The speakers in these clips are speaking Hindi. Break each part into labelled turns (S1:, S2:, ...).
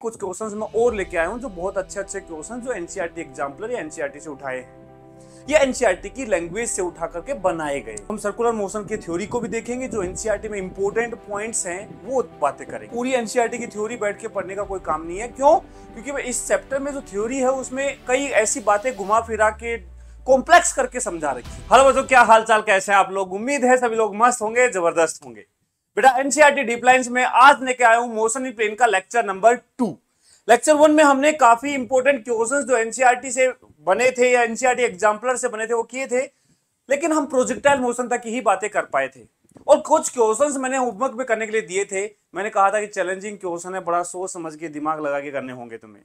S1: कुछ क्वेश्चंस मैं और लेके आया हूँ जो बहुत अच्छे अच्छे क्वेश्चन जो एनसीईआरटी एग्जाम्पलर e या एनसीईआरटी e से उठाए या एनसीईआरटी e की लैंग्वेज से उठा करके बनाए गए हम सर्कुलर मोशन की थ्योरी को भी देखेंगे जो एनसीईआरटी में इंपॉर्टेंट पॉइंट्स हैं वो बातें करेंगे पूरी एनसीईआरटी की थ्योरी बैठ के पढ़ने का कोई काम नहीं है क्यों क्योंकि इस चैप्टर में जो थ्योरी है उसमें कई ऐसी बातें घुमा फिरा के कॉम्प्लेक्स करके समझा रखी हेलो बच्चों क्या हालचाल कैसे हैं आप लोग उम्मीद है सभी लोग मस्त होंगे जबरदस्त होंगे बेटा एनसीआरटी डीप लाइन्स में आज लेके आया हूं मोशन इन प्लेन का lecture number two lecture one में हमने काफी इंपोर्टेंट क्वेश्चंस जो एनसीआरटी e से बने थे या एनसीआरटी एग्जाम्पलर e से बने थे वो किए थे लेकिन हम प्रोजेक्टाइल मोशन तक ही बातें कर पाए थे और कुछ क्वेश्चन मैंने होमवर्क में करने के लिए दिए थे मैंने कहा था कि चैलेंजिंग क्वेश्चन है बड़ा सोच समझ के दिमाग लगा के करने होंगे तुम्हें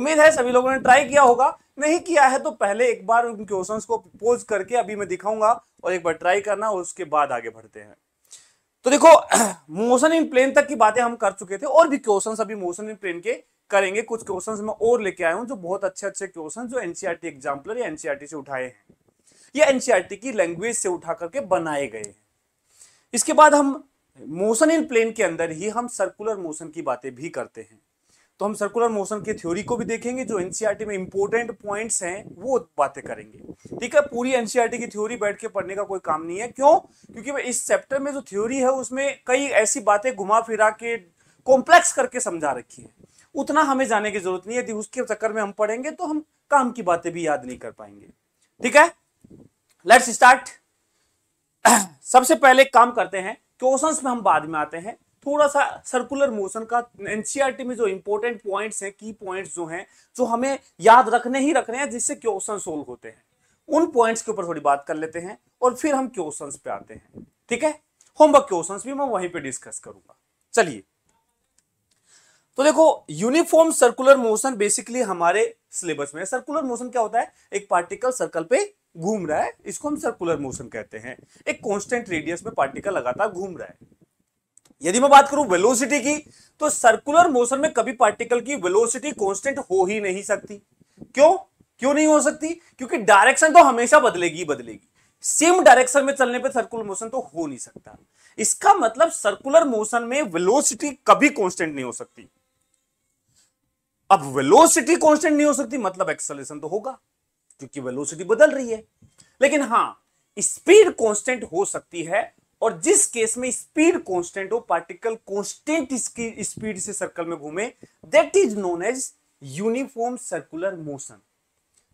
S1: उम्मीद है सभी लोगों ने ट्राई किया होगा नहीं किया है तो पहले एक बार उन क्वेश्चंस को पोज करके अभी मैं दिखाऊंगा और एक बार ट्राई करना और उसके बाद आगे बढ़ते हैं तो देखो मोशन इन प्लेन तक की बातें हम कर चुके थे और भी क्वेश्चन अभी मोशन इन प्लेन के करेंगे कुछ क्वेश्चन मैं और लेके आया हूँ जो बहुत अच्छे अच्छे क्वेश्चन जो एनसीआरटी एग्जाम्पल e या एनसीआरटी e से उठाए हैं या एनसीआरटी e की लैंग्वेज से उठा करके बनाए गए हैं इसके बाद हम मोशन इन प्लेन के अंदर ही हम सर्कुलर मोशन की बातें भी करते हैं तो हम सर्कुलर मोशन की थ्योरी को भी देखेंगे जो एनसीईआरटी e में इंपॉर्टेंट पॉइंट्स हैं वो बातें करेंगे ठीक है पूरी एनसीईआरटी e की थ्योरी बैठ के पढ़ने का कोई काम नहीं है क्यों क्योंकि इस चैप्टर में जो थ्योरी है उसमें कई ऐसी बातें घुमा फिरा के कॉम्प्लेक्स करके समझा रखी है उतना हमें जाने की जरूरत नहीं है यदि उसके चक्कर में हम पढ़ेंगे तो हम काम की बातें भी याद नहीं कर पाएंगे ठीक है लेट्स स्टार्ट सबसे पहले काम करते हैं क्वेश्चंस में हम बाद में आते हैं थोड़ा सा सर्कुलर मोशन का एनसीईआरटी में जो इंपॉर्टेंट पॉइंट्स हैं की पॉइंट्स जो हैं जो हमें याद रखने ही रखने हैं जिससे क्वेश्चन सोल्व होते हैं उन पॉइंट्स के ऊपर थोड़ी बात कर लेते हैं और फिर हम क्वेश्चंस पे आते हैं ठीक है होमवर्क क्वेश्चंस भी मैं वहीं पे डिस्कस करूंगा चलिए तो देखो यूनिफॉर्म सर्कुलर मोशन बेसिकली हमारे सिलेबस में सर्कुलर मोशन क्या होता है एक पार्टिकल सर्कल पे घूम रहा है इसको हम सर्कुलर मोशन कहते हैं एक कॉन्स्टेंट रेडियस में पार्टिकल लगातार घूम रहा है यदि मैं बात करूं वेलोसिटी की तो सर्कुलर मोशन में कभी पार्टिकल की वेलोसिटी कांस्टेंट हो ही नहीं सकती क्यों क्यों नहीं हो सकती क्योंकि डायरेक्शन तो हमेशा बदलेगी बदलेगी सेम डायरेक्शन में चलने पर सर्कुलर मोशन तो हो नहीं सकता इसका मतलब सर्कुलर मोशन में वेलोसिटी कभी कॉन्स्टेंट नहीं हो सकती अब वेलोसिटी कॉन्स्टेंट नहीं हो सकती मतलब एक्सलेशन तो होगा क्योंकि वेलोसिटी बदल रही है लेकिन हां स्पीड कांस्टेंट हो सकती है और जिस केस में स्पीड कांस्टेंट हो पार्टिकल कांस्टेंट इसकी स्पीड से सर्कल में घूमे that is known as uniform circular motion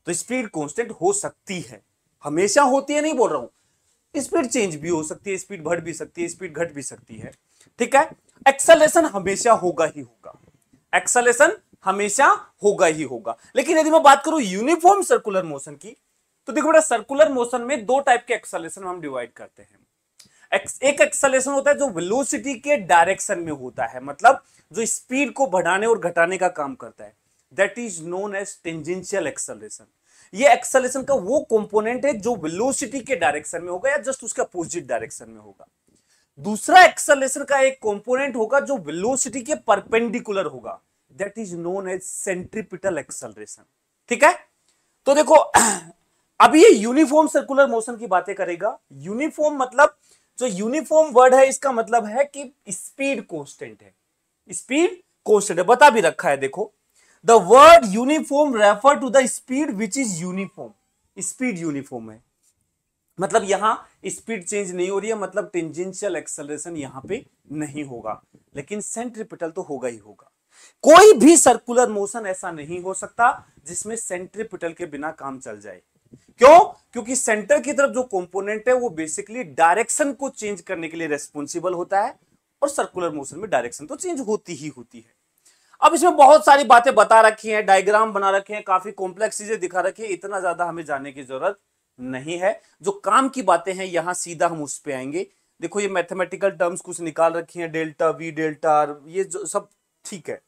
S1: तो स्पीड कांस्टेंट हो सकती है हमेशा होती है नहीं बोल रहा हूं स्पीड चेंज भी हो सकती है स्पीड बढ़ भी सकती है स्पीड घट भी सकती है ठीक है एक्सलेशन हमेशा होगा ही होगा एक्सलेशन हमेशा होगा ही होगा लेकिन यदि मैं बात करूं यूनिफॉर्म सर्कुलर मोशन की तो देखो बेटा सर्कुलर मोशन में दो टाइप के एक्सलेशन हम डिवाइड करते हैं एक एक्सलेशन होता है जो वेलोसिटी के डायरेक्शन में होता है मतलब जो स्पीड को बढ़ाने और घटाने का काम करता है that is known as tangential acceleration ये एक्सलेशन का वो कंपोनेंट है जो वेलोसिटी के डायरेक्शन में होगा या जस्ट उसके अपोजिट डायरेक्शन में होगा दूसरा एक्सलेशन का एक कॉम्पोनेंट होगा जो वेलोसिटी के परपेंडिकुलर होगा that is known as centripetal acceleration ठीक है तो देखो अभी ये यूनिफॉर्म सर्कुलर मोशन की बातें करेगा यूनिफॉर्म मतलब जो यूनिफॉर्म वर्ड है इसका मतलब है कि स्पीड कॉन्स्टेंट है स्पीड कॉन्स्टेंट है बता भी रखा है देखो the word uniform refer to the speed which is uniform speed uniform है मतलब यहां स्पीड चेंज नहीं हो रही है मतलब टेंजेंशियल एक्सेलरेशन यहां पे नहीं होगा लेकिन सेंट्रिपिटल तो होगा ही होगा कोई भी सर्कुलर मोशन ऐसा नहीं हो सकता जिसमें सेंट्रिपिटल के बिना काम चल जाए क्यों क्योंकि सेंटर की तरफ जो कंपोनेंट है वो बेसिकली डायरेक्शन को चेंज करने के लिए रेस्पॉन्सिबल होता है और सर्कुलर मोशन में डायरेक्शन तो चेंज होती ही होती है अब इसमें बहुत सारी बातें बता रखी हैं डायग्राम बना रखे हैं काफी कॉम्प्लेक्स चीजें दिखा रखी है इतना ज्यादा हमें जाने की जरूरत नहीं है जो काम की बातें हैं यहां सीधा हम उस पर आएंगे देखो ये मैथमेटिकल टर्म्स कुछ निकाल रखी हैं डेल्टा वी डेल्टा ये जो सब ठीक है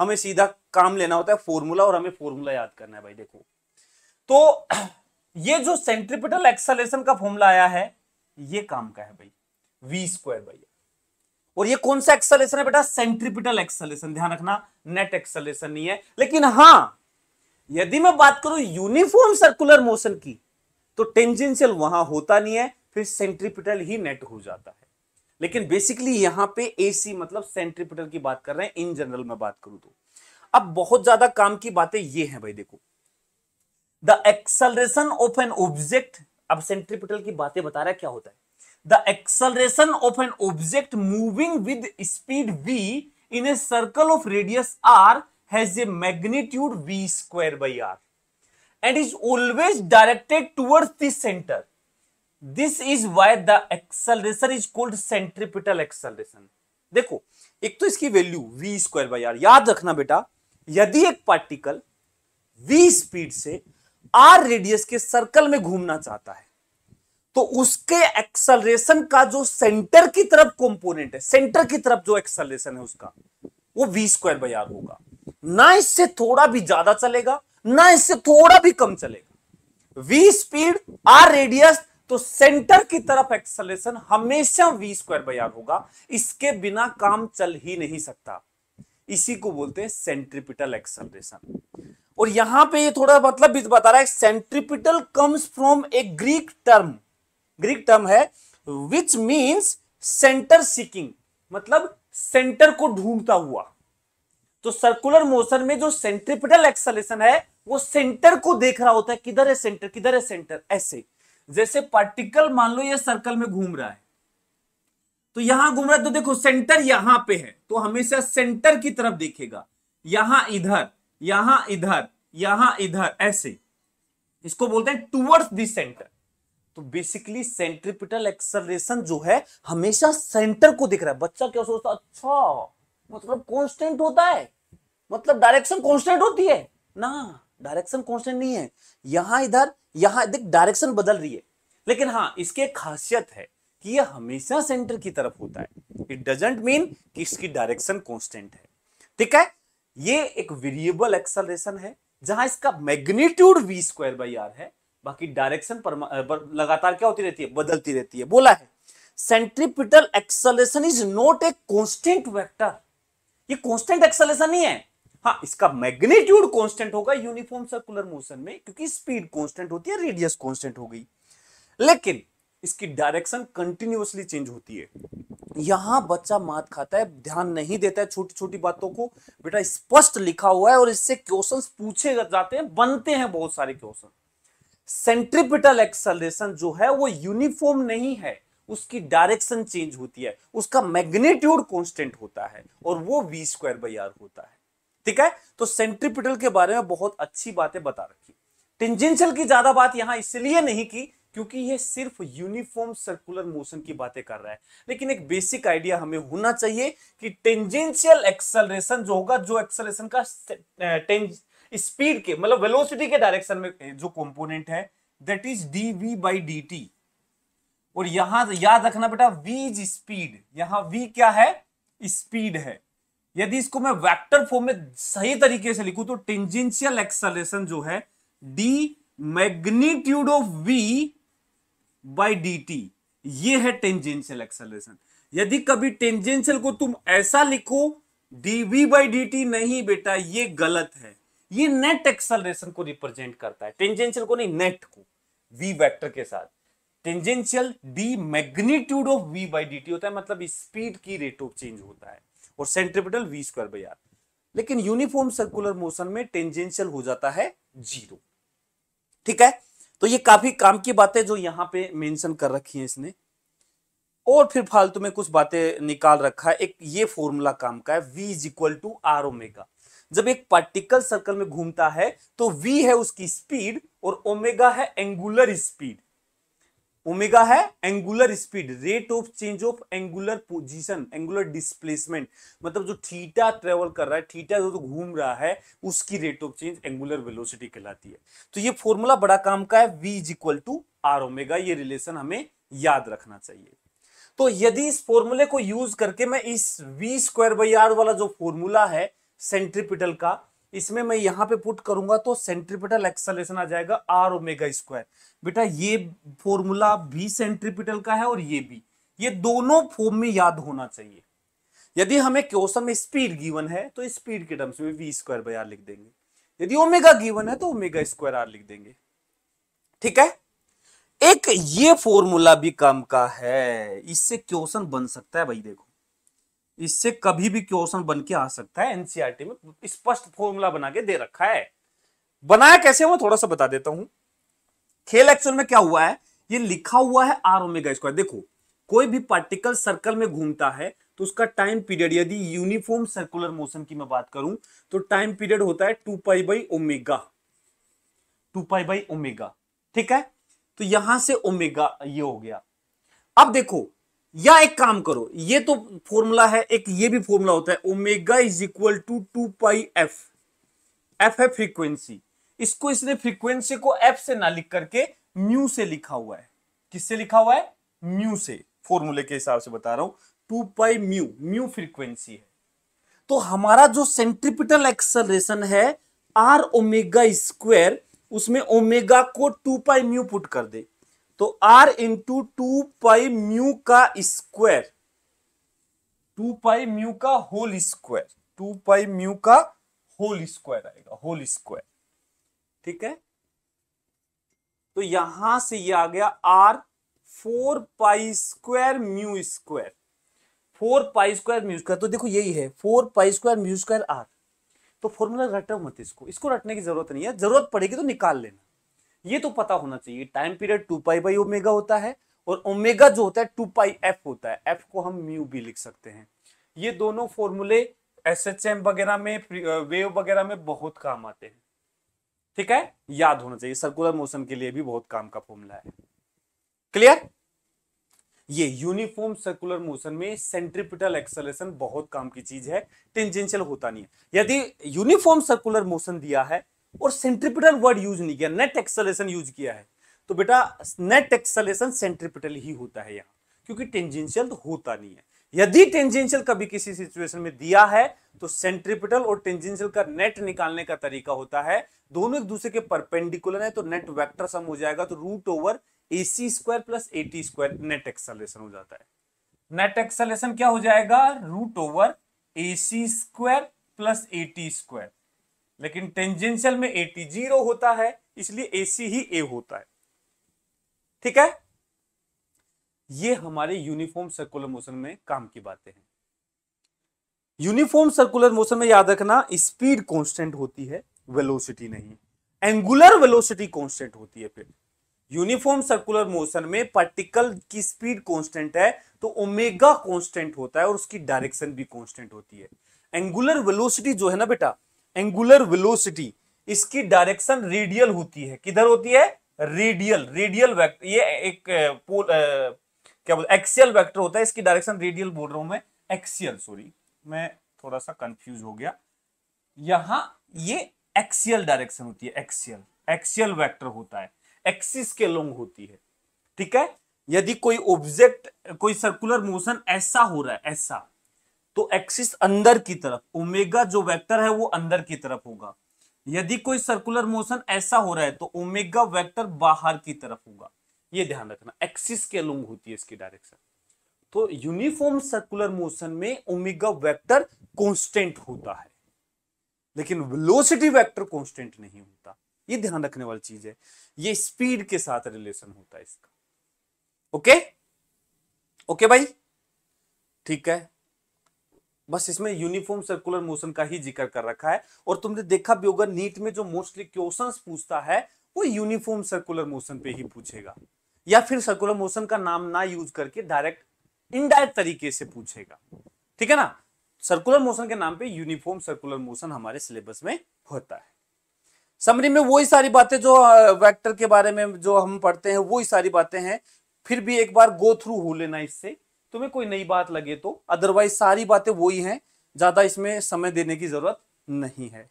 S1: हमें सीधा काम लेना होता है फॉर्मूला और हमें फॉर्मूला याद करना है भाई देखो तो ये जो सेंट्रिपिटल एक्सलेशन का फॉर्मूला आया है ये काम का है भाई वी स्क्वायर भाई और ये कौन सा एक्सलेशन है बेटा सेंट्रिपिटल एक्सलेशन ध्यान रखना नेट एक्सलेशन नहीं है लेकिन हां यदि मैं बात करूं यूनिफॉर्म सर्कुलर मोशन की तो टेंजेंशियल वहां होता नहीं है फिर सेंट्रिपिटल ही नेट हो जाता है लेकिन बेसिकली यहां पे एसी मतलब सेंट्रिपिटल की बात कर रहे हैं इन जनरल में बात करूं तो अब बहुत ज्यादा काम की बातें ये हैं भाई देखो the acceleration of an object अब सेंट्रीपिटल की बातें बता रहा है क्या होता है the acceleration of an object moving with speed v in a circle of radius r has a magnitude v square by r and is always directed towards this centre this is why the acceleration is called centripetal acceleration देखो एक तो इसकी value v square by r याद रखना बेटा यदि एक पार्टिकल v स्पीड से आर रेडियस के सर्कल में घूमना चाहता है तो उसके एक्सलरेशन का जो सेंटर की तरफ कंपोनेंट है सेंटर की तरफ जो एक्सलरेशन है उसका वो वी स्क्वायर बाई आर होगा ना इससे थोड़ा भी ज्यादा चलेगा ना इससे थोड़ा भी कम चलेगा वी स्पीड आर रेडियस तो सेंटर की तरफ एक्सलेशन हमेशा वी स्क्वायर बाई आर होगा इसके बिना काम चल ही नहीं सकता इसी को बोलते हैं सेंट्रिपिटल एक्सलेशन और यहां पे ये थोड़ा मतलब भी बता रहा है centripetal comes from a Greek term Greek term है विच मीन्स सेंटर सीकिंग मतलब सेंटर को ढूंढता हुआ तो सर्कुलर मोशन में जो सेंट्रिपिटल एक्सलेशन है वो सेंटर को देख रहा होता है किधर है सेंटर किधर है सेंटर ऐसे जैसे पार्टिकल मान लो ये सर्कल में घूम रहा है तो यहां घूम रहा है तो देखो सेंटर यहां पे है तो हमेशा सेंटर की तरफ देखेगा यहां इधर यहां इधर यहां इधर ऐसे इसको बोलते हैं टूवर्ड्स दी सेंटर तो बेसिकली सेंट्रिपिटल एक्सलेशन जो है हमेशा सेंटर को दिख रहा है बच्चा क्या सोचता अच्छा मतलब कांस्टेंट होता है मतलब डायरेक्शन कांस्टेंट होती है ना डायरेक्शन कांस्टेंट नहीं है यहां इधर यहां देख डायरेक्शन बदल रही है लेकिन हाँ इसकी खासियत है कि ये हमेशा सेंटर की तरफ होता है इट डजेंट मीन कि इसकी डायरेक्शन कॉन्स्टेंट है ठीक है ये एक वेरिएबल एक्सलेशन है जहां इसका magnitude v square by r है बाकी डायरेक्शन लगातार क्या होती रहती है बदलती रहती है बोला है centripetal acceleration is not a constant vector ये कॉन्स्टेंट एक्सलेशन नहीं है हाँ इसका मैग्नीट्यूड कांस्टेंट होगा यूनिफॉर्म सर्कुलर मोशन में क्योंकि स्पीड कांस्टेंट होती है रेडियस कांस्टेंट हो गई लेकिन इसकी डायरेक्शन कंटिन्यूसली चेंज होती है यहां बच्चा मात खाता है ध्यान नहीं देता है छोटी छोटी बातों को बेटा स्पष्ट लिखा हुआ है और इससे क्वेश्चन पूछे जाते हैं बनते हैं बहुत सारे क्वेश्चन सेंट्रिपिटल एक्सलेशन जो है वो यूनिफॉर्म नहीं है उसकी डायरेक्शन चेंज होती है उसका मैग्नेट्यूड कॉन्स्टेंट होता है और वो वी स्क्वायर बाई आर होता है ठीक है तो सेंट्रिपिटल के बारे में बहुत अच्छी बातें बता रखी टेंजेंशियल की ज्यादा बात यहां इसलिए नहीं की क्योंकि ये सिर्फ यूनिफॉर्म सर्कुलर मोशन की बातें कर रहा है लेकिन एक बेसिक आइडिया हमें होना चाहिए कि टेंजेंशियल एक्सलेशन जो होगा जो एक्सलेशन का स्पीड के मतलब वेलोसिटी के डायरेक्शन में जो कंपोनेंट है that is d v by D t और यहां याद रखना बेटा वी इज स्पीड यहां वी क्या है स्पीड है यदि इसको मैं वेक्टर फॉर्म में सही तरीके से लिखूं तो टेंजेंशियल एक्सलेशन जो है the magnitude of v by D t ये है टेंजेंशियल एक्सेलरेशन यदि कभी टेंजेंशियल को तुम ऐसा लिखो डीवी बाई डी टी नहीं बेटा ये गलत है ये नेट एक्सेलरेशन को रिप्रेजेंट करता है टेंजेंशियल को नहीं नेट को वी वेक्टर के साथ tangential the magnitude of v by D t होता है मतलब स्पीड की रेट ऑफ चेंज होता है और centripetal v square by r लेकिन यूनिफॉर्म सर्कुलर मोशन में टेंजेंशियल हो जाता है जीरो ठीक है तो ये काफी काम की बातें जो यहाँ पे मेंशन कर रखी हैं इसने और फिर फालतू में कुछ बातें निकाल रखा है एक ये फॉर्मूला काम का है v is equal to are omega जब एक पार्टिकल सर्कल में घूमता है तो वी है उसकी स्पीड और ओमेगा है एंगुलर स्पीड ओमेगा है angular speed rate of change of angular position angular displacement मतलब जो थीटा ट्रेवल कर रहा है थीटा जो तो घूम रहा है उसकी rate of change angular velocity कहलाती है तो ये फॉर्मूला बड़ा काम का है v is equal to are omega ये रिलेशन हमें याद रखना चाहिए तो यदि इस फॉर्मूले को यूज करके मैं इस वी स्क्वायर बाई आर वाला जो फॉर्मूला है सेंट्रीपिटल का इसमें मैं यहाँ पे पुट करूंगा तो सेंट्रीपिटल एक्सलेशन आ जाएगा आर ओमेगा स्क्वायर बेटा ये फॉर्मूला भी सेंट्रीपिटल का है और ये भी ये दोनों फॉर्म में याद होना चाहिए यदि हमें क्वेश्चन में स्पीड गिवन है तो स्पीड के टर्म्स में वी स्क्वायर बाई आर लिख देंगे यदि ओमेगा गिवन है तो ओमेगा स्क्वायर आर लिख देंगे ठीक है एक ये फॉर्मूला भी काम का है इससे क्वेश्चन बन सकता है भाई देखो इससे कभी भी क्वेश्चन बन के आ सकता है एनसीआरटी e में स्पष्ट फॉर्मूला बना के दे रखा है बनाया कैसे वो थोड़ा सा बता देता हूं खेल एक्चुअल में क्या हुआ है ये लिखा हुआ है आर ओमेगा स्क्वायर देखो कोई भी पार्टिकल सर्कल में घूमता है तो उसका टाइम पीरियड यदि यूनिफॉर्म सर्कुलर मोशन की मैं बात करूं तो टाइम पीरियड होता है two pi by omega two pi by omega ठीक है तो यहां से ओमेगा ये हो गया अब देखो या एक काम करो ये तो फॉर्मूला है एक ये भी फॉर्मूला होता है omega is equal to two pi f f है फ्रीक्वेंसी इसको इसने फ्रीक्वेंसी को एफ से ना लिख करके म्यू से लिखा हुआ है किससे लिखा हुआ है म्यू से फॉर्मूले के हिसाब से बता रहा हूं two pi mu mu frequency है तो हमारा जो सेंट्रिपिटल एक्सलेशन है आर ओमेगा स्क्वायर उसमें ओमेगा को टू पाई म्यू पुट कर दे तो r into two pi mu का स्क्वायर टू पाई म्यू का whole square two pi mu का होल स्क्वायर आएगा होल स्क्वायर ठीक है तो यहां से ये यह आ गया r four pi square mu square four pi square mu square तो देखो यही है four pi square mu square r तो फॉर्मूला रटो मत इसको इसको रटने की जरूरत नहीं है जरूरत पड़ेगी तो निकाल लेना ये तो पता होना चाहिए time period two pi by omega होता है और ओमेगा जो होता है टू पाई एफ होता है एफ को हम म्यू भी लिख सकते हैं ये दोनों फॉर्मूले एस एच एम वगैरह में वेव वगैरह में बहुत काम आते हैं ठीक है याद होना चाहिए सर्कुलर मोशन के लिए भी बहुत काम का फॉर्मूला है क्लियर ये यूनिफॉर्म सर्कुलर मोशन में सेंट्रिपिटल एक्सलेशन बहुत काम की चीज है टेंजेंशियल होता नहीं है यदि यूनिफॉर्म सर्कुलर मोशन दिया है और सेंट्रिपिटल वर्ड यूज नहीं किया नेट एक्सलेशन यूज किया है तो बेटा नेट एक्सलेशन सेंट्रिपिटल ही होता है यहाँ क्योंकि टेंजेंशियल तो होता नहीं है यदि टेंजेंशियल कभी किसी सिचुएशन में दिया है तो सेंट्रिपिटल और टेंजेंशियल का नेट निकालने का तरीका होता है दोनों एक दूसरे के परपेंडिकुलर है तो नेट वेक्टर सम हो जाएगा तो root over a c square plus a T square net acceleration हो जाता है नेट एक्सलेशन क्या हो जाएगा root over a c square plus a T square लेकिन टेंजेंशियल में एटी जीरो होता है इसलिए एसी ही ए होता है ठीक है ये हमारे यूनिफॉर्म सर्कुलर मोशन में काम की बातें हैं यूनिफॉर्म सर्कुलर मोशन में याद रखना स्पीड कांस्टेंट होती है वेलोसिटी नहीं एंगुलर वेलोसिटी कांस्टेंट होती है फिर यूनिफॉर्म सर्कुलर मोशन में पार्टिकल की स्पीड कांस्टेंट है तो ओमेगा कांस्टेंट होता है और उसकी डायरेक्शन भी कांस्टेंट होती है एंगुलर वेलोसिटी जो है ना बेटा एंगुलर वेलोसिटी इसकी डायरेक्शन रेडियल होती है किधर होती है रेडियल रेडियल वेक्टर ये एक पोल क्या बोलते एक्सियल वेक्टर होता है इसकी डायरेक्शन रेडियल बोल रहा हूं मैं एक्सियल सॉरी मैं थोड़ा सा कंफ्यूज हो गया यहां ये एक्सियल डायरेक्शन होती है एक्सियल एक्सियल वेक्टर होता है एक्सिस के लॉन्ग होती है ठीक है यदि कोई ऑब्जेक्ट कोई सर्कुलर मोशन ऐसा हो रहा है ऐसा तो एक्सिस अंदर की तरफ ओमेगा जो वेक्टर है वो अंदर की तरफ होगा यदि कोई सर्कुलर मोशन ऐसा हो रहा है तो ओमेगा वेक्टर बाहर की तरफ होगा ये ध्यान रखना एक्सिस के अलोंग होती है इसकी डायरेक्शन तो यूनिफॉर्म सर्कुलर मोशन में ओमेगा वेक्टर कांस्टेंट होता है लेकिन वेलोसिटी वेक्टर कांस्टेंट नहीं होता ये ध्यान रखने वाली चीज है ये स्पीड के साथ रिलेशन होता है इसका ओके ओके भाई ठीक है बस इसमें यूनिफॉर्म सर्कुलर मोशन का ही जिक्र कर रखा है और तुमने देखा भी होगा नीट में जो मोस्टली क्वेश्चन पूछता है वो यूनिफॉर्म सर्कुलर मोशन पे ही पूछेगा या फिर सर्कुलर मोशन का नाम ना यूज करके डायरेक्ट इनडायरेक्ट तरीके से पूछेगा ठीक है ना सर्कुलर मोशन के नाम पे यूनिफॉर्म सर्कुलर मोशन हमारे सिलेबस में होता है समरी में वही सारी बातें जो वेक्टर के बारे में जो हम पढ़ते हैं वही सारी बातें हैं फिर भी एक बार गो थ्रू हो लेना इससे तुम्हें कोई नई बात लगे तो अदरवाइज सारी बातें वही हैं ज़्यादा इसमें समय देने की ज़रूरत नहीं है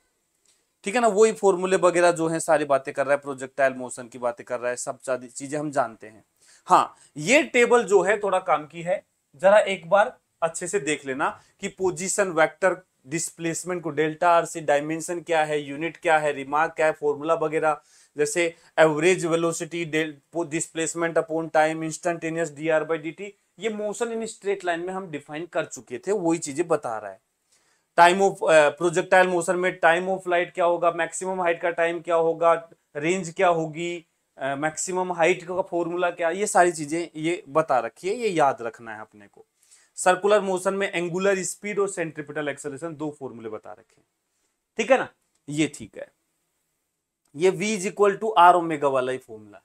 S1: ठीक है ना वही फॉर्मूले वगैरह जो है सारी बातें कर रहा है प्रोजेक्टाइल मोशन की बातें कर रहा है सब चीज़ें हम जानते हैं हाँ ये टेबल जो है थोड़ा काम की है जरा एक बार अच्छे से देख लेना कि पोजीशन वेक्टर डिस्प्लेसमेंट को डेल्टा आर से डायमेंशन क्या है यूनिट क्या है रिमार्क क्या है फॉर्मूला वगैरह जैसे average velocity displacement upon time instantaneous d are by D t ये मोशन इन स्ट्रेट लाइन में हम डिफाइन कर चुके थे वही चीजें बता रहा है टाइम ऑफ प्रोजेक्टाइल मोशन में टाइम ऑफ लाइट क्या होगा मैक्सिमम हाइट का टाइम क्या होगा रेंज क्या होगी मैक्सिमम uh, हाइट का फॉर्मूला क्या ये सारी चीजें ये बता रखी है ये याद रखना है अपने को सर्कुलर मोशन में एंगुलर स्पीड और सेंट्रिपिटल एक्सलेशन दो फॉर्मूले बता रखे हैं ठीक है ना ये ठीक है ये v is equal to are omega वाला ही फॉर्मूला है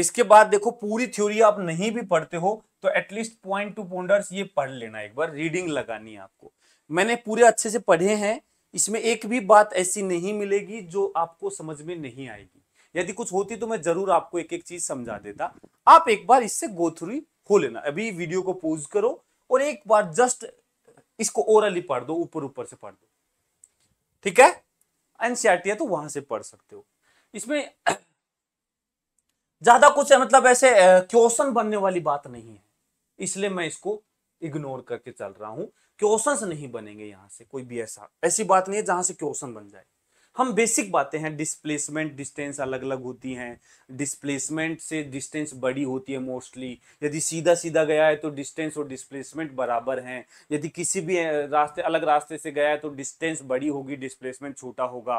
S1: इसके बाद देखो पूरी थ्योरी आप नहीं भी पढ़ते हो तो एटलीस्ट पॉइंट टू पॉइंटर्स ये पढ़ लेना एक बार रीडिंग लगानी है आपको मैंने पूरे अच्छे से पढ़े हैं इसमें एक भी बात ऐसी नहीं मिलेगी जो आपको समझ में नहीं आएगी यदि कुछ होती तो मैं जरूर आपको एक एक चीज समझा देता आप एक बार इससे गो थ्रू हो लेना अभी वीडियो को पोज करो और एक बार जस्ट इसको ओरली पढ़ दो ऊपर ऊपर से पढ़ दो ठीक है एनसीआरटी है तो वहां से पढ़ सकते हो इसमें ज्यादा कुछ है, मतलब ऐसे क्वेश्चन बनने वाली बात नहीं है इसलिए मैं इसको इग्नोर करके चल रहा हूं क्वेश्चन नहीं बनेंगे यहां से कोई भी ऐसा ऐसी बात नहीं है जहां से क्वेश्चन बन जाए हम बेसिक बातें हैं डिस्प्लेसमेंट डिस्टेंस अलग अलग होती हैं डिस्प्लेसमेंट से डिस्टेंस बड़ी होती है मोस्टली यदि सीधा सीधा गया है तो डिस्टेंस और डिस्प्लेसमेंट बराबर हैं यदि किसी भी रास्ते अलग रास्ते से गया है तो डिस्टेंस बड़ी होगी डिस्प्लेसमेंट छोटा होगा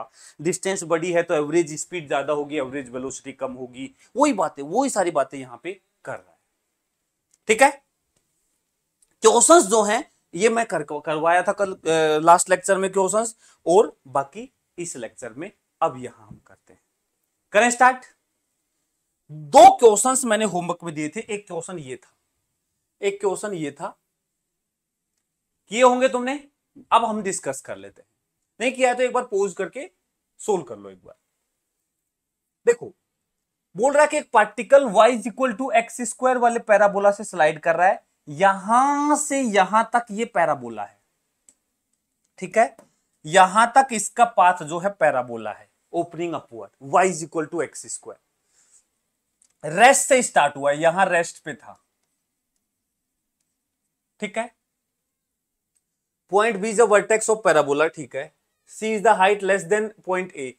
S1: डिस्टेंस बड़ी है तो एवरेज स्पीड ज़्यादा होगी एवरेज वेलोसिटी कम होगी वही बातें वही सारी बातें यहाँ पे कर रहा है ठीक है क्वेश्चंस जो हैं ये मैं कर करवाया था कल लास्ट लेक्चर में क्वेश्चंस और बाकी इस लेक्चर में अब यहां हम करते हैं करें स्टार्ट दो क्वेश्चन मैंने होमवर्क में दिए थे एक क्वेश्चन ये था एक क्वेश्चन ये था किए होंगे तुमने अब हम डिस्कस कर लेते हैं नहीं किया तो एक बार पोज करके सोल्व कर लो एक बार देखो बोल रहा है कि एक particle y equal to X square वाले पैराबोला से स्लाइड कर रहा है यहां से यहां तक ये पैराबोला है ठीक है यहां तक इसका पाथ जो है पैराबोला है opening upward Y is equal to X square rest से स्टार्ट हुआ है यहां रेस्ट पे था ठीक है point B is vertex of parabola ठीक है C is the height less than point A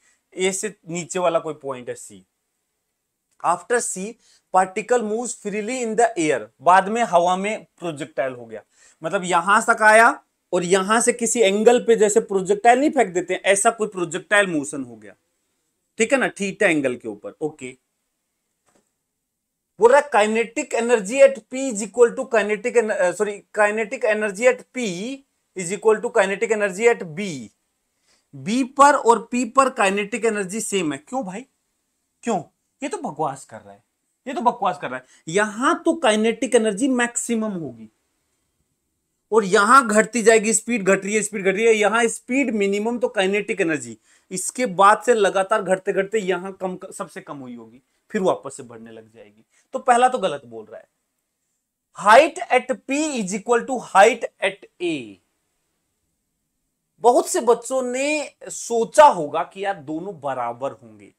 S1: A से नीचे वाला कोई पॉइंट है C after C particle move freely in the air बाद में हवा में प्रोजेक्टाइल हो गया मतलब यहां तक आया और यहां से किसी एंगल पे जैसे प्रोजेक्टाइल नहीं फेंक देते हैं ऐसा कोई प्रोजेक्टाइल मोशन हो गया ठीक है ना थीटा एंगल के ऊपर ओके बोल रहा kinetic energy at P is equal to kinetic sorry kinetic energy at P is equal to kinetic energy at B B पर और पी पर काइनेटिक एनर्जी सेम है क्यों भाई क्यों ये तो बकवास कर रहा है ये तो बकवास कर रहा है यहां तो काइनेटिक एनर्जी मैक्सिमम होगी और यहां घटती जाएगी स्पीड घट रही है स्पीड घट रही है यहां स्पीड मिनिमम तो काइनेटिक एनर्जी इसके बाद से लगातार घटते घटते यहां कम सबसे कम हुई होगी फिर वापस से बढ़ने लग जाएगी तो पहला तो गलत बोल रहा है height at P is equal to height at A बहुत से बच्चों ने सोचा होगा कि यार दोनों बराबर होंगे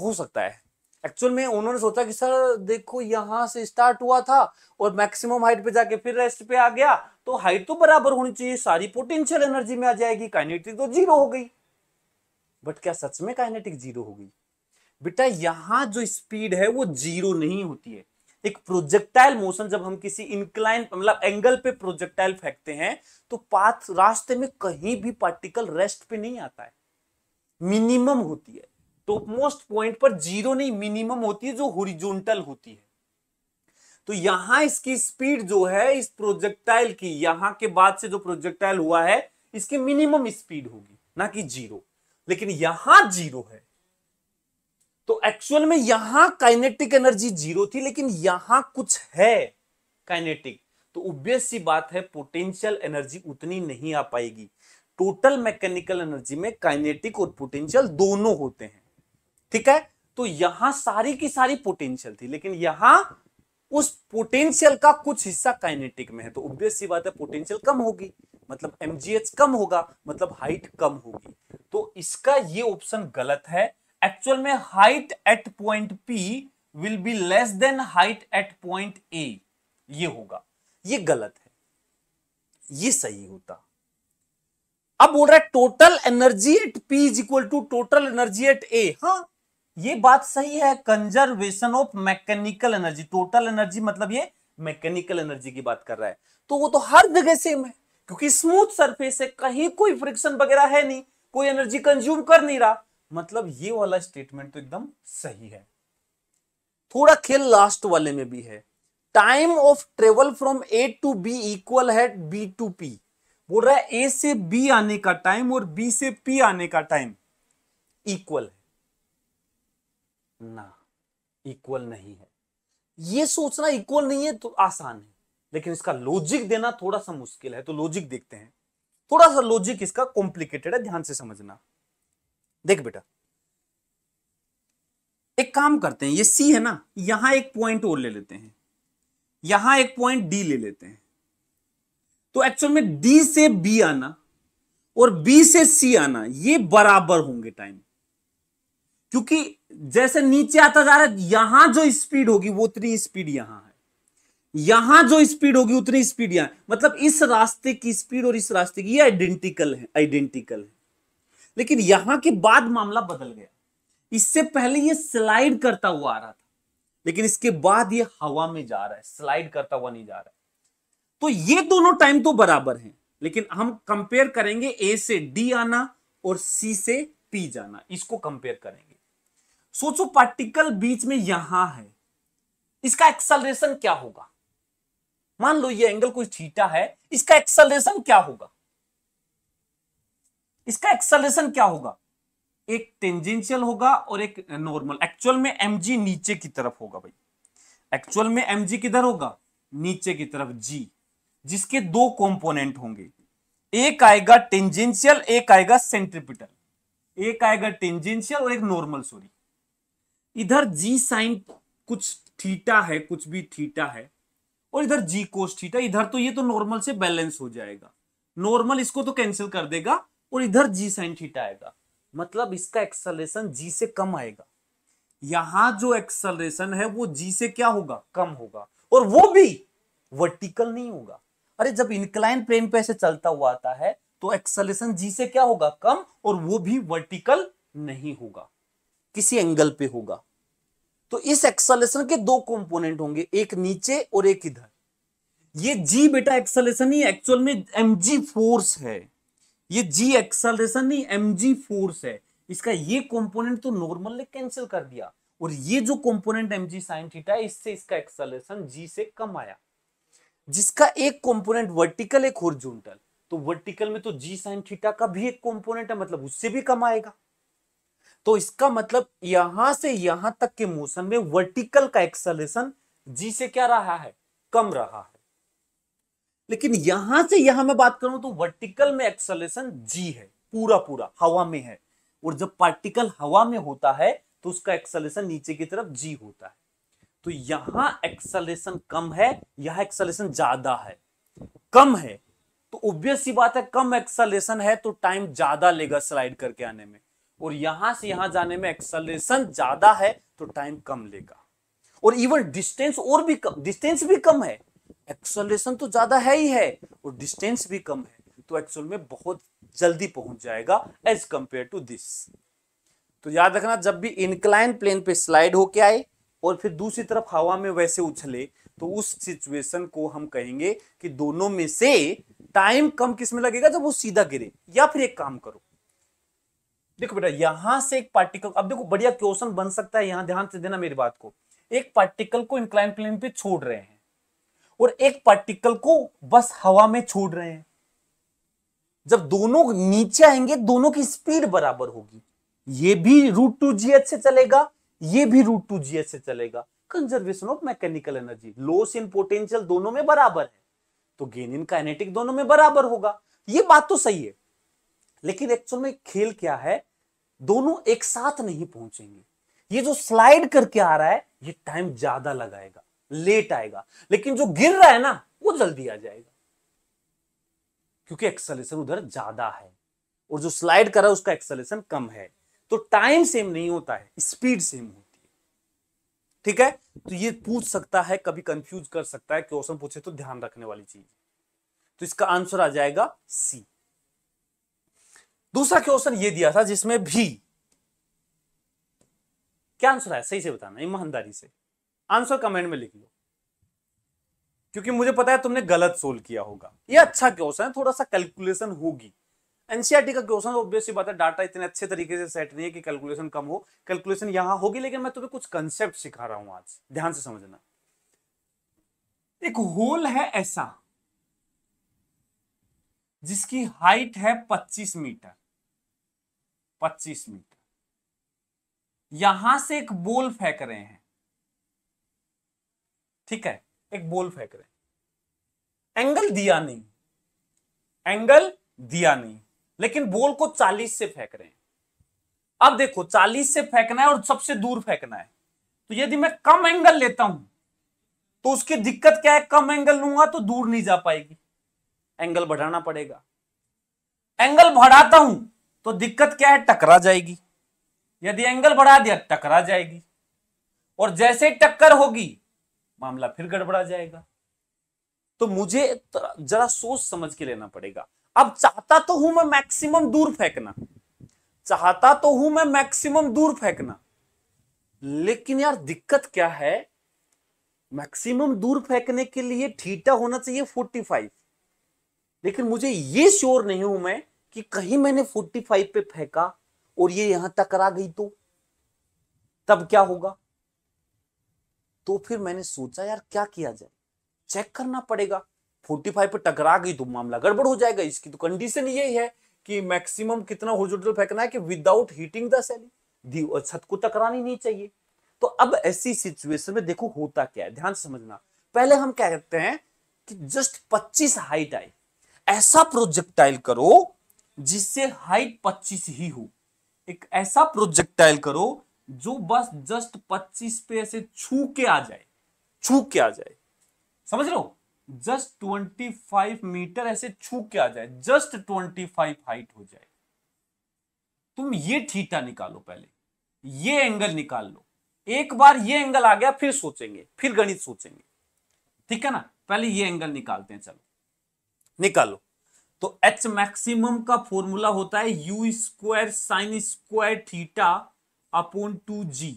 S1: हो सकता है एक्चुअल में उन्होंने सोचा कि सर देखो यहाँ से स्टार्ट हुआ था और मैक्सिमम हाइट पे जाके फिर रेस्ट पे आ गया तो हाइट तो बराबर होनी चाहिए सारी पोटेंशियल एनर्जी में आ जाएगी काइनेटिक तो जीरो हो गई बट क्या सच में काइनेटिक जीरो हो गई बेटा यहाँ जो स्पीड है वो जीरो नहीं होती है एक प्रोजेक्टाइल मोशन जब हम किसी इंक्लाइन मतलब एंगल पे प्रोजेक्टाइल फेंकते हैं तो पाथ रास्ते में कहीं भी पार्टिकल रेस्ट पे नहीं आता है मिनिमम होती है टॉप मोस्ट पॉइंट पर जीरो नहीं मिनिमम होती है जो होरिजोनटल होती है तो यहां इसकी स्पीड जो है इस प्रोजेक्टाइल की यहां के बाद से जो प्रोजेक्टाइल हुआ है इसकी मिनिमम स्पीड होगी ना कि जीरो लेकिन यहां जीरो है तो एक्चुअल में यहां काइनेटिक एनर्जी जीरो थी लेकिन यहां कुछ है काइनेटिक तो ऑब्वियस सी बात है पोटेंशियल एनर्जी उतनी नहीं आ पाएगी टोटल मैकेनिकल एनर्जी में काइनेटिक और पोटेंशियल दोनों होते हैं ठीक है तो यहां सारी की सारी पोटेंशियल थी लेकिन यहां उस पोटेंशियल का कुछ हिस्सा काइनेटिक में है तो ऑब्वियस सी बात है पोटेंशियल कम होगी मतलब एमजीएच कम होगा मतलब हाइट कम होगी तो इसका ये ऑप्शन गलत है एक्चुअल में height at point P will be less than height at point A ये होगा ये गलत है ये सही होता अब बोल रहा है total energy at P is equal to total energy at A हाँ ये बात सही है conservation of mechanical energy total energy मतलब ये मैकेनिकल एनर्जी की बात कर रहा है तो वो तो हर जगह सेम है क्योंकि स्मूथ सरफेस है कहीं कोई फ्रिक्शन वगैरह है नहीं कोई एनर्जी कंज्यूम कर नहीं रहा मतलब ये वाला स्टेटमेंट तो एकदम सही है थोड़ा खेल लास्ट वाले में भी है time of travel from A to B equal है बी टू पी बोल रहा है ए से बी आने का टाइम और बी से पी आने का टाइम इक्वल है ना इक्वल नहीं है ये सोचना इक्वल नहीं है तो आसान है लेकिन इसका लॉजिक देना थोड़ा सा मुश्किल है तो लॉजिक देखते हैं थोड़ा सा लॉजिक इसका कॉम्प्लिकेटेड है ध्यान से समझना देख बेटा एक काम करते हैं ये सी है ना यहां एक पॉइंट और ले लेते हैं यहां एक पॉइंट डी ले लेते हैं तो एक्चुअल में डी से बी आना और बी से सी आना ये बराबर होंगे टाइम क्योंकि जैसे नीचे आता जा रहा है यहां जो स्पीड होगी वो उतनी स्पीड यहां है यहां जो स्पीड होगी उतनी स्पीड यहां मतलब इस रास्ते की स्पीड और इस रास्ते की आइडेंटिकल है आइडेंटिकल है लेकिन यहां के बाद मामला बदल गया इससे पहले ये स्लाइड करता हुआ आ रहा था लेकिन इसके बाद ये हवा में जा रहा है स्लाइड करता हुआ नहीं जा रहा है तो ये दोनों टाइम तो बराबर है लेकिन हम कंपेयर करेंगे ए से डी आना और सी से पी जाना इसको कंपेयर करेंगे सोचो पार्टिकल बीच में यहां है इसका एक्सलरेशन क्या होगा मान लो ये एंगल कोई थीटा है इसका एक्सलरेशन क्या होगा इसका एक्सलरेशन क्या होगा एक टेंजेंशियल होगा और एक नॉर्मल एक्चुअल में एम नीचे की तरफ होगा भाई एक्चुअल में एम किधर होगा नीचे की तरफ जी जिसके दो कंपोनेंट होंगे एक आएगा टेंजेंशियल एक आएगा सेंट्रिपिटल एक आएगा टेंजेंशियल और एक नॉर्मल सॉरी इधर जी साइन कुछ थीटा है कुछ भी थीटा है और इधर जी कोस थीटा इधर तो ये तो नॉर्मल से बैलेंस हो जाएगा नॉर्मल इसको तो कैंसिल कर देगा और इधर जी साइन थीटा आएगा मतलब इसका एक्सलेशन जी से कम आएगा यहां जो एक्सलेशन है वो जी से क्या होगा कम होगा और वो भी वर्टिकल नहीं होगा अरे जब इंक्लाइन प्लेन पे ऐसे चलता हुआ आता है तो एक्सलेशन जी से क्या होगा कम और वो भी वर्टिकल नहीं होगा किसी एंगल पे होगा तो इस एक्सलेशन के दो कंपोनेंट होंगे एक नीचे और एक इधर ये जी बेटा एक्सलेशन ही एक्चुअल में एम जी फोर्स है ये जी एक्सलेशन ही एम जी फोर्स है इसका ये कंपोनेंट तो नॉर्मल ने कैंसिल कर दिया और ये जो component M G sine theta है इससे इसका एक्सलेशन जी से कम आया जिसका एक कंपोनेंट वर्टिकल एक हॉरिजॉन्टल तो वर्टिकल में तो जी साइन थीटा का भी एक कंपोनेंट है मतलब उससे भी कम आएगा तो इसका मतलब यहां से यहां तक के मोशन में वर्टिकल का एक्सलेशन जी से क्या रहा है कम रहा है लेकिन यहां से यहां मैं बात करूं तो वर्टिकल में एक्सलेशन जी है पूरा पूरा हवा में है और जब पार्टिकल हवा में होता है तो उसका एक्सलेशन नीचे की तरफ जी होता है तो यहां एक्सलेशन कम है यहां एक्सलेशन ज्यादा है कम है तो ऑब्वियस सी बात है कम एक्सलेशन है तो टाइम ज्यादा लेगा स्लाइड करके आने में और यहां से यहां जाने में एक्सलेशन ज्यादा है तो टाइम कम लेगा और इवन डिस्टेंस और भी कम डिस्टेंस भी कम है एक्सलेशन तो ज्यादा है ही है और डिस्टेंस भी कम है तो एक्सल में बहुत जल्दी पहुंच जाएगा एज कंपेयर टू दिस तो याद रखना जब भी इंक्लाइन प्लेन पे स्लाइड होके आए और फिर दूसरी तरफ हवा में वैसे उछले तो उस सिचुएशन को हम कहेंगे कि दोनों में से टाइम कम किस में लगेगा जब वो सीधा गिरे या फिर एक काम करो देखो बेटा यहां से एक पार्टिकल अब देखो बढ़िया क्वेश्चन बन सकता है यहां ध्यान से देना मेरी बात को एक पार्टिकल को इंक्लाइन प्लेन पे छोड़ रहे हैं और एक पार्टिकल को बस हवा में छोड़ रहे हैं जब दोनों नीचे आएंगे दोनों की स्पीड बराबर होगी ये भी रूट टू जी एच से चलेगा ये भी रूट टू जी एच से चलेगा conservation of mechanical energy loss in potential दोनों में बराबर है तो गेन इन काइनेटिक दोनों में बराबर होगा ये बात तो सही है लेकिन एक्चुअल में खेल क्या है दोनों एक साथ नहीं पहुंचेंगे ये जो स्लाइड करके आ रहा है ये टाइम ज्यादा लगाएगा लेट आएगा लेकिन जो गिर रहा है ना वो जल्दी आ जाएगा क्योंकि एक्सलेशन उधर ज्यादा है और जो स्लाइड कर रहा है उसका एक्सलेशन कम है तो टाइम सेम नहीं होता है स्पीड सेम होती है ठीक है तो ये पूछ सकता है कभी कंफ्यूज कर सकता है क्वेश्चन पूछे तो ध्यान रखने वाली चीज तो इसका आंसर आ जाएगा सी दूसरा क्वेश्चन ये दिया था जिसमें भी क्या आंसर है सही से बताना ईमानदारी से आंसर कमेंट में लिख लो क्योंकि मुझे पता है तुमने गलत सोल्व किया होगा ये अच्छा क्वेश्चन है थोड़ा सा कैलकुलेशन होगी एनसीआरटी का क्वेश्चन ऑब्वियसली बात है डाटा इतने अच्छे तरीके से सेट नहीं है कि कैलकुलेशन कम हो कैलकुलेशन यहां होगी लेकिन मैं तुम्हें कुछ कंसेप्ट सिखा रहा हूं आज ध्यान से समझना एक होल है ऐसा जिसकी हाइट है 25 मीटर 25 मीटर यहां से एक बोल फेंक रहे हैं ठीक है एक बोल फेंक रहे हैं एंगल दिया नहीं एंगल दिया नहीं लेकिन बोल को 40 से फेंक रहे हैं अब देखो 40 से फेंकना है और सबसे दूर फेंकना है तो यदि मैं कम एंगल लेता हूं तो उसकी दिक्कत क्या है कम एंगल लूंगा तो दूर नहीं जा पाएगी एंगल बढ़ाना पड़ेगा एंगल बढ़ाता हूं तो दिक्कत क्या है टकरा जाएगी यदि एंगल बढ़ा दिया टकरा जाएगी और जैसे टक्कर होगी मामला फिर गड़बड़ा जाएगा तो मुझे तो जरा सोच समझ के लेना पड़ेगा अब चाहता तो हूं मैं मैक्सिमम दूर फेंकना चाहता तो हूं मैं मैक्सिमम दूर फेंकना लेकिन यार दिक्कत क्या है मैक्सिमम दूर फेंकने के लिए ठीटा होना चाहिए 45 लेकिन मुझे ये श्योर नहीं हूं मैं कि कहीं मैंने 45 पे फेंका और ये यहां टकरा गई तो तब क्या होगा तो फिर मैंने सोचा यार क्या किया जाए चेक करना पड़ेगा 45 पे टकरा गई तो मामला गड़बड़ हो जाएगा इसकी तो कंडीशन ये है कि मैक्सिमम कितना होजोटल फेंकना है कि विदाउट हीटिंग द सेलिंग छत को टकरानी नहीं चाहिए तो अब ऐसी सिचुएशन में देखो होता क्या है ध्यान समझना पहले हम क्या हैं कि जस्ट 25 हाइट आई ऐसा प्रोजेक्टाइल करो जिससे हाइट 25 ही हो एक ऐसा प्रोजेक्टाइल करो जो बस जस्ट 25 पे ऐसे छू के आ जाए छू के आ जाए समझ लो जस्ट 25 मीटर ऐसे छू के आ जाए जस्ट 25 हाइट हो जाए तुम ये थीटा निकालो पहले ये एंगल निकाल लो एक बार ये एंगल आ गया फिर सोचेंगे फिर गणित सोचेंगे ठीक है ना पहले ये एंगल निकालते हैं चलो निकालो तो एच मैक्सिमम का फॉर्मूला होता है U square sine square theta upon two G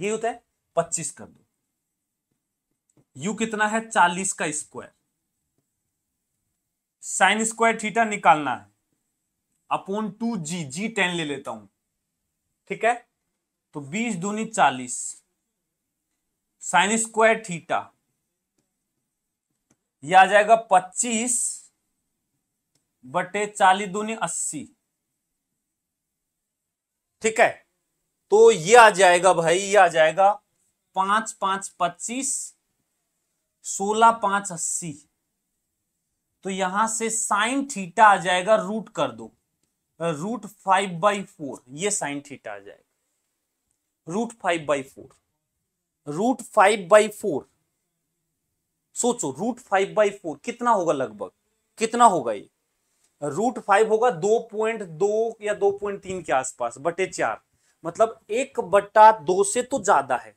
S1: ये होता है पच्चीस कर दो यू कितना है चालीस का स्क्वायर साइन स्क्वायर थीटा निकालना है upon two G G ten ले लेता हूं ठीक है तो बीस दूनी चालीस साइन स्क्वायर थीटा यह आ जाएगा पच्चीस बटे चालीस दूनी अस्सी ठीक है तो ये आ जाएगा भाई ये आ जाएगा पांच पांच पच्चीस सोलह पांच अस्सी तो यहां से साइन थीटा आ जाएगा रूट कर दो रूट फाइव बाई फोर ये साइन थीटा आ जाएगा root five by four root five by four सोचो रूट फाइव बाई फोर कितना होगा लगभग कितना होगा ये रूट फाइव होगा दो पॉइंट दो या दो पॉइंट तीन के आसपास बटे चार मतलब एक बटा दो से तो ज्यादा है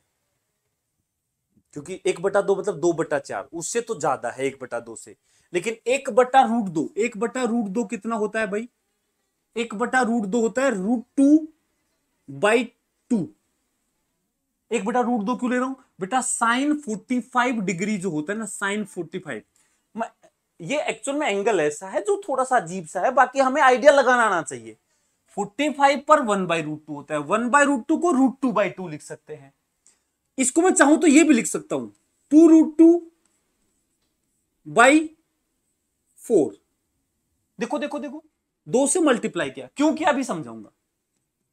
S1: क्योंकि एक बटा दो मतलब दो बटा चार उससे तो ज्यादा है एक बटा दो से लेकिन एक बटा रूट दो एक बटा रूट दो कितना होता है भाई एक बटा रूट दो होता है रूट टू बाई टू एक बटा रूट दो क्यों ले रहा हूं बेटा साइन फोर्टी फाइव डिग्री जो होता है ना साइन फोर्टी फाइव ये एक्चुअल में एंगल ऐसा है जो थोड़ा सा अजीब सा है बाकी हमें आइडिया लगाना आना चाहिए 45 पर वन बाई रूट टू होता है वन बाई रूट टू को रूट टू बाई टू लिख सकते हैं इसको मैं चाहूं तो ये भी लिख सकता हूं two root two by four देखो देखो देखो दो से मल्टीप्लाई किया क्यों किया अभी समझाऊंगा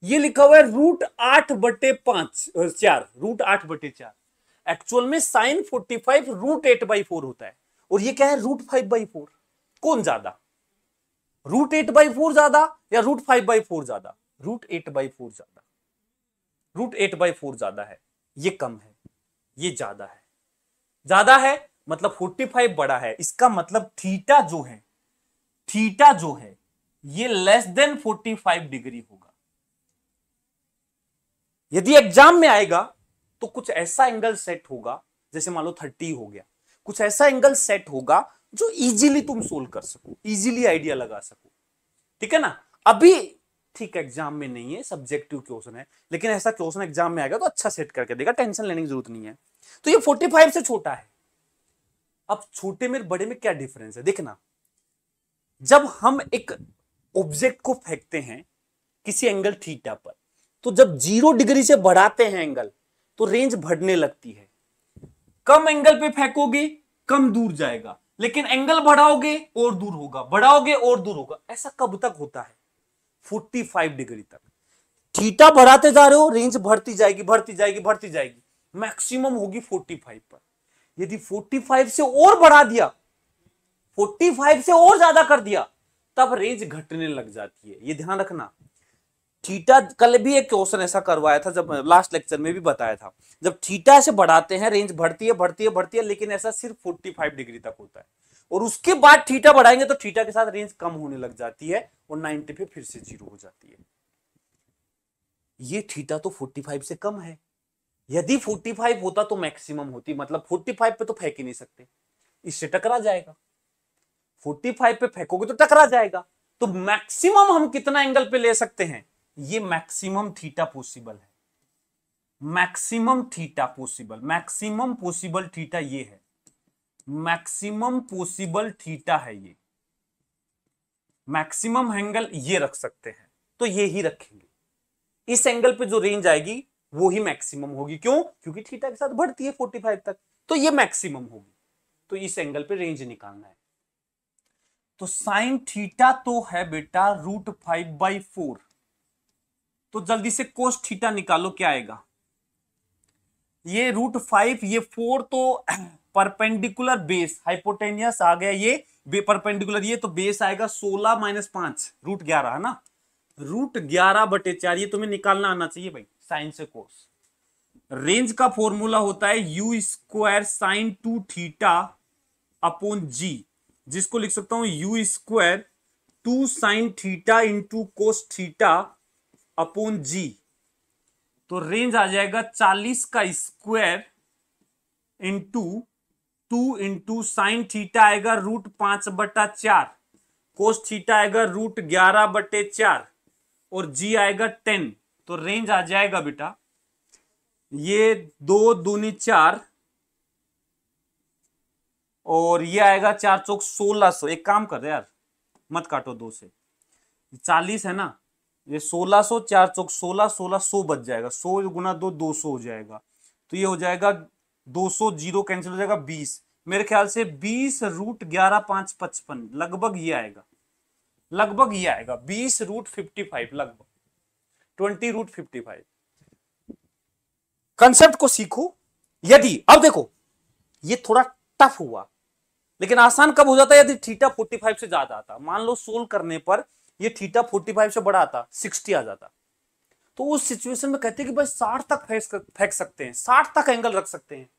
S1: ये लिखा हुआ है रूट आठ बटे पांच चार रूट आठ बटे चार एक्चुअल में sine forty five root eight by four होता है और ये क्या है रूट फाइव बाई फोर कौन ज्यादा रूट एट बाई फोर ज्यादा या रूट फाइव बाई फोर ज्यादा रूट एट बाई फोर ज्यादा रूट एट बाई फोर ज्यादा है ये कम है ये ज्यादा है ज्यादा है मतलब फोर्टी फाइव बड़ा है इसका मतलब थीटा जो है थीटा जो है ये less than forty five degree होगा यदि एग्जाम में आएगा तो कुछ ऐसा एंगल सेट होगा जैसे मान लो थर्टी हो गया कुछ ऐसा एंगल सेट होगा जो इजीली तुम सोल्व कर सको इजीली आइडिया लगा सको ठीक है ना अभी ठीक एग्जाम में नहीं है सब्जेक्टिव क्वेश्चन है लेकिन ऐसा क्वेश्चन एग्जाम में आएगा तो अच्छा सेट करके देगा टेंशन लेने की जरूरत नहीं है तो ये 45 से छोटा है अब छोटे में बड़े में क्या डिफरेंस है देखना जब हम एक ऑब्जेक्ट को फेंकते हैं किसी एंगल थीटा पर तो जब जीरो डिग्री से बढ़ाते हैं एंगल तो रेंज बढ़ने लगती है कम एंगल पे फेंकोगे कम दूर जाएगा लेकिन एंगल बढ़ाओगे और दूर होगा बढ़ाओगे और दूर होगा ऐसा कब तक होता है 45 डिग्री तक थीटा बढ़ाते जा रहे हो रेंज बढ़ती जाएगी बढ़ती जाएगी बढ़ती जाएगी मैक्सिमम होगी 45 पर यदि 45 से और बढ़ा दिया 45 से और ज्यादा कर दिया तब रेंज घटने लग जाती है ये ध्यान रखना थीटा कल भी एक क्वेश्चन ऐसा करवाया था जब लास्ट लेक्चर में भी बताया था जब थीटा से बढ़ाते हैं रेंज बढ़ती है बढ़ती है बढ़ती है लेकिन ऐसा सिर्फ 45 डिग्री तक होता है और उसके बाद थीटा बढ़ाएंगे तो थीटा के साथ रेंज कम होने लग जाती है और नाइनटी पे फिर से जीरो हो जाती है ये थीटा तो 45 से कम है यदि 45 होता तो मैक्सिमम होती मतलब 45 पे तो फेंक ही नहीं सकते इससे टकरा जाएगा 45 पे फेंकोगे तो टकरा जाएगा तो मैक्सिमम हम कितना एंगल पे ले सकते हैं ये मैक्सिमम थीटा पॉसिबल है maximum theta possible maximum possible theta ये है मैक्सिमम पॉसिबल थीटा है ये मैक्सिमम एंगल ये रख सकते हैं तो ये ही रखेंगे इस एंगल पे जो रेंज आएगी वो ही मैक्सिमम होगी क्यों क्योंकि थीटा के साथ बढ़ती है 45 तक तो ये मैक्सिमम होगी तो इस एंगल पे रेंज निकालना है तो साइन थीटा तो है बेटा रूट फाइव बाई फोर तो जल्दी से कोस थीटा निकालो क्या आएगा ये रूट फाइव ये फोर तो परपेंडिकुलर बेस हाइपोटेनियस आ गया ये परपेंडिकुलर ये तो बेस आएगा सोलह माइनस पांच रूट ग्यारह है ना रूट ग्यारह बटे चार ये तुम्हें निकालना आना चाहिए भाई साइन से कोस रेंज का फॉर्मूला होता है U square sine two theta upon G जिसको लिख सकता हूं U square two sine theta into cos theta upon G तो रेंज आ जाएगा चालीस का square into two into sine theta आएगा रूट पांच बटा चार कोस थीटा आएगा रूट ग्यारह बटे चार और जी आएगा टेन तो रेंज आ जाएगा बेटा ये दो दूनी चार और ये आएगा चार चौक सोलह सो एक काम कर यार मत काटो दो से चालीस है ना ये सोलह सो चार चौक सोलह सोलह सो बच जाएगा सो गुना दो दो हो जाएगा तो ये हो जाएगा दो सौ जीरो कैंसिल हो जाएगा बीस मेरे ख्याल से बीस रूट ग्यारह पांच पचपन लगभग ये आएगा लगभग ये आएगा बीस रूट फिफ्टी फाइव लगभग twenty root fifty five concept को सीखो यदि अब देखो ये थोड़ा टफ हुआ लेकिन आसान कब हो जाता है यदि थीटा फोर्टी फाइव से ज्यादा आता मान लो सोल्व करने पर ये थीटा 45 से बड़ा आता 60 आ जाता तो उस सिचुएशन में कहते हैं कि भाई 60 तक फेंक सकते हैं 60 तक एंगल रख सकते हैं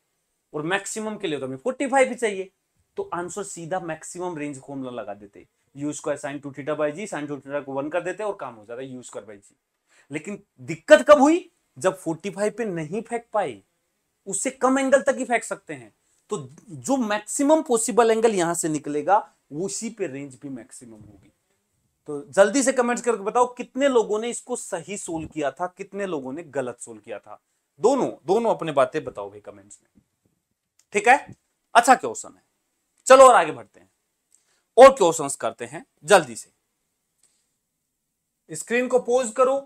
S1: और मैक्सिमम के लिए तो हमें 45 ही चाहिए तो आंसर सीधा मैक्सिमम रेंज फॉर्मूला लगा देते use square sine two theta by G sine two theta को वन कर देते और काम हो जाता यूज कर बाई जी लेकिन दिक्कत कब हुई जब 45 पे नहीं फेंक पाए उससे कम एंगल तक ही फेंक सकते हैं तो जो मैक्सिमम पॉसिबल एंगल यहां से निकलेगा उसी पे रेंज भी मैक्सिमम होगी तो जल्दी से कमेंट्स करके बताओ कितने लोगों ने इसको सही सोल्व किया था कितने लोगों ने गलत सोल्व किया था दोनों दोनों अपने बातें बताओ भाई कमेंट्स में ठीक है अच्छा क्वेश्चन है चलो और आगे बढ़ते हैं और क्वेश्चंस करते हैं जल्दी से स्क्रीन को पोज करो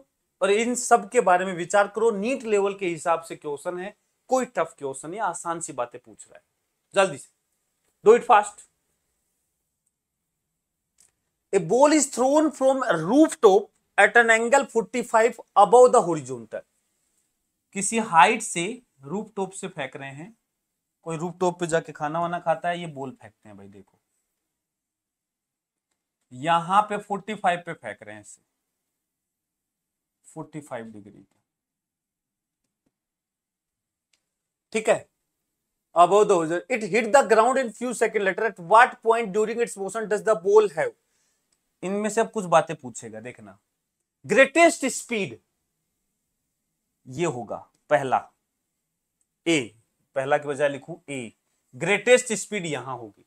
S1: और इन सब के बारे में विचार करो नीट लेवल के हिसाब से क्वेश्चन है कोई टफ क्वेश्चन या आसान सी बातें पूछ रहा है जल्दी से डो इट फास्ट बोल is thrown thrown from top at an angle forty five अब the horizontal किसी हाइट से रूफटॉप से फेंक रहे हैं कोई टॉप पे जाके खाना वाना खाता है ये बोल फेंकते हैं भाई देखो यहां पे 45 पे फेंक रहे हैं इसे फाइव डिग्री का ठीक है about the it hit the ground in few second later at what point during its motion does the ball have इनमें से अब कुछ बातें पूछेगा देखना ग्रेटेस्ट स्पीड ये होगा पहला ए पहला के बजाय लिखू ए ग्रेटेस्ट स्पीड यहां होगी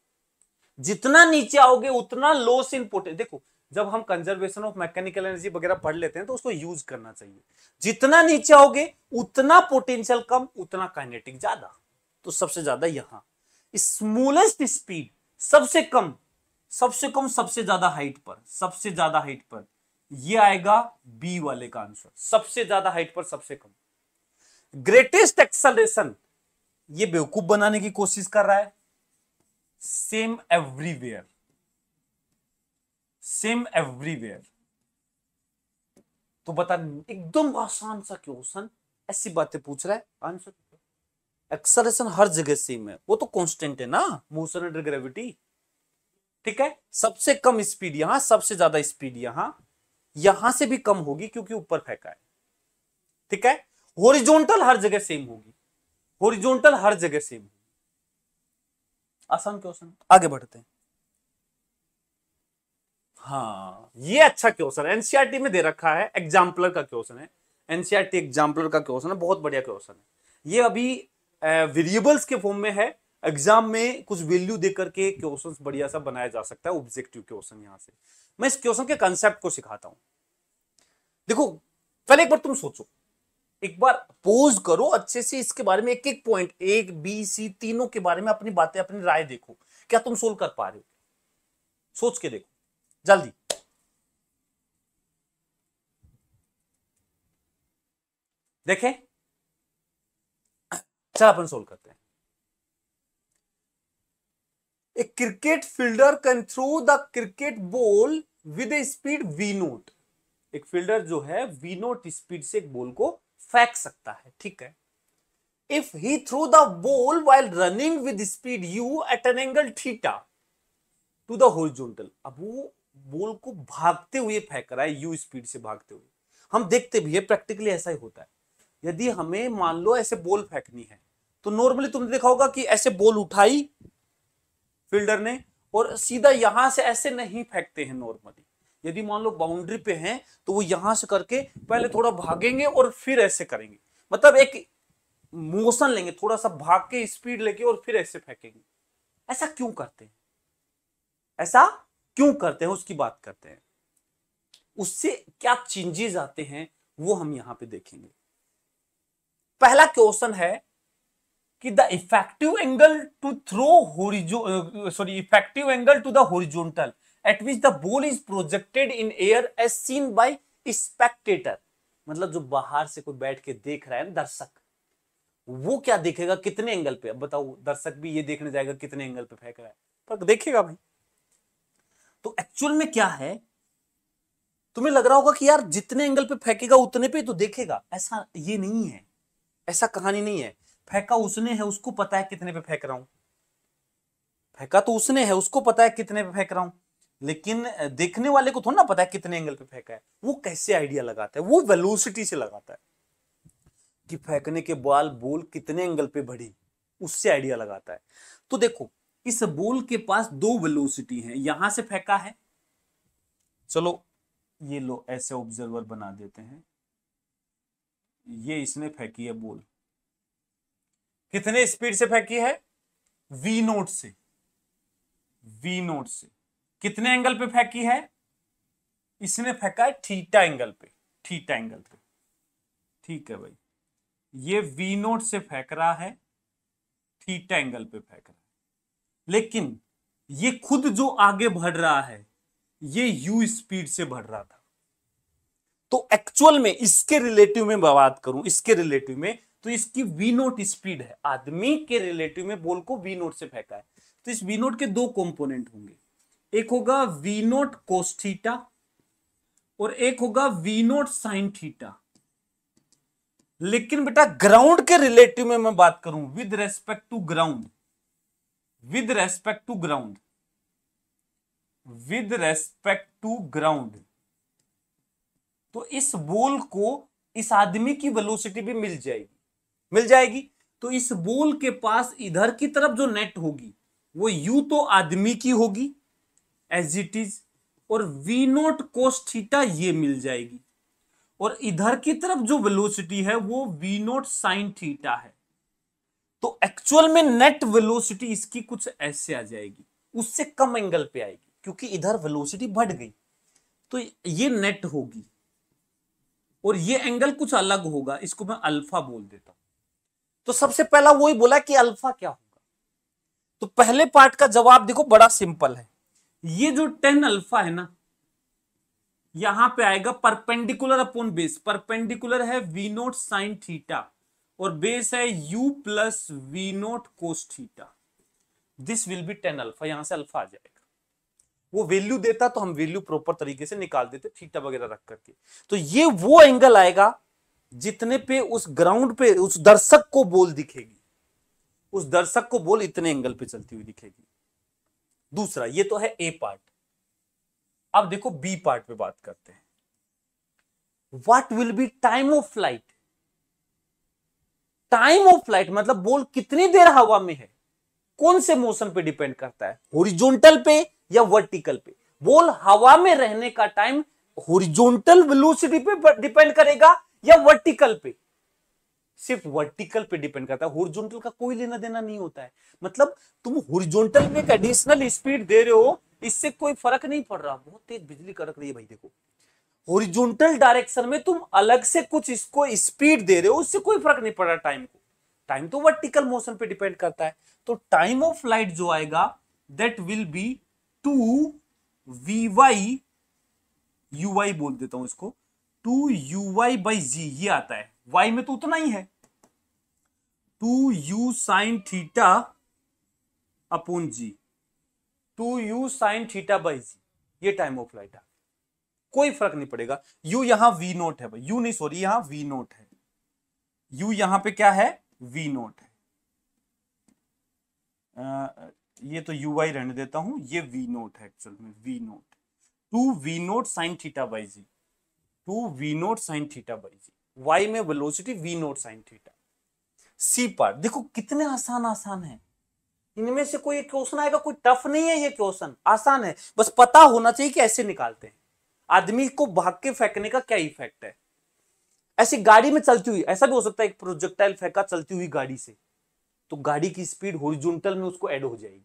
S1: जितना नीचे आओगे उतना लोस इन पोटेंशियल देखो जब हम कंजर्वेशन ऑफ मैकेनिकल एनर्जी वगैरह पढ़ लेते हैं तो उसको यूज करना चाहिए जितना नीचे आओगे उतना पोटेंशियल कम उतना काइनेटिक ज्यादा तो सबसे ज्यादा यहां स्मूलेस्ट स्पीड सबसे कम सबसे कम सबसे ज्यादा हाइट पर सबसे ज्यादा हाइट पर ये आएगा बी वाले का आंसर सबसे ज्यादा हाइट पर सबसे कम ग्रेटेस्ट एक्सलेशन ये बेवकूफ बनाने की कोशिश कर रहा है सेम एवरीवेयर सेम एवरीवेयर तो बता एकदम आसान सा क्वेश्चन ऐसी बातें पूछ रहा है आंसर एक्सलेशन हर जगह सेम है वो तो कांस्टेंट है ना मोशन अंडर ग्रेविटी ठीक है सबसे कम स्पीड यहां सबसे ज्यादा स्पीड यहां यहां से भी कम होगी क्योंकि ऊपर फेंका है ठीक है होरिजोनटल हर जगह सेम होगी होरिजोनटल हर जगह सेम होगी आसान क्वेश्चन आगे बढ़ते हैं हाँ ये अच्छा क्वेश्चन एनसीआरटी e में दे रखा है एग्जाम्पलर का क्वेश्चन है एनसीआरटी एग्जाम्पलर e का क्वेश्चन है बहुत बढ़िया क्वेश्चन है ये अभी वेरिएबल्स के फॉर्म में है एग्जाम में कुछ वैल्यू दे करके क्वेश्चन बढ़िया सा बनाया जा सकता है ऑब्जेक्टिव क्वेश्चन यहां से मैं इस क्वेश्चन के कंसेप्ट को सिखाता हूं देखो पहले एक बार तुम सोचो एक बार पोज करो अच्छे से इसके बारे में एक एक पॉइंट एक बी सी तीनों के बारे में अपनी बातें अपनी राय देखो क्या तुम सोल्व कर पा रहे हो सोच के देखो जल्दी देखें चल अपन सोल्व कर a cricket fielder can throw the cricket ball with a speed V naught एक फील्डर जो है वी नोट स्पीड से एक बॉल को फेंक सकता है ठीक है if he throw the ball while running with speed U at an angle theta to the horizontal अब वो बॉल को भागते हुए फेंक रहा है यू स्पीड से भागते हुए हम देखते भी है प्रैक्टिकली ऐसा ही होता है यदि हमें मान लो ऐसे बॉल फेंकनी है तो नॉर्मली तुमने देखा होगा कि ऐसे बॉल उठाई फील्डर ने और सीधा यहां से ऐसे नहीं फेंकते हैं नॉर्मली यदि मान लो बाउंड्री पे हैं तो वो यहां से करके पहले थोड़ा भागेंगे और फिर ऐसे करेंगे मतलब एक मोशन लेंगे थोड़ा सा भाग के स्पीड लेके और फिर ऐसे फेंकेंगे ऐसा क्यों करते हैं ऐसा क्यों करते हैं उसकी बात करते हैं उससे क्या चेंजेस आते हैं वो हम यहां पे देखेंगे पहला क्वेश्चन है कि the effective angle to throw horizon sorry effective angle to the horizontal at which the ball is projected in air as seen by spectator मतलब जो बाहर से कोई बैठ के देख रहा है दर्शक वो क्या देखेगा कितने एंगल पे अब बताओ दर्शक भी ये देखने जाएगा कितने एंगल पे फेंक रहा है पर देखेगा भाई तो एक्चुअल में क्या है तुम्हें लग रहा होगा कि यार जितने एंगल पे फेंकेगा उतने पे तो देखेगा ऐसा ये नहीं है ऐसा कहानी नहीं है फेंका उसने है उसको पता है कितने पे फेंक रहा हूं फेंका तो उसने है उसको पता है कितने पे फेंक रहा हूं लेकिन देखने वाले को थोड़ा ना पता है कितने एंगल पे फेंका है वो कैसे आइडिया लगाता है वो वेलोसिटी से लगाता है कि फेंकने के बाल बोल कितने एंगल पे बढ़ी उससे आइडिया लगाता है तो देखो इस बोल के पास दो वेलोसिटी है यहां से फेंका है चलो ये लो ऐसे ऑब्जर्वर बना देते हैं ये इसने फेंकी है बोल कितने स्पीड से फेंकी है वी नोट से वी नोट से कितने एंगल पे फेंकी है इसने फेंका है थीटा एंगल पे थीटा एंगल पे ठीक है भाई ये वी नोट से फेंक रहा है थीटा एंगल पे फेंक रहा है लेकिन ये खुद जो आगे बढ़ रहा है ये यू स्पीड से बढ़ रहा था तो एक्चुअल में इसके रिलेटिव में बात करूं इसके रिलेटिव में तो इसकी वी नोट स्पीड है आदमी के रिलेटिव में बोल को वी नोट से फेंका है तो इस वी नोट के दो कंपोनेंट होंगे एक होगा वी नोट कोस्थीटा और एक होगा वी नोट साइन थीटा लेकिन बेटा ग्राउंड के रिलेटिव में मैं बात करूं with respect to ground with respect to ground with respect to ground तो इस बोल को इस आदमी की वेलोसिटी भी मिल जाएगी मिल जाएगी तो इस बोल के पास इधर की तरफ जो नेट होगी वो यू तो आदमी की होगी एज इट इज और वी नोट कोस ये मिल जाएगी और इधर की तरफ जो वेलोसिटी है वो वी नोट साइन थीटा है तो एक्चुअल में नेट वेलोसिटी इसकी कुछ ऐसे आ जाएगी उससे कम एंगल पे आएगी क्योंकि इधर वेलोसिटी बढ़ गई तो ये नेट होगी और ये एंगल कुछ अलग होगा इसको मैं अल्फा बोल देता हूं तो सबसे पहला वही बोला कि अल्फा क्या होगा तो पहले पार्ट का जवाब देखो बड़ा सिंपल है ये जो टेन अल्फा है ना यहां पे आएगा परपेंडिकुलर अपॉन बेस परपेंडिकुलर है वी नोट साइन थीटा और बेस है U plus V naught cos theta this will be tan alpha यहां से अल्फा आ जाएगा वो वैल्यू देता तो हम वैल्यू प्रॉपर तरीके से निकाल देते थीटा वगैरह रख करके तो ये वो एंगल आएगा जितने पे उस ग्राउंड पे उस दर्शक को बोल दिखेगी उस दर्शक को बोल इतने एंगल पे चलती हुई दिखेगी दूसरा ये तो है ए पार्ट अब देखो बी पार्ट पे बात करते हैं what will be time of flight time of flight मतलब बोल कितनी देर हवा में है कौन से मोशन पे डिपेंड करता है होरिजोनटल पे या वर्टिकल पे बोल हवा में रहने का टाइम होरिजोनटल वेलोसिटी पे डिपेंड करेगा या वर्टिकल पे सिर्फ वर्टिकल पे डिपेंड करता है हॉरिजॉन्टल का कोई लेना देना नहीं होता है मतलब तुम हॉरिजॉन्टल में एक एडिशनल स्पीड दे रहे हो इससे कोई फर्क नहीं पड़ रहा बहुत तेज बिजली कड़क रही है भाई देखो हॉरिजॉन्टल डायरेक्शन में तुम अलग से कुछ इसको स्पीड दे रहे हो उससे कोई फर्क नहीं पड़ रहा टाइम को टाइम तो वर्टिकल मोशन पे डिपेंड करता है तो टाइम ऑफ लाइट जो आएगा that will be two V Y U Y बोल देता हूं इसको two U Y by G ये आता है y में तो उतना ही है two U sine theta upon G two U sine theta by G ये टाइम ऑफ लाइट आ कोई फर्क नहीं पड़ेगा u यहां v नोट है भाई u नहीं सॉरी यहां v नोट है u यहां पे क्या है v नोट है आ, ये तो यू वाई रहने देता हूं ये v नोट है एक्चुअल में v naught two v naught sine theta by G two V naught sine theta by G Y में velocity V naught sine theta C part देखो कितने आसान आसान है इनमें से कोई क्वेश्चन आएगा कोई टफ नहीं है ये क्वेश्चन आसान है बस पता होना चाहिए कि ऐसे निकालते हैं आदमी को भाग के फेंकने का क्या इफेक्ट है ऐसी गाड़ी में चलती हुई ऐसा भी हो सकता है एक प्रोजेक्टाइल फेंका चलती हुई गाड़ी से तो गाड़ी की स्पीड होरिजोनटल में उसको एड हो जाएगी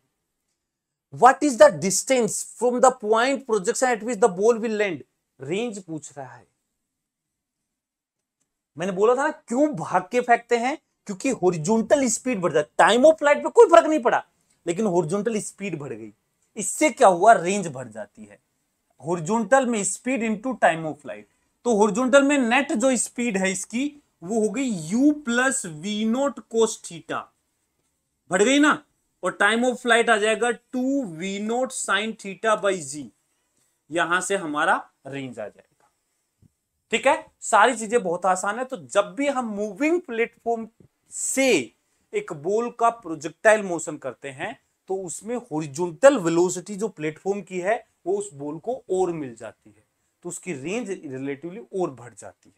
S1: what is the distance from the point projection at which the ball will land range पूछ रहा है मैंने बोला था ना क्यों भाग के फेंकते हैं क्योंकि होरिजोनटल स्पीड बढ़ जाती टाइम ऑफ फ्लाइट पे कोई फर्क नहीं पड़ा लेकिन होरिजोनटल स्पीड बढ़ गई इससे क्या हुआ रेंज बढ़ जाती है होरिजोनटल में speed into time of flight तो होरिजोनटल में नेट जो स्पीड है इसकी वो हो गई u plus V naught cos theta बढ़ गई ना और टाइम ऑफ फ्लाइट आ जाएगा two V naught sine theta by G यहां से हमारा रेंज आ जाएगा ठीक है सारी चीजें बहुत आसान है तो जब भी हम मूविंग प्लेटफॉर्म से एक बोल का प्रोजेक्टाइल मोशन करते हैं तो उसमें होरिजोनटल वेलोसिटी जो प्लेटफॉर्म की है वो उस बोल को और मिल जाती है तो उसकी रेंज रिलेटिवली और बढ़ जाती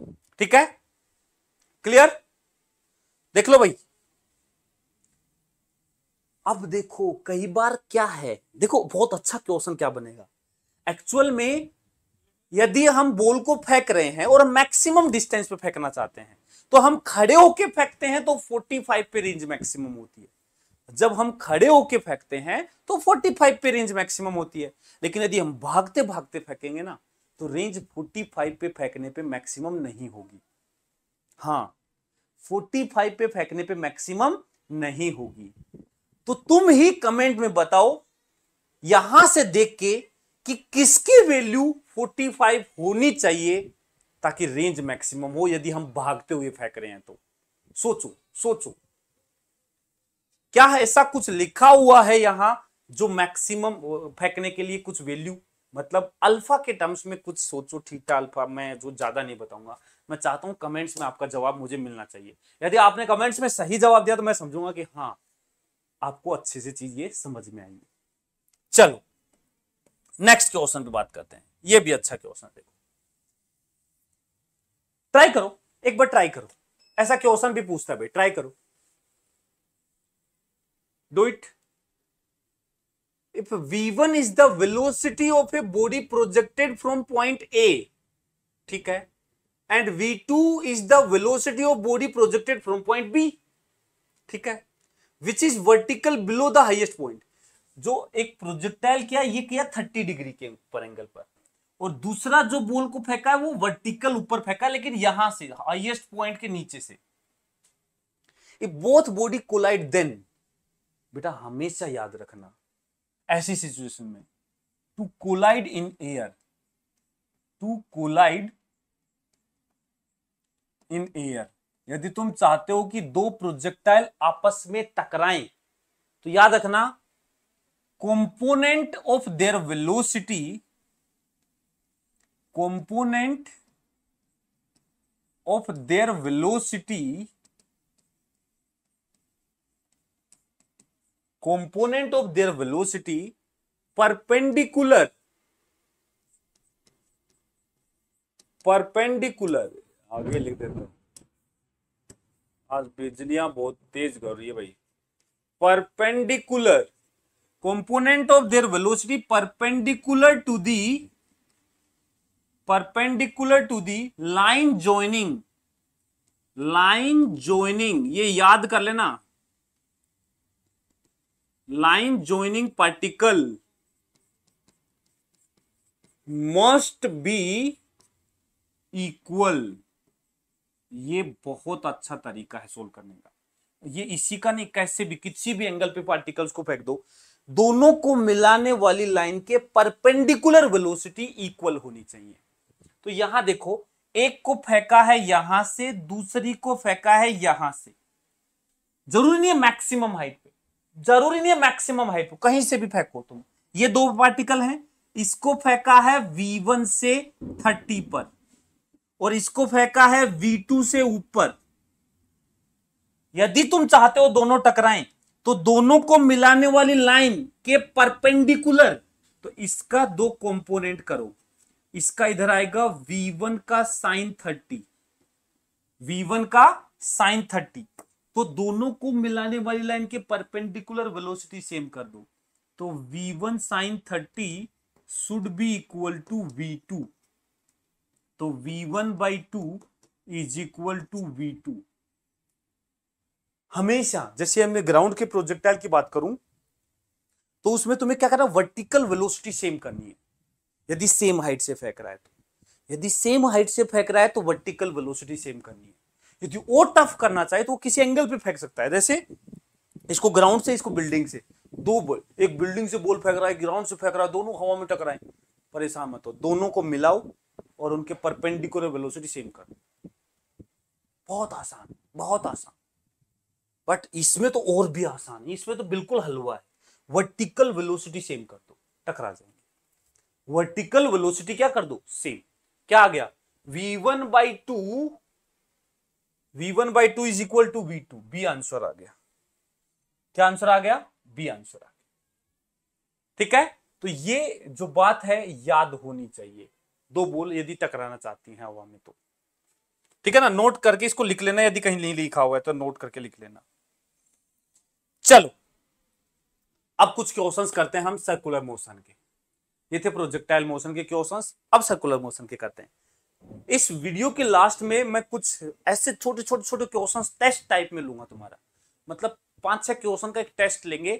S1: है ठीक है क्लियर देख लो भाई अब देखो कई बार क्या है देखो बहुत अच्छा क्वेश्चन क्या बनेगा एक्चुअल में यदि हम बॉल को फेंक रहे हैं और मैक्सिमम डिस्टेंस पे फेंकना चाहते हैं तो हम खड़े होके फेंकते हैं तो 45 पे रेंज मैक्सिमम होती है जब हम खड़े होके फेंकते हैं तो 45 पे रेंज मैक्सिमम होती है लेकिन यदि हम भागते भागते फेंकेंगे ना तो रेंज 45 पे फेंकने पे मैक्सिमम नहीं होगी हाँ 45 पे फेंकने पे मैक्सिमम नहीं होगी तो तुम ही कमेंट में बताओ यहां से देख के कि किसकी वैल्यू 45 होनी चाहिए ताकि रेंज मैक्सिमम हो यदि हम भागते हुए फेंक रहे हैं तो सोचो सोचो क्या ऐसा कुछ लिखा हुआ है यहां जो मैक्सिमम फेंकने के लिए कुछ वैल्यू मतलब अल्फा के टर्म्स में कुछ सोचो थीटा अल्फा मैं जो ज्यादा नहीं बताऊंगा मैं चाहता हूं कमेंट्स में आपका जवाब मुझे मिलना चाहिए यदि आपने कमेंट्स में सही जवाब दिया तो मैं समझूंगा कि हाँ आपको अच्छे से चीज ये समझ में आई चलो नेक्स्ट क्वेश्चन पे बात करते हैं ये भी अच्छा क्वेश्चन देखो ट्राई करो एक बार ट्राई करो ऐसा क्वेश्चन भी पूछता भाई ट्राई करो do it if V one is the velocity of a body projected from point A ठीक है and V two is the velocity of body projected from point B ठीक है which is vertical below the highest point जो एक प्रोजेक्टाइल किया ये किया थर्टी डिग्री के ऊपर एंगल पर और दूसरा जो बॉल को फेंका है वो वर्टिकल ऊपर फेंका लेकिन यहां से हाईएस्ट पॉइंट के नीचे से if both body collide then बेटा हमेशा याद रखना ऐसी सिचुएशन में to collide in air to collide in air यदि तुम चाहते हो कि दो प्रोजेक्टाइल आपस में टकराएं तो याद रखना component of their velocity component of their velocity component of their velocity perpendicular perpendicular आगे लिख देते हूं आज बिजलियां बहुत तेज कर रही है भाई perpendicular component of their velocity perpendicular to the perpendicular to the line joining line joining ये याद कर लेना line joining particle must be equal ये बहुत अच्छा तरीका है सोल्व करने का ये इसी का नहीं कैसे भी किसी भी एंगल पे पार्टिकल्स को फेंक दो दोनों को मिलाने वाली लाइन के परपेंडिकुलर वेलोसिटी इक्वल होनी चाहिए तो यहां देखो एक को फेंका है यहां से दूसरी को फेंका है यहां से जरूरी नहीं है मैक्सिमम हाइट पे जरूरी नहीं है मैक्सिमम हाइट पे कहीं से भी फेंको तुम ये दो पार्टिकल हैं इसको फेंका है V1 से 30 पर और इसको फेंका है V2 से ऊपर यदि तुम चाहते हो दोनों टकराएं तो दोनों को मिलाने वाली लाइन के परपेंडिकुलर तो इसका दो कंपोनेंट करो इसका इधर आएगा V1 का साइन 30 V1 का साइन 30 तो दोनों को मिलाने वाली लाइन के परपेंडिकुलर वेलोसिटी सेम कर दो तो V1 sine thirty should be equal to V2 तो V1 by two is equal to V two हमेशा जैसे हमने ग्राउंड के प्रोजेक्टाइल की बात करूं तो उसमें तुम्हें क्या करना वर्टिकल वेलोसिटी सेम करनी है यदि सेम हाइट से फेंक रहा है तो यदि सेम हाइट से फेंक रहा है तो वर्टिकल वेलोसिटी सेम करनी है यदि वो टफ करना चाहे तो वो किसी एंगल पे फेंक सकता है जैसे इसको ग्राउंड से इसको बिल्डिंग से दो बॉल एक बिल्डिंग से बॉल फेंक रहा है ग्राउंड से फेंक रहा है दोनों हवा में टकराए परेशान मत हो दोनों को मिलाओ और उनके परपेंडिकुलर वेलोसिटी सेम करो बहुत आसान बहुत आसान बट इसमें तो और भी आसान है इसमें तो बिल्कुल हलवा है वर्टिकल वेलोसिटी सेम कर दो टकरा जाएंगे वर्टिकल वेलोसिटी क्या कर दो सेम क्या आ गया v1 one by two V one by two is equal to V two B answer आ गया क्या आंसर आ गया बी आंसर आ गया ठीक है तो ये जो बात है याद होनी चाहिए दो बोल यदि टकराना चाहती हैं हवा में तो ठीक है ना नोट करके इसको लिख लेना यदि कहीं नहीं लिखा हुआ है तो नोट करके लिख लेना चलो अब कुछ क्वेश्चन करते हैं हम सर्कुलर मोशन के ये थे प्रोजेक्टाइल मोशन के क्वेश्चन अब सर्कुलर मोशन के करते हैं इस वीडियो के लास्ट में मैं कुछ ऐसे छोटे छोटे छोटे क्वेश्चन टेस्ट टाइप में लूंगा तुम्हारा मतलब पांच छह क्वेश्चन का एक टेस्ट लेंगे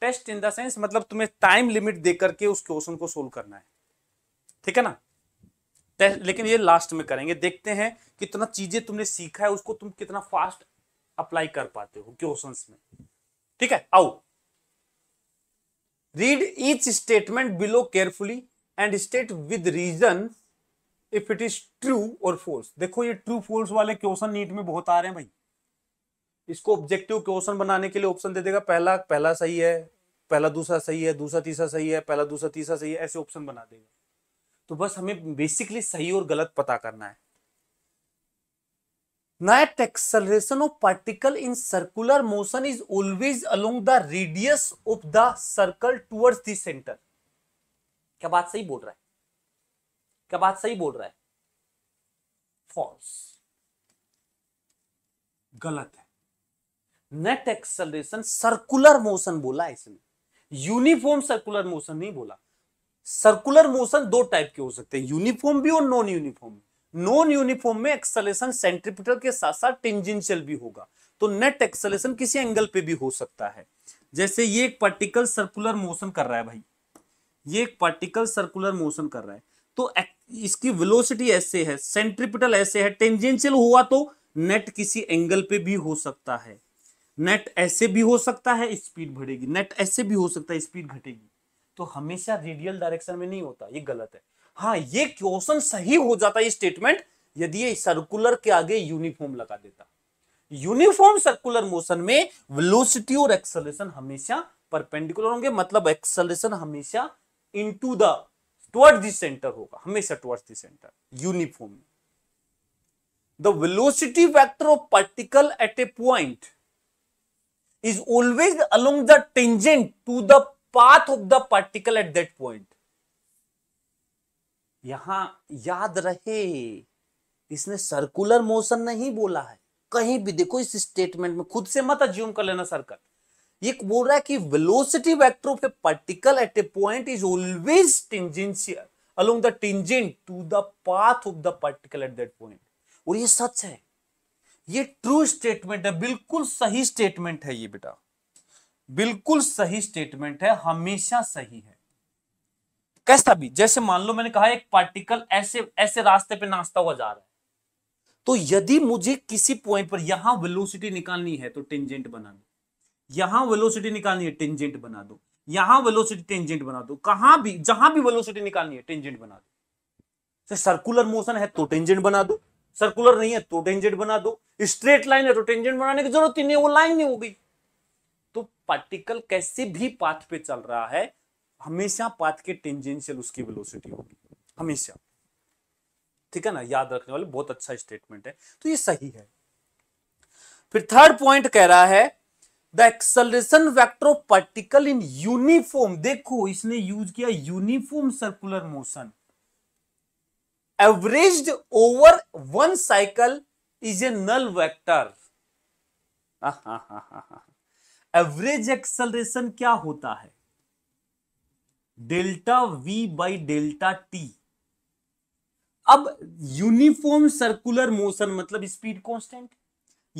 S1: टेस्ट इन द सेंस मतलब तुम्हें टाइम लिमिट दे करके उस क्वेश्चन को सोल्व करना है ठीक है ना लेकिन ये लास्ट में करेंगे देखते हैं कितना चीजें तुमने सीखा है उसको तुम कितना फास्ट अप्लाई कर पाते हो क्वेश्चन में ठीक है आओ read each statement below carefully and state with reason if it is true और फोल्स देखो ये ट्रू फोल्स वाले क्वेश्चन नीट में बहुत आ रहे हैं भाई इसको ऑब्जेक्टिव क्वेश्चन बनाने के लिए ऑप्शन दे देगा पहला पहला सही है पहला दूसरा सही है दूसरा तीसरा सही है पहला दूसरा तीसरा सही है ऐसे ऑप्शन बना देगा तो बस हमें बेसिकली सही और गलत पता करना है net acceleration of particle in circular motion is always along the radius of the circle towards the centre क्या बात सही बोल रहा है क्या बात सही बोल रहा है फॉल्स गलत है नेट एक्सलेशन सर्कुलर मोशन बोला इसने यूनिफॉर्म सर्कुलर मोशन नहीं बोला सर्कुलर मोशन दो टाइप के हो सकते हैं यूनिफॉर्म भी और नॉन यूनिफॉर्म नॉन यूनिफॉर्म में एक्सलेशन सेंट्रीपिटल के साथ साथ टेंजेंशियल भी होगा तो नेट एक्सलेशन किसी एंगल पे भी हो सकता है जैसे ये एक पार्टिकल सर्कुलर मोशन कर रहा है भाई ये एक पार्टिकल सर्कुलर मोशन कर रहा है तो इसकी वेलोसिटी ऐसे है सेंट्रीपिटल ऐसे है टेंजेंशियल हुआ तो नेट किसी एंगल पे भी हो सकता है नेट ऐसे भी हो सकता है स्पीड बढ़ेगी नेट ऐसे भी हो सकता है स्पीड घटेगी तो हमेशा रेडियल डायरेक्शन में नहीं होता ये गलत है हाँ ये क्वेश्चन सही हो जाता ये स्टेटमेंट यदि ये सर्कुलर के आगे यूनिफॉर्म लगा देता यूनिफॉर्म सर्कुलर मोशन में वेलोसिटी और एक्सलेशन हमेशा परपेंडिकुलर होंगे मतलब एक्सलेशन हमेशा into the toward the centre होगा हमेशा toward the centre uniform the velocity vector of particle at a point is always along the tangent to the path of the particle at that point यहां याद रहे इसने सर्कुलर मोशन नहीं बोला है कहीं भी देखो इस स्टेटमेंट में खुद से मत अज्यूम कर लेना सर्कल ये बोल रहा है कि velocity vector of a particle at a point is always tangential along the tangent to the path of the particle at that point और ये सच है ये ट्रू स्टेटमेंट है बिल्कुल सही स्टेटमेंट है ये बेटा बिल्कुल सही स्टेटमेंट है हमेशा सही है कैसा भी जैसे मान लो मैंने कहा एक पार्टिकल ऐसे ऐसे रास्ते पे नाचता हुआ जा रहा है तो यदि मुझे किसी पॉइंट पर यहां वेलोसिटी निकालनी है तो टेंजेंट बना दो यहां वेलोसिटी निकालनी है टेंजेंट बना दो यहां वेलोसिटी टेंजेंट बना दो कहां भी जहां भी वेलोसिटी निकालनी है टेंजेंट बना दो सर्कुलर मोशन है तो टेंजेंट बना दो सर्कुलर नहीं है तो टेंजेंट बना दो स्ट्रेट लाइन है तो टेंजेंट बनाने की जरूरत ही नहीं वो लाइन नहीं हो गई तो पार्टिकल कैसे भी पाथ पे चल रहा है हमेशा पाथ के टेंजेंशियल उसकी वेलोसिटी होगी हमेशा ठीक है ना याद रखने वाले बहुत अच्छा स्टेटमेंट है तो ये सही है फिर थर्ड पॉइंट कह रहा है the acceleration vector of particle in uniform देखो इसने यूज किया uniform circular motion average over one cycle is a null vector average acceleration क्या होता है delta V by delta T अब यूनिफॉर्म सर्कुलर मोशन मतलब स्पीड कांस्टेंट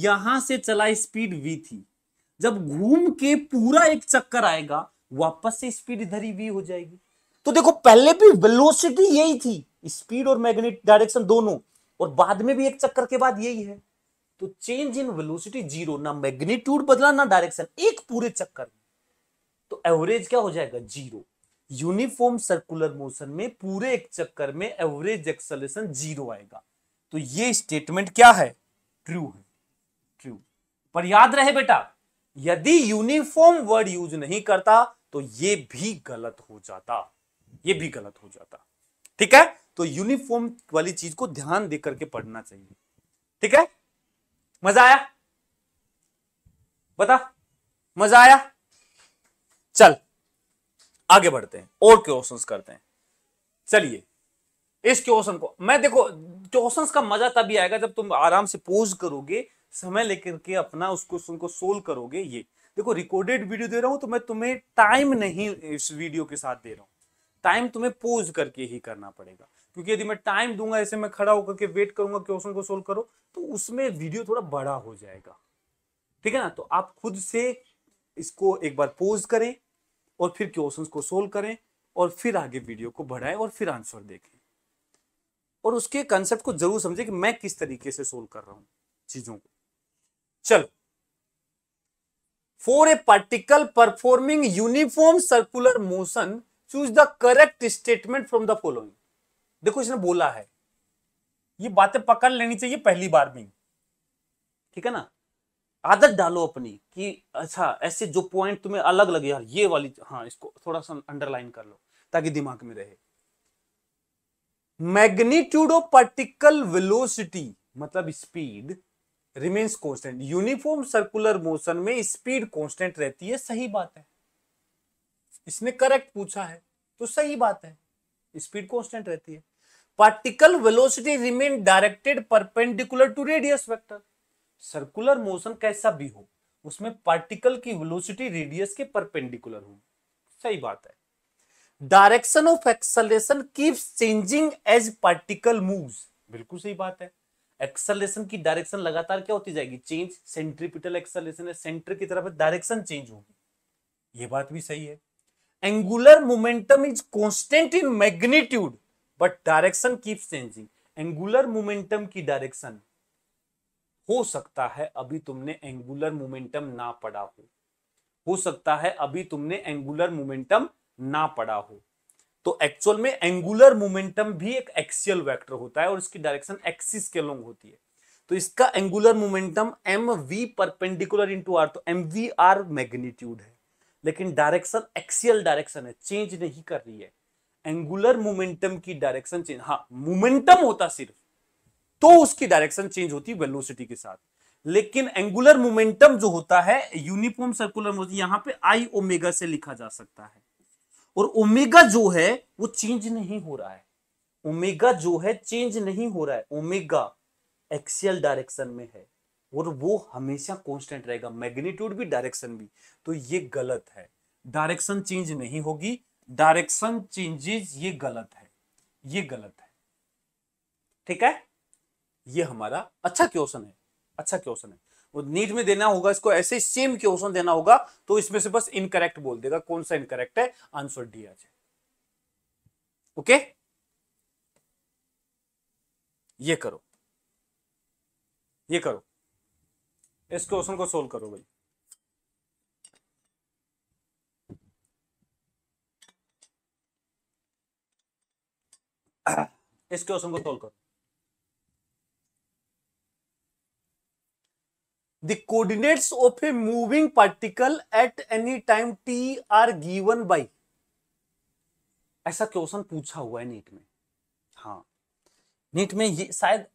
S1: यहां से चला स्पीड वी थी जब घूम के पूरा एक चक्कर आएगा वापस से स्पीड इधर ही वी हो जाएगी तो देखो पहले भी वेलोसिटी यही थी स्पीड और मैग्नेट डायरेक्शन दोनों और बाद में भी एक चक्कर के बाद यही है तो चेंज इन वेलोसिटी जीरो ना मैग्नीट्यूड बदला ना डायरेक्शन एक पूरे चक्कर में तो एवरेज क्या हो जाएगा जीरो यूनिफॉर्म सर्कुलर मोशन में पूरे एक चक्कर में एवरेज एक्सलेशन जीरो आएगा तो ये स्टेटमेंट क्या है ट्रू है ट्रू पर याद रहे बेटा यदि यूनिफॉर्म वर्ड यूज नहीं करता तो ये भी गलत हो जाता ये भी गलत हो जाता ठीक है तो यूनिफॉर्म वाली चीज को ध्यान देकर के पढ़ना चाहिए ठीक है मजा आया बता मजा आया चल आगे बढ़ते हैं और क्वेश्चन करते हैं चलिए इस क्वेश्चन को मैं देखो क्वेश्चन का मजा तभी आएगा जब तुम आराम से पोज करोगे समय लेकर के अपना उस क्वेश्चन को सोल्व करोगे ये देखो रिकॉर्डेड वीडियो दे रहा हूं तो मैं तुम्हें टाइम नहीं इस वीडियो के साथ दे रहा हूं टाइम तुम्हें पोज करके ही करना पड़ेगा क्योंकि यदि मैं टाइम दूंगा ऐसे में खड़ा होकर के वेट करूंगा क्वेश्चन को सोल्व करो तो उसमें वीडियो थोड़ा बड़ा हो जाएगा ठीक है ना तो आप खुद से इसको एक बार पोज करें और फिर क्वेश्चन को सोल्व करें और फिर आगे वीडियो को बढ़ाएं और फिर आंसर देखें और उसके कंसेप्ट को जरूर समझें कि मैं किस तरीके से सोल्व कर रहा हूं चीजों को चलो for a particle performing uniform circular motion choose the correct statement from the following देखो इसने बोला है ये बातें पकड़ लेनी चाहिए पहली बार में ठीक है ना आदत डालो अपनी कि अच्छा ऐसे जो पॉइंट तुम्हें अलग लगे यार ये वाली हाँ इसको थोड़ा सा अंडरलाइन कर लो ताकि दिमाग में रहे मैग्नीट्यूड ऑफ पार्टिकल वेलोसिटी मतलब speed remains constant uniform circular motion में स्पीड कांस्टेंट रहती है सही बात है इसने करेक्ट पूछा है तो सही बात है स्पीड कॉन्स्टेंट रहती है particle velocity remain directed perpendicular to radius vector circular motion कैसा भी हो उसमें पार्टिकल की वेलोसिटी रेडियस के परपेंडिकुलर हो सही बात है direction of acceleration keeps changing as particle moves बिल्कुल सही बात है एक्सलेशन की डायरेक्शन लगातार क्या होती जाएगी चेंज सेंट्रीपिटल एक्सलेशन है सेंटर की तरफ डायरेक्शन चेंज होगी ये बात भी सही है angular momentum is constant in magnitude but direction keeps changing angular momentum की डायरेक्शन हो सकता है अभी तुमने एंगुलर मोमेंटम ना पढ़ा हो हो सकता है अभी तुमने एंगुलर मोमेंटम ना पढ़ा हो तो एक्चुअल में एंगुलर मोमेंटम भी एक एक्सियल वेक्टर होता है और इसकी डायरेक्शन एक्सिस के लॉन्ग होती है तो इसका angular momentum M V perpendicular to R तो एम वी आर मैग्नीट्यूड है लेकिन डायरेक्शन एक्सियल डायरेक्शन है चेंज नहीं कर रही है एंगुलर मोमेंटम की डायरेक्शन चेंज हाँ मोमेंटम होता सिर्फ तो उसकी डायरेक्शन चेंज होती वेलोसिटी के साथ लेकिन एंगुलर मोमेंटम जो होता है यूनिफॉर्म सर्कुलर यहां पे आई ओमेगा से लिखा जा सकता है और ओमेगा जो है वो चेंज नहीं हो रहा है ओमेगा जो है चेंज नहीं हो रहा है ओमेगा एक्सियल डायरेक्शन में है और वो हमेशा कॉन्स्टेंट रहेगा मैग्नीट्यूड भी डायरेक्शन भी तो ये गलत है डायरेक्शन चेंज नहीं होगी डायरेक्शन चेंजेस ये गलत है ये गलत है ठीक है ये हमारा अच्छा क्वेश्चन है अच्छा क्वेश्चन है वो नीट में देना होगा इसको ऐसे सेम क्वेश्चन देना होगा तो इसमें से बस इनकरेक्ट बोल देगा कौन सा इनकरेक्ट है आंसर डी आ जाए ओके ये करो ये करो इस क्वेश्चन को सोल्व करो भाई इस क्वेश्चन को सोल्व करो the coordinates of a moving particle at any time t are given by ऐसा क्वेश्चन पूछा हुआ है नीट में हाँ नीट में ये शायद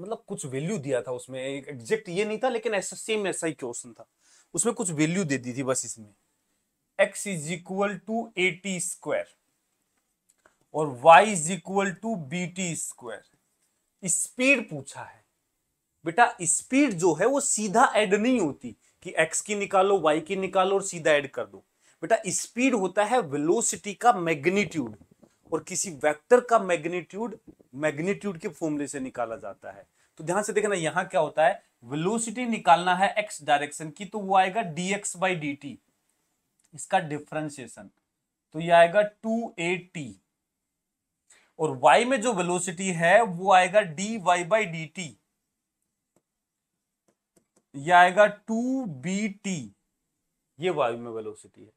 S1: मतलब कुछ वैल्यू दिया था उसमें एग्जैक्ट ये नहीं था लेकिन ऐसा सेम ऐसा ही क्वेश्चन था उसमें कुछ वैल्यू दे दी थी बस इसमें x is equal to A T square और y is equal to B T square speed पूछा है बेटा स्पीड जो है वो सीधा ऐड नहीं होती कि x की निकालो y की निकालो और सीधा ऐड कर दो बेटा स्पीड होता है वेलोसिटी का मैग्नीट्यूड और किसी वेक्टर का मैग्नीट्यूड मैग्नीट्यूड के फॉर्मूले से निकाला जाता है तो ध्यान से देखना यहां क्या होता है वेलोसिटी निकालना है एक्स डायरेक्शन की तो वो आएगा डीएक्स बाई डी इसका डिफ्रेंसिएशन तो ये आएगा टू ए टी और वाई में जो वेलोसिटी है वो आएगा D Y by D T यह आएगा टू बी टी ये वायु में वेलोसिटी है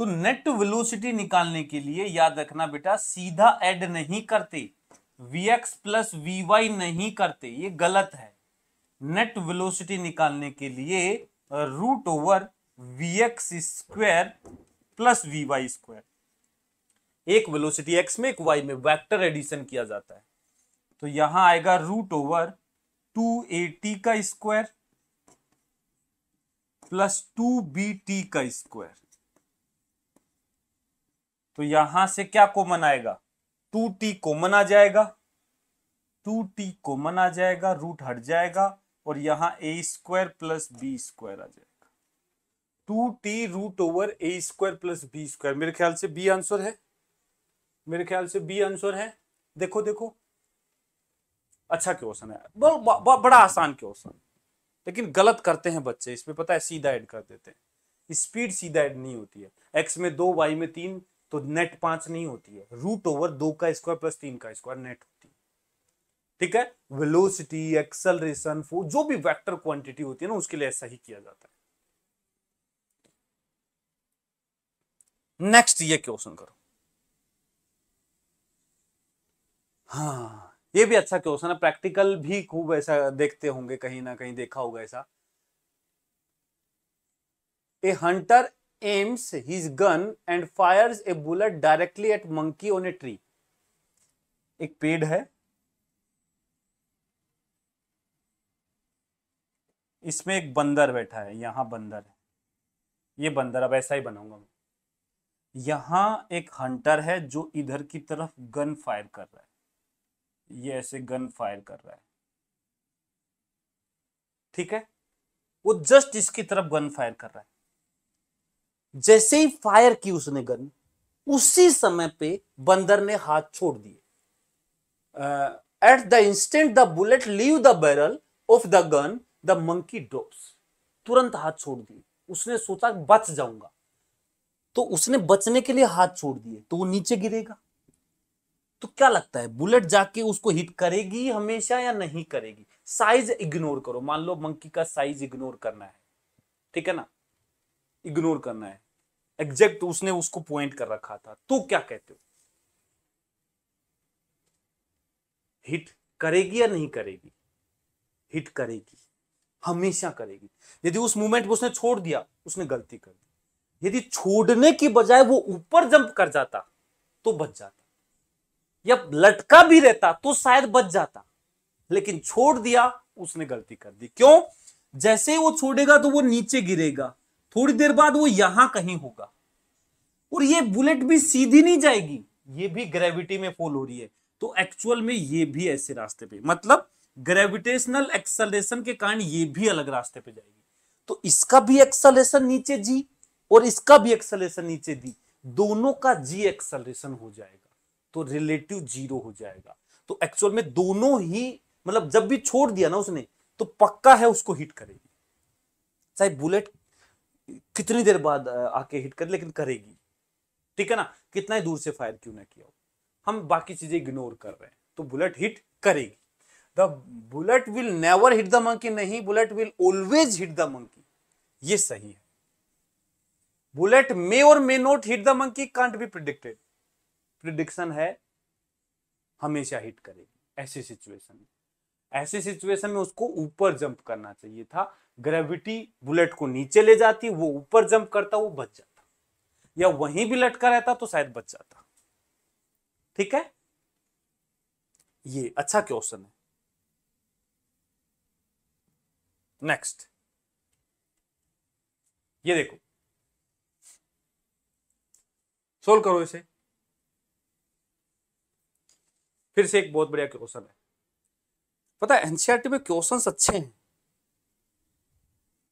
S1: तो नेट वेलोसिटी निकालने के लिए याद रखना बेटा सीधा ऐड नहीं करते V X plus V Y नहीं करते ये गलत है नेट वेलोसिटी निकालने के लिए root over V X square plus V Y square एक वेलोसिटी एक्स में एक वाई में वेक्टर एडिशन किया जाता है तो यहां आएगा root over two A T का square plus two B T का स्क्वायर तो यहां से क्या कॉमन आएगा टू टी कॉमन आ जाएगा टू टी कॉमन आ जाएगा रूट हट जाएगा और यहाँ A square plus B square आ जाएगा two T root over A square plus B square मेरे ख्याल से बी आंसर है मेरे ख्याल से बी आंसर है देखो देखो अच्छा क्वेश्चन है ब, ब, ब, बड़ा आसान क्वेश्चन लेकिन गलत करते हैं बच्चे इसमें पता है सीधा ऐड कर देते हैं स्पीड सीधा ऐड नहीं होती है एक्स में दो वाई में तीन तो नेट पांच नहीं होती है रूट ओवर दो का स्क्वायर प्लस तीन का स्क्वायर नेट होती है ठीक है वेलोसिटी एक्सलरेशन फोर्स जो भी वेक्टर क्वांटिटी होती है ना उसके लिए ऐसा ही किया जाता है नेक्स्ट ये क्वेश्चन करो हाँ ये भी अच्छा क्वेश्चन है प्रैक्टिकल भी खूब ऐसा देखते होंगे कहीं ना कहीं देखा होगा ऐसा a hunter aims his gun and fires a bullet directly at monkey on a tree. एक पेड़ है इसमें एक बंदर बैठा है यहां बंदर है ये बंदर अब ऐसा ही बनाऊंगा मैं यहां एक हंटर है जो इधर की तरफ गन फायर कर रहा है ये ऐसे गन फायर कर रहा है ठीक है वो जस्ट इसकी तरफ गन फायर कर रहा है जैसे ही फायर की उसने गन उसी समय पे बंदर ने हाथ छोड़ दिए at the instant the bullet leave the barrel of the gun the monkey drops तुरंत हाथ छोड़ दिए उसने सोचा बच जाऊंगा तो उसने बचने के लिए हाथ छोड़ दिए तो वो नीचे गिरेगा तो क्या लगता है बुलेट जाके उसको हिट करेगी हमेशा या नहीं करेगी साइज इग्नोर करो मान लो मंकी का साइज इग्नोर करना है ठीक है ना इग्नोर करना है एग्जैक्ट उसने उसको पॉइंट कर रखा था तो क्या कहते हो हिट करेगी या नहीं करेगी हिट करेगी हमेशा करेगी यदि उस मूवमेंट में उसने छोड़ दिया उसने गलती कर दी यदि छोड़ने की बजाय वो ऊपर जंप कर जाता तो बच जाता या लटका भी रहता तो शायद बच जाता लेकिन छोड़ दिया उसने गलती कर दी क्यों जैसे ही वो छोड़ेगा तो वो नीचे गिरेगा थोड़ी देर बाद वो यहां कहीं होगा और ये बुलेट भी सीधी नहीं जाएगी ये भी ग्रेविटी में फॉल हो रही है तो एक्चुअल में ये भी ऐसे रास्ते पे मतलब ग्रेविटेशनल एक्सलेशन के कारण ये भी अलग रास्ते पे जाएगी तो इसका भी एक्सलेशन नीचे जी और इसका भी एक्सलेशन नीचे दी दोनों का जी एक्सलेशन हो जाएगा तो रिलेटिव जीरो हो जाएगा तो एक्चुअल में दोनों ही मतलब जब भी छोड़ दिया ना उसने तो पक्का है उसको हिट करेगी चाहे बुलेट कितनी देर बाद आके हिट करे लेकिन करेगी ठीक है ना कितना ही दूर से फायर क्यों ना किया हम बाकी चीजें इग्नोर कर रहे हैं तो बुलेट हिट करेगी the bullet will never hit the monkey नहीं bullet will always hit the monkey ये सही है बुलेट मे और may not hit the monkey can't be predicted prediction है हमेशा हिट करेगी ऐसी सिचुएशन में ऐसी सिचुएशन में उसको ऊपर जंप करना चाहिए था ग्रेविटी बुलेट को नीचे ले जाती वो ऊपर जंप करता वो बच जाता या वहीं भी लटका रहता तो शायद बच जाता ठीक है ये अच्छा क्वेश्चन है नेक्स्ट ये देखो सोल्व करो इसे फिर से एक बहुत बढ़िया क्वेश्चन है पता है एनसीआरटी e में क्वेश्चंस अच्छे हैं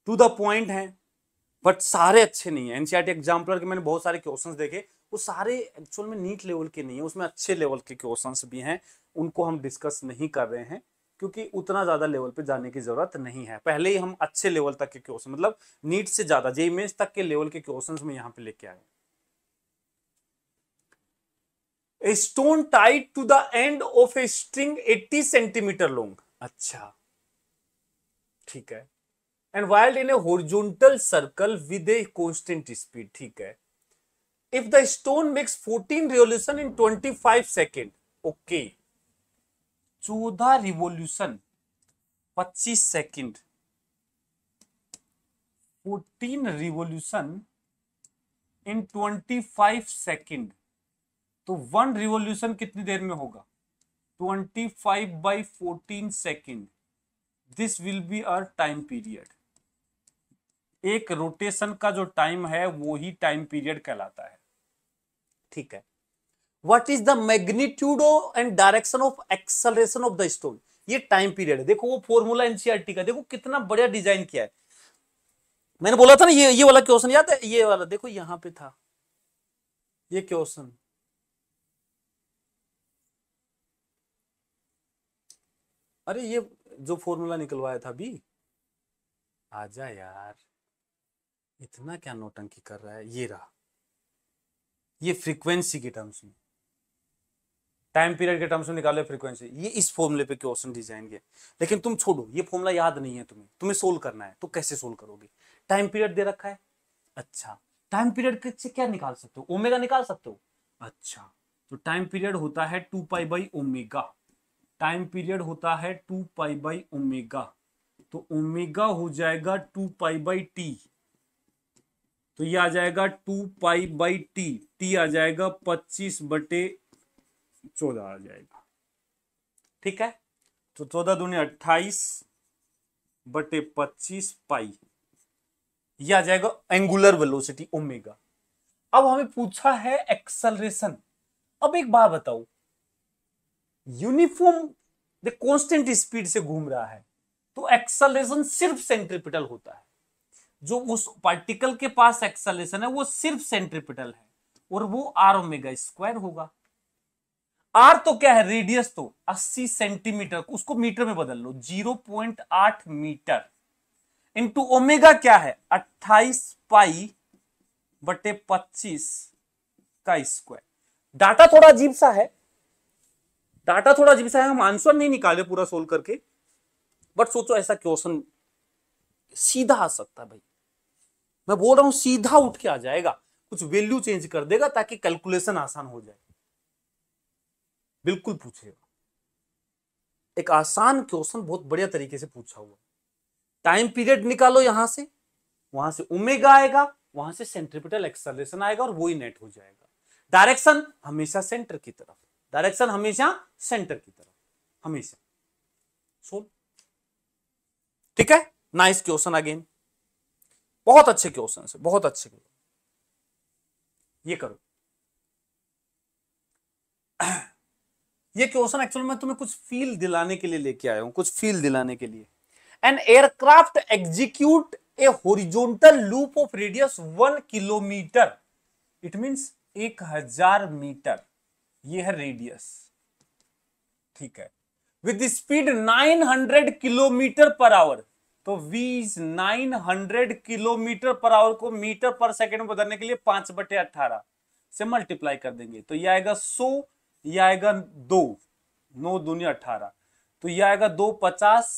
S1: टू द पॉइंट हैं बट सारे अच्छे नहीं है एनसीईआरटी एग्जाम्पलर के मैंने बहुत सारे क्वेश्चन देखे वो सारे एक्चुअल में नीट लेवल के नहीं है उसमें अच्छे लेवल के क्वेश्चन भी हैं उनको हम डिस्कस नहीं कर रहे हैं क्योंकि उतना ज़्यादा लेवल पे जाने की ज़रूरत नहीं है पहले ही हम अच्छे लेवल तक के क्वेश्चन मतलब नीट से ज़्यादा जे इमेज तक के लेवल के क्वेश्चन में यहाँ पे लेके आए stone tied to the end of a string 80 centimetre long अच्छा ठीक है and whirled in a horizontal circle with a constant speed ठीक है if the stone makes 14 revolution in 25 second okay चौदह revolution 25 second 14 revolution in 25 second तो वन रिवोल्यूशन कितनी देर में होगा 25 by fourteen second this will be our time period एक रोटेशन का जो टाइम है वो ही टाइम पीरियड कहलाता है ठीक है what is the magnitude and direction of acceleration of the stone ये टाइम पीरियड है देखो वो फॉर्मूला एनसीआरटी e का देखो कितना बढ़िया डिजाइन किया है मैंने बोला था ना ये ये वाला क्वेश्चन याद है ये वाला देखो यहां पे था ये क्वेश्चन अरे ये जो फॉर्मूला निकलवाया था अभी आजा यार इतना क्या नोटंकी कर रहा है ये रहा ये फ्रीक्वेंसी के टर्म्स में टाइम पीरियड के टर्म्स में निकाले फ्रीक्वेंसी ये इस फॉर्मूले पे क्वेश्चन डिजाइन किया लेकिन तुम छोड़ो ये फॉर्मूला याद नहीं है तुम्हें तुम्हें सोल्व करना है तो कैसे सोल्व करोगे टाइम पीरियड दे रखा है अच्छा टाइम पीरियड से क्या निकाल सकते हो ओमेगा निकाल सकते हो अच्छा तो टाइम पीरियड होता है two pi by omega time period होता है टू पाई बाई ओमेगा तो ओमेगा हो जाएगा टू पाई बाई टी तो ये आ जाएगा two pi by T T आ जाएगा पच्चीस बटे चौदह आ जाएगा ठीक है तो चौदह दूनी अट्ठाईस बटे पच्चीस पाई ये आ जाएगा एंगुलर वेलोसिटी ओमेगा अब हमें पूछा है एक्सलरेशन अब एक बात बताओ यूनिफॉर्म कांस्टेंट स्पीड से घूम रहा है तो एक्सलरेशन सिर्फ सेंट्रिपिटल होता है जो उस पार्टिकल के पास एक्सलेशन है वो सिर्फ सेंट्रिपिटल है और वो आर ओमेगा स्क्वायर होगा आर तो क्या है रेडियस तो 80 सेंटीमीटर उसको मीटर में बदल लो 0.8 मीटर इंटू ओमेगा क्या है 28 पाई बटे 25 का स्क्वायर डाटा थोड़ा अजीब सा है डाटा थोड़ा अजीब सा है हम आंसर नहीं निकाले पूरा सोल्व करके बट सोचो ऐसा क्वेश्चन सीधा आ सकता है भाई मैं बोल रहा हूं सीधा उठ के आ जाएगा कुछ वैल्यू चेंज कर देगा ताकि कैलकुलेशन आसान हो जाए बिल्कुल पूछेगा एक आसान क्वेश्चन बहुत बढ़िया तरीके से पूछा हुआ टाइम पीरियड निकालो यहां से वहां से उमेगा आएगा वहां से सेंट्रिपिटल एक्सलेशन आएगा और वो ही नेट हो जाएगा डायरेक्शन हमेशा सेंटर की तरफ डायरेक्शन हमेशा सेंटर की तरफ हमेशा सोल ठीक है नाइस क्वेश्चन अगेन बहुत अच्छे क्वेश्चन है बहुत अच्छे ये करो ये क्वेश्चन एक्चुअल मैं तुम्हें कुछ फील दिलाने के लिए लेके आया हूं कुछ फील दिलाने के लिए an aircraft execute a horizontal loop of radius one kilometre it means एक हजार मीटर यह है रेडियस ठीक है with speed 900 kilometre per hour तो v is hundred kilometre per hour को मीटर पर सेकेंड में बदलने के लिए पांच बटे अट्ठारह से मल्टीप्लाई कर देंगे तो यह आएगा सो यह आएगा दो नौ दूनिया अठारह तो यह आएगा दो पचास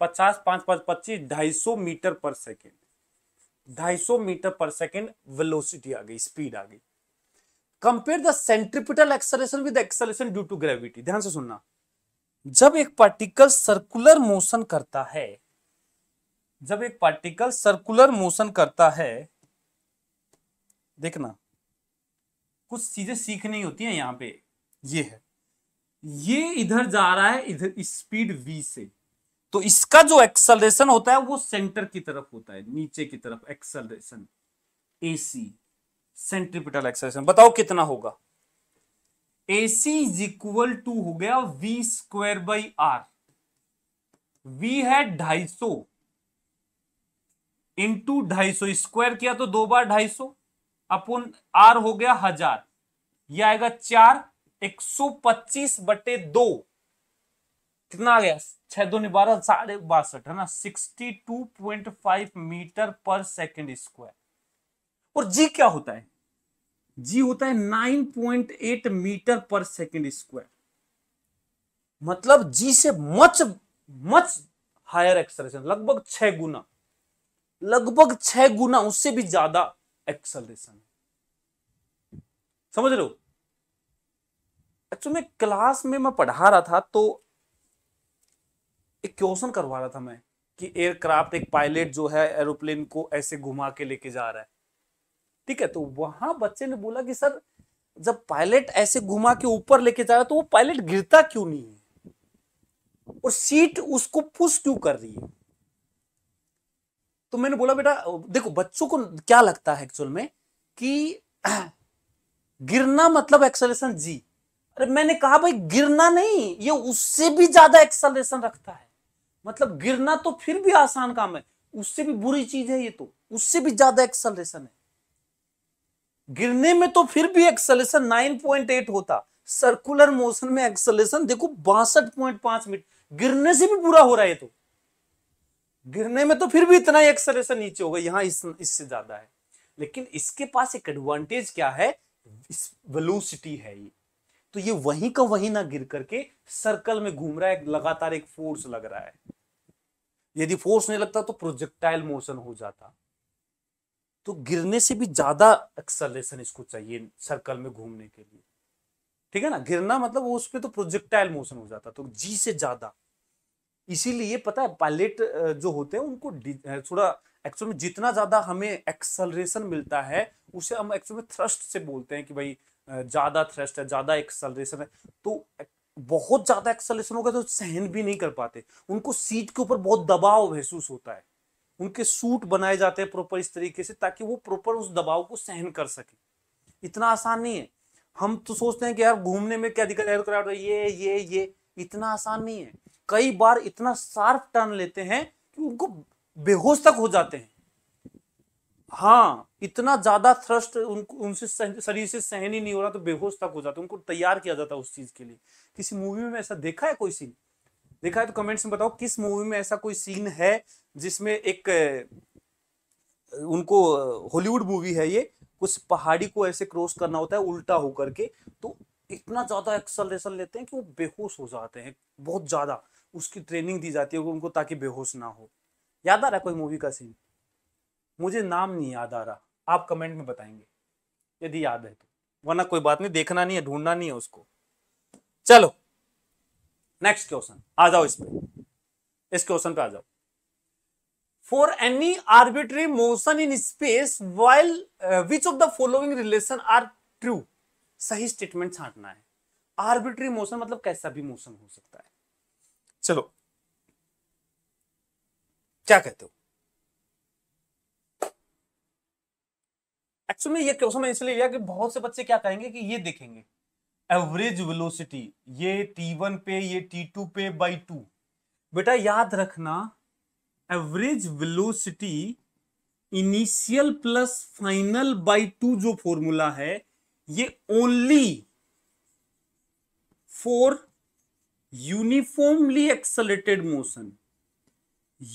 S1: पचास पांच पांच पच्चीस ढाई सौ मीटर पर सेकेंड ढाई सौ मीटर पर सेकेंड वेलोसिटी आ गई स्पीड आ गई compare the centripetal acceleration with acceleration due to gravity ध्यान से सुनना जब एक पार्टिकल सर्कुलर मोशन करता है जब एक पार्टिकल सर्कुलर मोशन करता है देखना कुछ चीजें सीखनी होती हैं यहां पे ये है ये इधर जा रहा है इधर स्पीड v से तो इसका जो एक्सलेशन होता है वो सेंटर की तरफ होता है नीचे की तरफ एक्सलेशन एसी सेंट्रिपिटल एक्सलेशन बताओ कितना होगा AC इज इक्वल टू हो गया V square by R V है ढाई सौ इंटू ढाई सौ स्क्वायर किया तो दो बार ढाई सौ अपन आर हो गया हजार यह आएगा चार एक सौ पच्चीस बटे दो कितना आ गया छह दो बारह साढ़े बासठ है ना sixty two point five metre per second square और जी क्या होता है जी होता है nine point eight metre per second square मतलब जी से मच मच हायर एक्सरेशन लगभग छह गुना लगभग छह गुना उससे भी ज्यादा एक्सलेशन है समझ रहे हो एक्चुअली अच्छा, क्लास में मैं पढ़ा रहा था तो एक क्वेश्चन करवा रहा था मैं कि एयरक्राफ्ट एक पायलट जो है एरोप्लेन को ऐसे घुमा के लेके जा रहा है ठीक है तो वहां बच्चे ने बोला कि सर जब पायलट ऐसे घुमा के ऊपर लेके जा रहा है तो वो पायलट गिरता क्यों नहीं है और सीट उसको पुश क्यों कर रही है तो मैंने बोला बेटा देखो बच्चों को क्या लगता है एक्चुअल में कि गिरना मतलब एक्सलेशन जी अरे मैंने कहा भाई गिरना नहीं ये उससे भी ज्यादा एक्सलेशन रखता है मतलब गिरना तो फिर भी आसान काम है उससे भी बुरी चीज है ये तो उससे भी ज्यादा एक्सलेशन है गिरने में तो फिर भी एक्सलेशन 9.8 होता सर्कुलर मोशन में एक्सलेशन देखो बासठ पॉइंट पांच मीटर गिरने से भी बुरा हो रहा है ये तो गिरने में तो फिर भी इतना ही एक्सलेशन नीचे होगा यहाँ इस, इससे ज्यादा है लेकिन इसके पास एक एडवांटेज क्या है वेलोसिटी है ये तो ये वहीं का वहीं ना गिर करके सर्कल में घूम रहा है लगातार एक फोर्स लग रहा है यदि फोर्स नहीं लगता तो प्रोजेक्टाइल मोशन हो जाता तो गिरने से भी ज्यादा एक्सलेशन इसको चाहिए सर्कल में घूमने के लिए ठीक है ना गिरना मतलब उस पर तो प्रोजेक्टाइल मोशन हो जाता तो जी से ज्यादा इसीलिए पता है पायलट जो होते हैं उनको थोड़ा एक्चुअल में जितना ज्यादा हमें एक्सलरेशन मिलता है उसे हम एक्चुअल में थ्रस्ट से बोलते हैं कि भाई ज्यादा थ्रस्ट है ज्यादा एक्सलरेशन है तो बहुत ज्यादा एक्सलेशन हो गया तो सहन भी नहीं कर पाते उनको सीट के ऊपर बहुत दबाव महसूस होता है उनके सूट बनाए जाते हैं प्रॉपर इस तरीके से ताकि वो प्रॉपर उस दबाव को सहन कर सके इतना आसान नहीं है हम तो सोचते हैं कि यार घूमने में क्या दिक्कत है ये ये ये इतना आसान नहीं है कई बार इतना शार्प टर्न लेते हैं कि उनको बेहोश तक हो जाते हैं हाँ इतना ज्यादा थ्रस्ट उनको उनसे शरीर से सहन ही नहीं हो रहा तो बेहोश तक हो जाता उनको तैयार किया जाता है उस चीज के लिए किसी मूवी में ऐसा देखा है कोई सीन देखा है तो कमेंट्स में बताओ किस मूवी में ऐसा कोई सीन है जिसमें एक उनको हॉलीवुड मूवी है ये कुछ पहाड़ी को ऐसे क्रॉस करना होता है उल्टा होकर के तो इतना ज्यादा एक्सलेशन लेते हैं कि वो बेहोश हो जाते हैं बहुत ज्यादा उसकी ट्रेनिंग दी जाती है उनको ताकि बेहोश ना हो याद आ रहा कोई मूवी का सीन मुझे नाम नहीं याद आ रहा आप कमेंट में बताएंगे यदि याद है तो वरना कोई बात नहीं देखना नहीं है ढूंढना नहीं है उसको चलो नेक्स्ट क्वेश्चन आ जाओ इस पे इस क्वेश्चन पे आ जाओ for any arbitrary motion in space while which of the following relation are true सही स्टेटमेंट छांटना है आर्बिट्री मोशन मतलब कैसा भी मोशन हो सकता है चलो क्या कहते हो एक्चुअली में ये क्वेश्चन मैं इसलिए लिया कि बहुत से बच्चे क्या कहेंगे कि ये देखेंगे एवरेज वेलोसिटी ये T1 पे ये T2 पे बाई टू बेटा याद रखना average velocity initial plus final by two जो फॉर्मूला है ये only for uniformly accelerated motion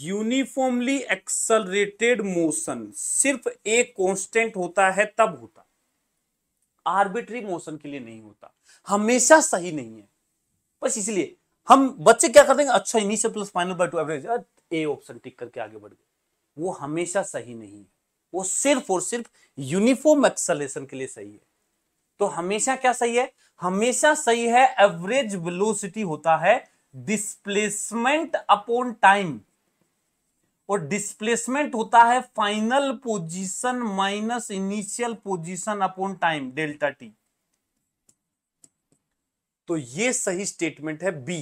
S1: uniformly accelerated motion सिर्फ एक कांस्टेंट होता है तब होता आर्बिट्री मोशन के लिए नहीं होता हमेशा सही नहीं है बस इसलिए हम बच्चे क्या करते हैं अच्छा initial plus final by two average A option tick करके आगे बढ़ गए वो हमेशा सही नहीं है वो सिर्फ और सिर्फ यूनिफॉर्म एक्सलेशन के लिए सही है तो हमेशा क्या सही है हमेशा सही है एवरेज वेलोसिटी होता है डिस्प्लेसमेंट अपॉन टाइम और डिस्प्लेसमेंट होता है final position minus initial position upon time delta T तो ये सही स्टेटमेंट है B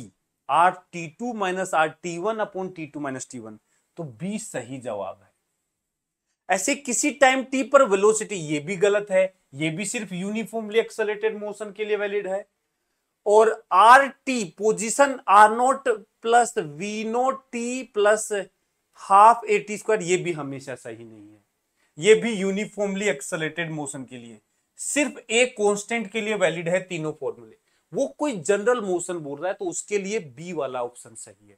S1: R T two minus R T one upon T two minus T one तो बी सही जवाब है ऐसे किसी टाइम टी पर वेलोसिटी ये भी गलत है ये भी सिर्फ यूनिफॉर्मली एक्सलेटेड मोशन के लिए वैलिड है और R T position R naught plus V naught T plus half A T square ये भी हमेशा सही नहीं है ये भी यूनिफॉर्मली एक्सलेटेड मोशन के लिए सिर्फ एक कांस्टेंट के लिए वैलिड है तीनों फॉर्मूले वो कोई जनरल मोशन बोल रहा है तो उसके लिए बी वाला ऑप्शन सही है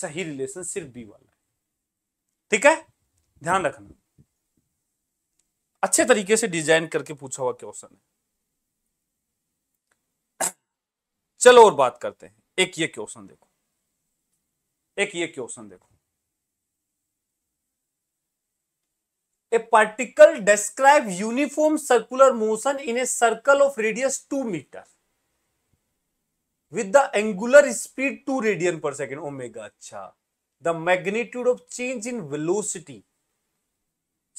S1: सही रिलेशन सिर्फ बी वाला है ठीक है ध्यान रखना अच्छे तरीके से डिजाइन करके पूछा हुआ क्वेश्चन है चलो और बात करते हैं एक ये क्वेश्चन देखो एक ये क्वेश्चन देखो a particle describe uniform circular motion in a circle of radius two metre with the angular speed two radian per second omega अच्छा the magnitude of change in velocity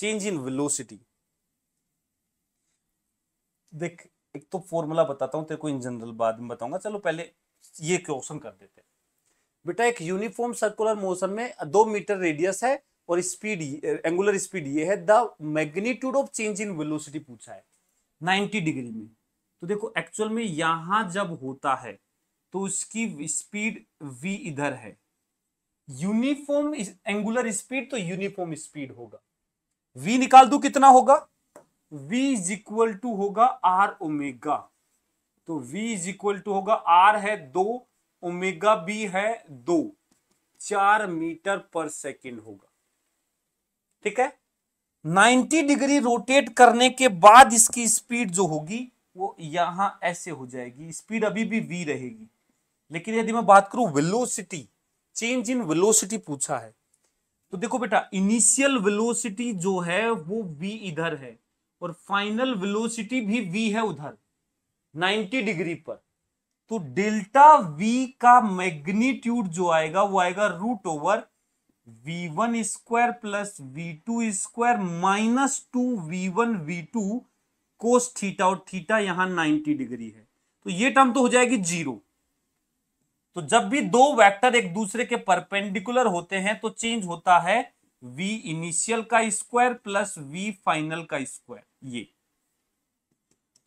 S1: change in velocity देख एक तो फॉर्मूला बताता हूँ तेरे को इन जनरल बाद में बताऊंगा चलो पहले ये क्वेश्चन कर देते हैं बेटा एक यूनिफॉर्म सर्कुलर मोशन में दो मीटर रेडियस है और स्पीड एंगुलर स्पीड ये है the magnitude of change in velocity पूछा है 90 डिग्री में तो देखो एक्चुअल में यहां जब होता है तो उसकी स्पीड वी इधर है यूनिफॉर्म एंगुलर स्पीड तो यूनिफॉर्म स्पीड होगा वी निकाल दू कितना होगा v इज इक्वल टू होगा आर ओमेगा तो v इज इक्वल टू होगा आर है दो ओमेगा b है दो चार मीटर पर सेकेंड होगा ठीक है 90 डिग्री रोटेट करने के बाद इसकी स्पीड जो होगी वो यहां ऐसे हो जाएगी स्पीड अभी भी v रहेगी लेकिन यदि मैं बात करूं वेलोसिटी चेंज इन वेलोसिटी पूछा है तो देखो बेटा इनिशियल वेलोसिटी जो है वो v इधर है और फाइनल वेलोसिटी भी v है उधर 90 डिग्री पर तो डेल्टा v का मैग्नीट्यूड जो आएगा वो आएगा root over V one square plus V two square minus two V one V two cos theta और थीटा यहां 90 डिग्री है तो ये टर्म तो हो जाएगी जीरो तो जब भी दो वेक्टर एक दूसरे के परपेंडिकुलर होते हैं तो चेंज होता है v इनिशियल का स्क्वायर प्लस v फाइनल का स्क्वायर ये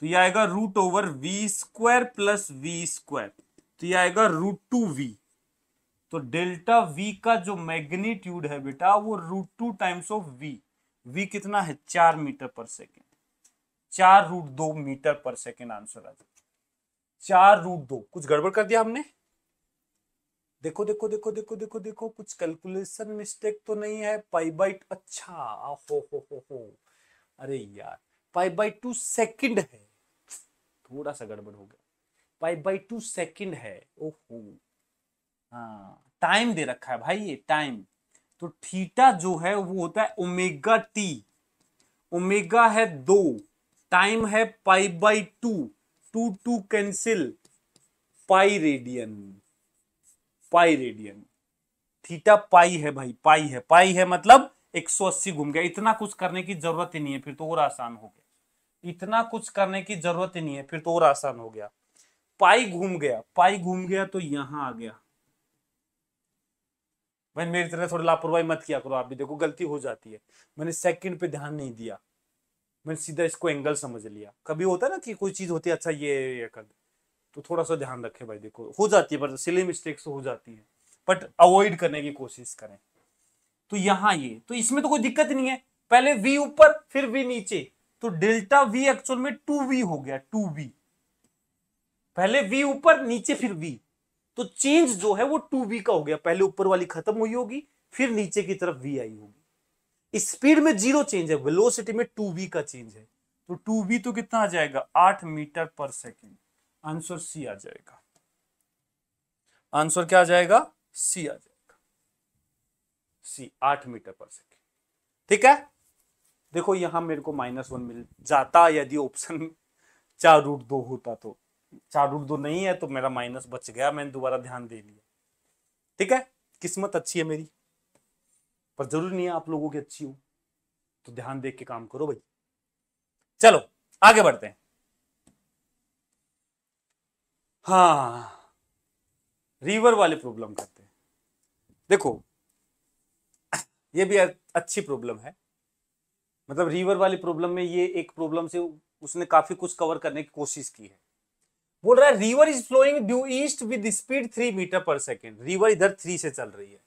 S1: तो ये आएगा root over V square plus V square तो ये आएगा रूट टू वी तो डेल्टा वी का जो मैग्नीट्यूड है बेटा वो root two times of V V कितना है चार मीटर पर सेकेंड चार रूट दो मीटर पर सेकेंड आंसर आ जाए चार रूट दो कुछ गड़बड़ कर दिया हमने देखो देखो देखो देखो देखो देखो कुछ कैलकुलेशन मिस्टेक तो नहीं है पाई बाई अच्छा हो हो हो हो अरे यार पाई बाई टू सेकंड है थोड़ा सा गड़बड़ हो गया पाई बाई टू सेकंड है ओहो हाँ टाइम दे रखा है भाई ये टाइम तो थीटा जो है वो होता है ओमेगा टी ओमेगा है दो टाइम है pi by two two two cancel pi radian pi radian theta pi है भाई पाई है पाई है मतलब 180 घूम गया इतना कुछ करने की जरूरत ही नहीं है फिर तो और आसान हो गया इतना कुछ करने की जरूरत ही नहीं है फिर तो और आसान हो गया पाई घूम गया पाई घूम गया तो यहां आ गया भाई मेरी तरह थोड़ी लापरवाही मत किया करो आप भी देखो गलती हो जाती है मैंने सेकंड पे ध्यान नहीं दिया मैंने सीधा इसको एंगल समझ लिया कभी होता है ना कि कोई चीज होती है अच्छा ये ये कर तो थोड़ा सा ध्यान रखें भाई देखो हो जाती है पर सिली मिस्टेक्स तो हो जाती है बट अवॉइड करने की कोशिश करें तो यहाँ ये तो इसमें तो कोई दिक्कत नहीं है पहले वी ऊपर फिर वी नीचे तो डेल्टा वी एक्चुअल में टू वी हो गया टू वी पहले वी ऊपर नीचे फिर वी तो चेंज जो है वो टू वी का हो गया पहले ऊपर वाली खत्म हुई होगी फिर नीचे की तरफ वी आई होगी स्पीड में जीरो चेंज है वेलोसिटी में टू वी का चेंज है तो टू वी तो कितना आ जाएगा आठ metre per second answer C आ जाएगा आंसर क्या आ जाएगा सी आ जाएगा सी आठ मीटर पर सेकेंड ठीक है देखो यहां मेरे को माइनस वन मिल जाता यदि ऑप्शन चार रूट दो होता तो चार रूट दो नहीं है तो मेरा माइनस बच गया मैंने दोबारा ध्यान दे लिया ठीक है किस्मत अच्छी है मेरी पर जरूरी नहीं है आप लोगों की अच्छी हो तो ध्यान देख के काम करो भाई चलो आगे बढ़ते हैं हाँ रिवर वाले प्रॉब्लम करते हैं देखो ये भी अच्छी प्रॉब्लम है मतलब रिवर वाली प्रॉब्लम में ये एक प्रॉब्लम से उसने काफी कुछ कवर करने की कोशिश की है बोल रहा है river is flowing due east with speed three metre per second river इधर थ्री से चल रही है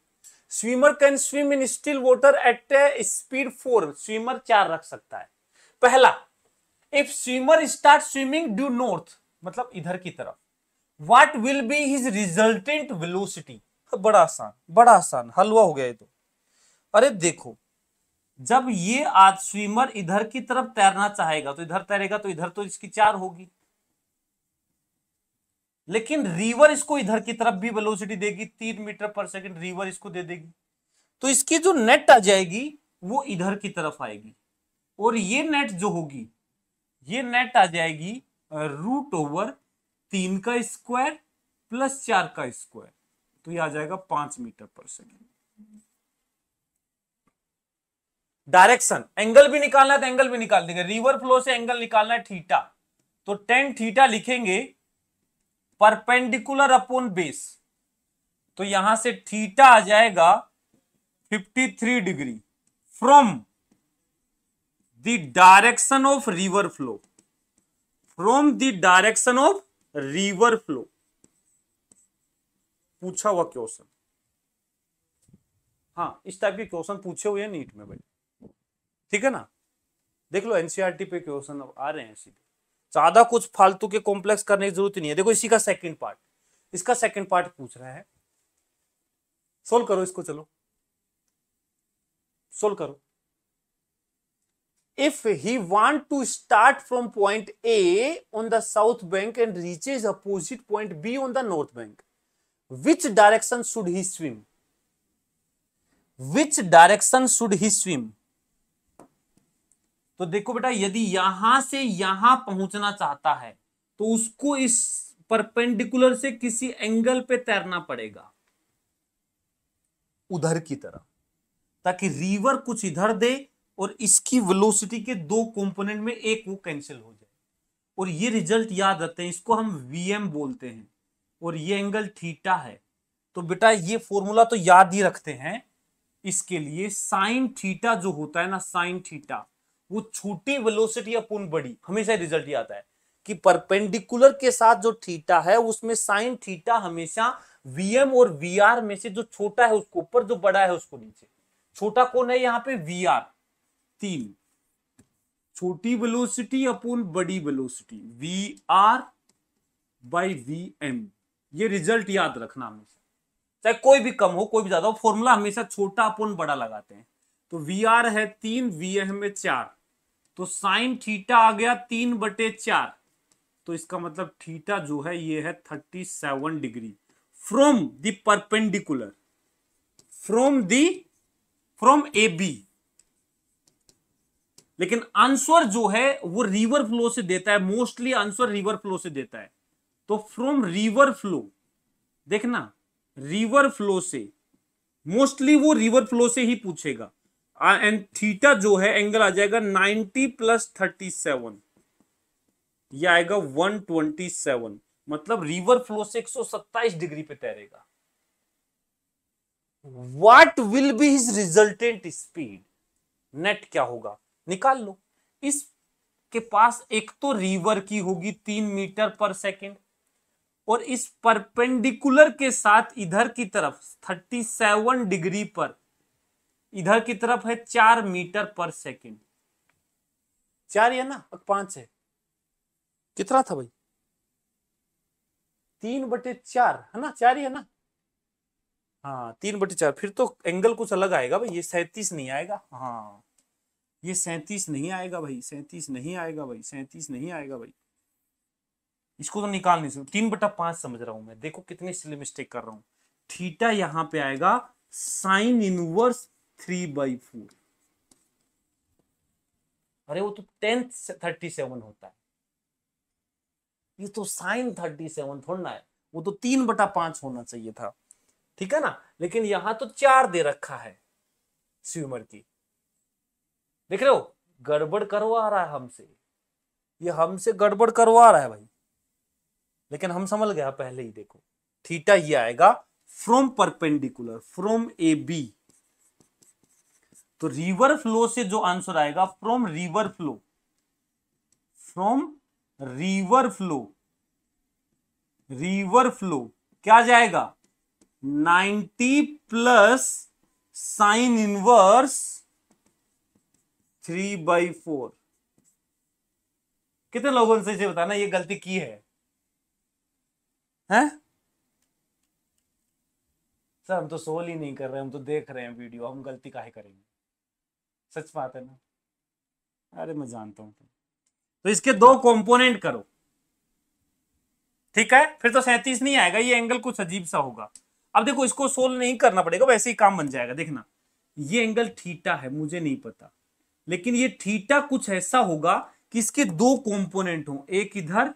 S1: swimmer can swim in still water at speed four swimmer चार रख सकता है पहला if swimmer start swimming due north मतलब इधर की तरफ what will be his resultant velocity बड़ा आसान बड़ा आसान हलवा हो गया ये तो अरे देखो जब ये आज स्विमर इधर की तरफ तैरना चाहेगा तो इधर तैरेगा तो इधर तो इसकी चार होगी लेकिन रिवर इसको इधर की तरफ भी वेलोसिटी देगी तीन मीटर पर सेकंड रिवर इसको दे देगी तो इसकी जो नेट आ जाएगी वो इधर की तरफ आएगी और ये नेट जो होगी ये नेट आ जाएगी रूट ओवर तीन का स्क्वायर प्लस चार का स्क्वायर तो ये आ जाएगा पांच metre per second direction angle भी निकालना है तो एंगल भी निकाल देंगे रिवर फ्लो से एंगल निकालना है थीटा तो टेन थीटा लिखेंगे परपेंडिकुलर अपॉन बेस तो यहां से थीटा आ जाएगा 53 degree from the direction of river flow from the direction of river flow पूछा हुआ क्वेश्चन हाँ इस टाइप के क्वेश्चन पूछे हुए हैं नीट में भाई ठीक है ना देख लो एनसीआरटी e पे क्वेश्चन अब आ रहे हैं सीधे ज्यादा कुछ फालतू के कॉम्प्लेक्स करने की जरूरत नहीं है देखो इसी का सेकंड पार्ट इसका सेकंड पार्ट पूछ रहा है सोल्व करो इसको चलो सोल्व करो if he want to start from point A on the south bank and reaches opposite point B on the north bank, which direction should he swim? Which direction should he swim? तो देखो बेटा यदि यहां से यहां पहुंचना चाहता है तो उसको इस परपेंडिकुलर से किसी एंगल पे तैरना पड़ेगा उधर की तरफ ताकि रिवर कुछ इधर दे और इसकी वेलोसिटी के दो कंपोनेंट में एक वो कैंसिल हो जाए और ये रिजल्ट याद रखते हैं इसको हम एम बोलते हैं और ये एंगल थीटा है तो बेटा ये फॉर्मूला तो याद ही रखते हैं इसके लिए साइन थीटा जो होता है ना साइन थीटा वो छोटी वेलोसिटी अपून बड़ी हमेशा रिजल्ट ये आता है कि परपेंडिकुलर के साथ जो थीटा है उसमें साइन थीटा हमेशा वीएम और वीआर में से जो छोटा है उसको ऊपर जो बड़ा है उसको नीचे छोटा कौन है यहाँ पे वीआर तीन छोटी वेलोसिटी अपॉन बड़ी velocity V R by V M ये रिजल्ट याद रखना हमेशा चाहे कोई भी कम हो कोई भी ज्यादा हो फॉर्मूला हमेशा छोटा अपॉन बड़ा लगाते हैं तो वी आर है तीन वी एम है चार तो साइन थीटा आ गया तीन बटे चार तो इसका मतलब थीटा जो है ये है thirty seven degree from the perpendicular perpendicular from the from A B लेकिन आंसर जो है वो रिवर फ्लो से देता है मोस्टली आंसर रिवर फ्लो से देता है तो फ्रॉम रिवर फ्लो देखना रिवर फ्लो से मोस्टली वो रिवर फ्लो से ही पूछेगा एंड थीटा जो है एंगल आ जाएगा 90 प्लस 37 ये आएगा 127 मतलब रिवर फ्लो से 127 डिग्री पे तैरेगा what will be his resultant speed net क्या होगा निकाल लो इस के पास एक तो रिवर की होगी तीन मीटर पर सेकेंड और इस परपेंडिकुलर के साथ इधर की तरफ 37 डिग्री पर इधर की तरफ है चार मीटर पर सेकेंड चार या ना पांच है कितना था भाई तीन बटे चार है ना चार ही है ना हाँ तीन बटे चार फिर तो एंगल कुछ अलग आएगा भाई ये सैतीस नहीं आएगा हाँ ये सैंतीस नहीं आएगा भाई सैंतीस नहीं आएगा भाई सैंतीस नहीं आएगा भाई इसको तो निकाल नहीं सकते तीन बटा पांच समझ रहा हूं मैं देखो कितने सिले मिस्टेक कर रहा हूं थीटा यहां पे आएगा sine inverse three by four अरे वो तो टेंथ थर्टी सेवन होता है ये तो साइन थर्टी सेवन थोड़ा है वो तो तीन बटा पांच होना चाहिए था ठीक है ना लेकिन यहां तो चार दे रखा है स्विमर की देख रहे हो गड़बड़ करवा रहा है हमसे ये हमसे गड़बड़ करवा रहा है भाई लेकिन हम समझ गया पहले ही देखो थीटा ये आएगा from perpendicular from A B तो रिवर फ्लो से जो आंसर आएगा from river flow from river flow river flow क्या जाएगा 90 plus sine inverse three by four कितने लोगों से इसे बताना ये गलती की है हैं सर हम तो सोल ही नहीं कर रहे हम तो देख रहे हैं वीडियो हम गलती काहे करेंगे सच बात है ना अरे मैं जानता हूं तो, तो इसके दो कंपोनेंट करो ठीक है फिर तो सैंतीस नहीं आएगा ये एंगल कुछ अजीब सा होगा अब देखो इसको सोल्व नहीं करना पड़ेगा वैसे ही काम बन जाएगा देखना ये एंगल थीटा है मुझे नहीं पता लेकिन ये थीटा कुछ ऐसा होगा कि इसके दो कंपोनेंट हो एक इधर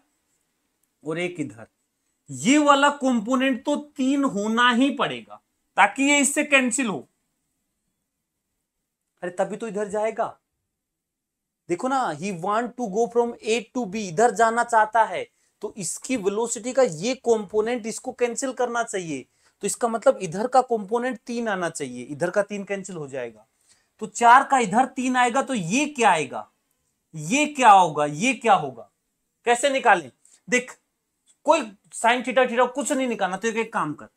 S1: और एक इधर ये वाला कंपोनेंट तो तीन होना ही पड़ेगा ताकि ये इससे कैंसिल हो अरे तभी तो इधर जाएगा देखो ना he want to go from A to B इधर जाना चाहता है तो इसकी वेलोसिटी का ये कंपोनेंट इसको कैंसिल करना चाहिए तो इसका मतलब इधर का कंपोनेंट तीन आना चाहिए इधर का तीन कैंसिल हो जाएगा तो चार का इधर तीन आएगा तो ये क्या आएगा ये क्या होगा ये क्या होगा कैसे निकालें देख कोई साइन थीटा थीटा कुछ नहीं निकालना तो एक काम कर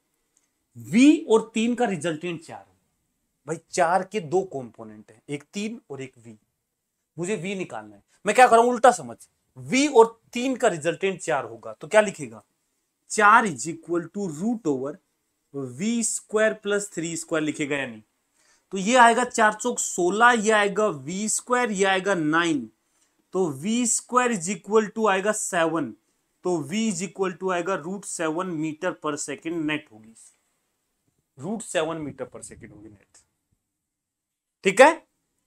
S1: वी और तीन का रिजल्टेंट चार होगा भाई चार के दो कंपोनेंट हैं एक तीन और एक वी मुझे वी निकालना है मैं क्या करूं उल्टा समझ वी और तीन का रिजल्टेंट चार होगा तो क्या लिखेगा चार is equal to root over V square plus three square लिखेगा यानी तो ये आएगा चार चौक सोलह ये आएगा वी स्क्वायर यह आएगा नाइन तो V square is equal to आएगा सेवन तो v इज इक्वल टू आएगा root seven meter per second net होगी root seven meter per second होगी नेट ठीक है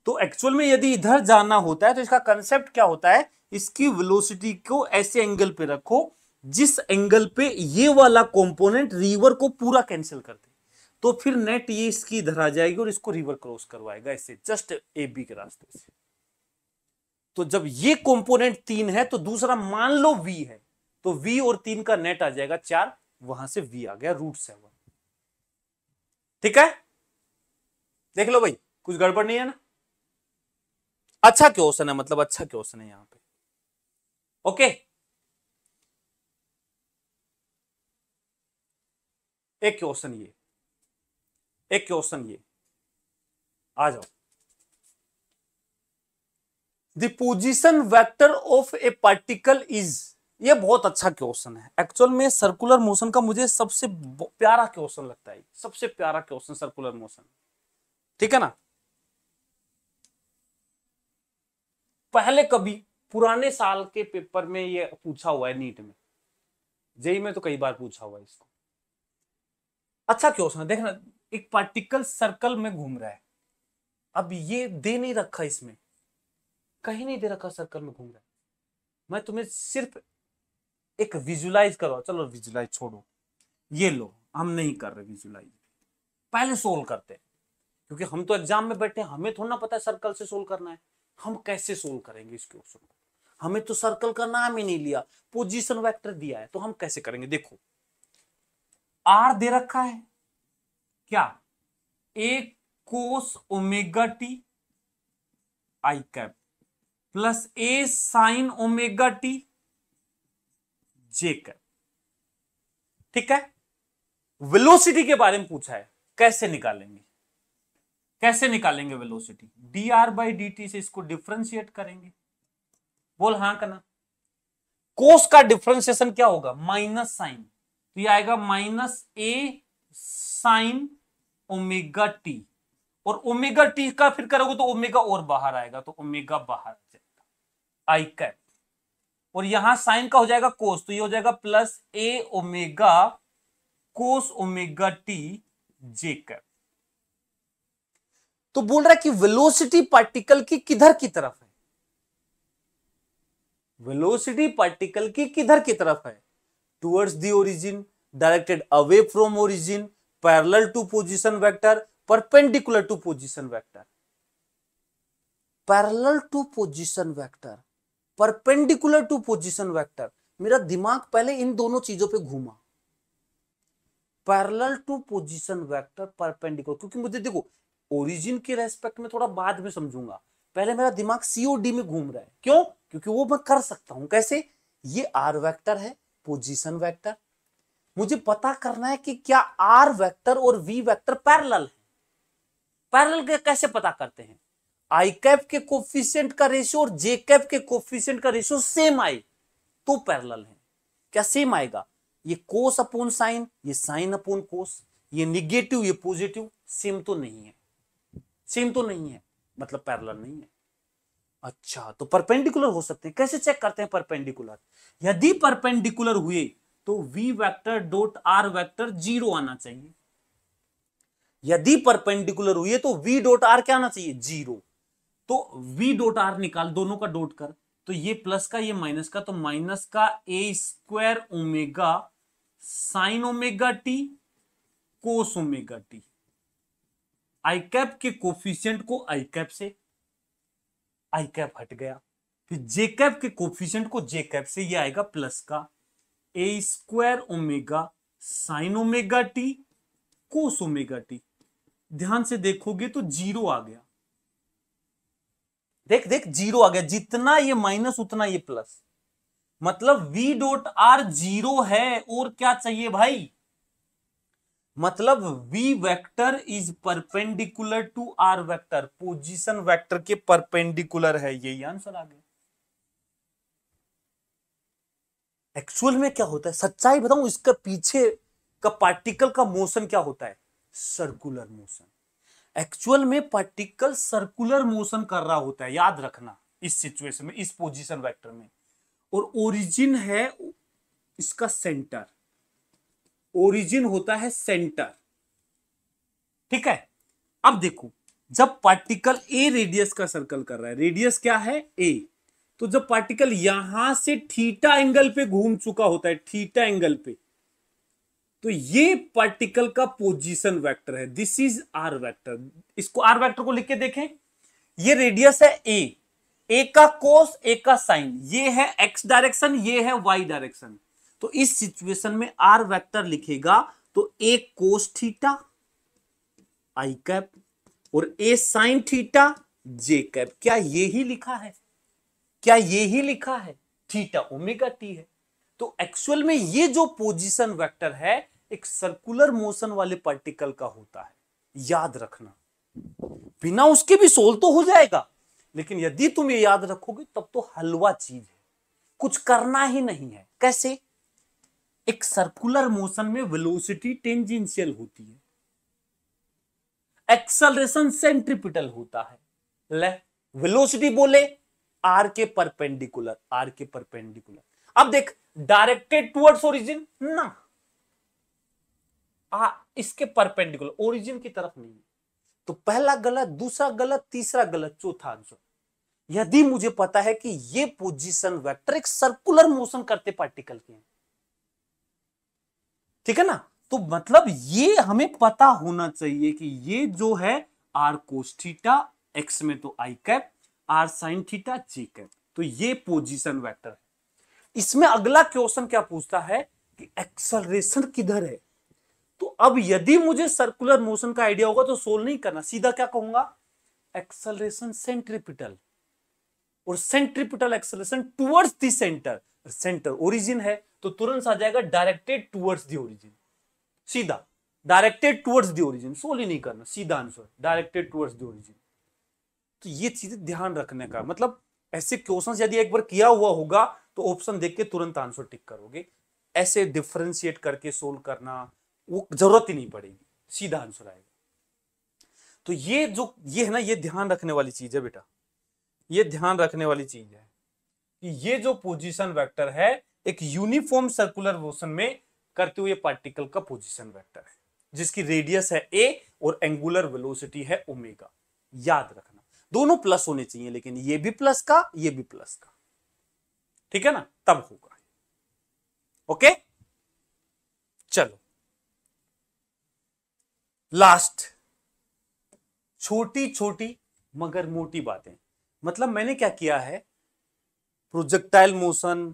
S1: तो एक्चुअल में यदि इधर जाना होता है तो इसका कंसेप्ट क्या होता है इसकी वेलोसिटी को ऐसे एंगल पे रखो जिस एंगल पे ये वाला कंपोनेंट रिवर को पूरा कैंसिल कर दे तो फिर नेट ये इसकी इधर आ जाएगी और इसको रिवर क्रॉस करवाएगा इससे जस्ट ए बी के रास्ते से तो जब ये कंपोनेंट तीन है तो दूसरा मान लो वी है तो वी और तीन का नेट आ जाएगा चार वहां से वी आ गया रूट सेवन ठीक है देख लो भाई कुछ गड़बड़ नहीं है ना अच्छा क्वेश्चन है मतलब अच्छा क्वेश्चन है यहां पे ओके एक क्वेश्चन ये एक क्वेश्चन ये आ जाओ the position vector of a particle is ये बहुत अच्छा क्वेश्चन है एक्चुअल में सर्कुलर मोशन का मुझे सबसे प्यारा क्वेश्चन लगता है सबसे प्यारा क्वेश्चन सर्कुलर मोशन ठीक है ना पहले कभी पुराने साल के पेपर में ये पूछा हुआ है नीट में जेई में तो कई बार पूछा हुआ है इसको अच्छा क्वेश्चन है देखना एक पार्टिकल सर्कल में घूम रहा है अब ये दे नहीं रखा इसमें कहीं नहीं दे रखा सर्कल में घूम रहा है मैं तुम्हें सिर्फ एक विजुलाइज करो चलो विजुलाइज छोड़ो ये लो हम नहीं कर रहे विजुलाइज पहले सोल्व करते हैं क्योंकि हम तो एग्जाम में बैठे हैं हमें थोड़ा ना पता है सर्कल से सोल्व करना है हम कैसे सोल्व करेंगे इस क्वेश्चन को हमें तो सर्कल का नाम ही नहीं लिया पोजिशन वैक्टर दिया है तो हम कैसे करेंगे देखो आर दे रखा है क्या एक cos omega T I cap plus A sine omega T J cap ठीक है वेलोसिटी के बारे में पूछा है कैसे निकालेंगे कैसे निकालेंगे velocity D are by D T से इसको डिफ्रेंशिएट करेंगे बोल हां करना कोस का डिफ्रेंशिएशन क्या होगा माइनस साइन तो ये आएगा minus A sine omega T और ओमेगा टी का फिर करोगे तो ओमेगा और बाहर आएगा तो ओमेगा बाहर जाएगा आई कैप और यहां साइन का हो जाएगा कोस तो ये हो जाएगा plus A omega cos omega T J cap तो बोल रहा है कि वेलोसिटी पार्टिकल की किधर की तरफ है वेलोसिटी पार्टिकल की किधर की तरफ है towards the origin directed away from origin parallel to position vector perpendicular to position vector parallel to position vector perpendicular to position vector मेरा दिमाग पहले इन दोनों चीजों पे घूमा parallel to position vector perpendicular क्योंकि मुझे देखो ओरिजिन के रेस्पेक्ट में थोड़ा बाद में समझूंगा पहले मेरा दिमाग सीओडी में घूम रहा है क्यों क्योंकि वो मैं कर सकता हूं कैसे ये आर वेक्टर है पोजीशन वेक्टर मुझे पता करना है कि क्या आर वेक्टर और वी वेक्टर पैरेलल है पैरेलल के कैसे पता करते हैं आई कैप के कोफिशियंट का रेशियो और जे कैप के कोफिशियंट का रेशियो सेम आए तो पैरेलल है क्या सेम आएगा ये कोस अपोन साइन ये साइन अपोन कोस ये निगेटिव ये पॉजिटिव सेम तो नहीं है सेम तो नहीं है मतलब पैरेलल नहीं है अच्छा तो परपेंडिकुलर हो सकते हैं कैसे चेक करते हैं परपेंडिकुलर यदि परपेंडिकुलर हुए तो v vector dot r vector zero आना चाहिए यदि परपेंडिकुलर हुई है तो v डॉट r क्या आना चाहिए जीरो तो v डॉट r निकाल दोनों का डॉट कर तो ये प्लस का ये माइनस का तो माइनस का A square omega sine omega t cos omega t I cap के कोफिशियंट को आई कैप से आई कैप हट गया फिर जे कैप के कोफिशियंट को जे कैप से ये आएगा प्लस का A square omega sine omega T cos omega T ध्यान से देखोगे तो जीरो आ गया देख देख जीरो आ गया जितना ये माइनस उतना ये प्लस मतलब v डॉट आर जीरो है और क्या चाहिए भाई मतलब v vector is perpendicular to r vector position vector के परपेंडिकुलर है यही आंसर आ गया एक्चुअल में क्या होता है सच्चाई बताऊं इसका पीछे का पार्टिकल का मोशन क्या होता है सर्कुलर मोशन एक्चुअल में पार्टिकल सर्कुलर मोशन कर रहा होता है याद रखना इस सिचुएशन में इस पोजीशन वेक्टर में और ओरिजिन है इसका सेंटर ओरिजिन होता है सेंटर ठीक है अब देखो जब पार्टिकल ए रेडियस का सर्कल कर रहा है रेडियस क्या है ए तो जब पार्टिकल यहां से थीटा एंगल पे घूम चुका होता है थीटा एंगल पे तो ये पार्टिकल का पोजीशन वेक्टर है दिस इज आर वेक्टर इसको आर वेक्टर को लिख के देखें ये रेडियस है ए ए का कोस ए का साइन ये है एक्स डायरेक्शन ये है वाई डायरेक्शन तो इस सिचुएशन में आर वेक्टर लिखेगा तो ए कोस थीटा आई कैप और A sine theta J cap क्या ये ही लिखा है क्या ये ही लिखा है थीटा ओमेगा टी है तो एक्चुअल में ये जो पोजीशन वेक्टर है एक सर्कुलर मोशन वाले पार्टिकल का होता है याद रखना बिना उसके भी सोल्व तो हो जाएगा लेकिन यदि तुम ये याद रखोगे तब तो हलवा चीज है कुछ करना ही नहीं है कैसे एक सर्कुलर मोशन में वेलोसिटी टेंजेंशियल होती है एक्सलरेशन सेंट्रिपिटल होता है ले वेलोसिटी बोले आर के परपेंडिकुलर आर के परपेंडिकुलर अब देख डायरेक्टेड टुवर्ड्स ओरिजिन ना आ, इसके परपेंडिकुलर ओरिजिन की तरफ नहीं तो पहला गलत दूसरा गलत तीसरा गलत चौथा आंसर यदि मुझे पता है कि ये पोजीशन वेक्टर एक सर्कुलर मोशन करते पार्टिकल के हैं ठीक है ना तो मतलब ये हमें पता होना चाहिए कि ये जो है आर थीटा एक्स में तो I cap R sine theta J cap तो ये पोजीशन वेक्टर है इसमें अगला क्वेश्चन क्या पूछता है कि एक्सलरेशन किधर है तो अब यदि मुझे सर्कुलर मोशन का आइडिया होगा तो सोल्व नहीं करना सीधा क्या कहूंगा एक्सलरेशन सेंट्रिपिटल और centripetal acceleration towards the center center origin है तो तुरंत आ जाएगा डायरेक्टेड टुवर्ड्स दी ओरिजिन सीधा directed towards the origin solve ही नहीं करना सीधा answer directed towards the origin तो ये चीजें ध्यान रखने का मतलब ऐसे क्वेश्चंस यदि एक बार किया हुआ होगा तो ऑप्शन देख के तुरंत आंसर टिक करोगे ऐसे डिफ्रेंशिएट करके सोल्व करना वो जरूरत ही नहीं पड़ेगी सीधा आंसर आएगा तो ये जो ये है ना ये ध्यान रखने वाली चीज है बेटा ये ध्यान रखने वाली चीज है कि ये जो पोजीशन वेक्टर है एक यूनिफॉर्म सर्कुलर मोशन में करते हुए पार्टिकल का पोजीशन वेक्टर है जिसकी रेडियस है ए और एंगुलर वेलोसिटी है ओमेगा याद रखना दोनों प्लस होने चाहिए लेकिन ये भी प्लस का ये भी प्लस का ठीक है ना तब होगा ओके चलो लास्ट छोटी छोटी मगर मोटी बातें मतलब मैंने क्या किया है प्रोजेक्टाइल मोशन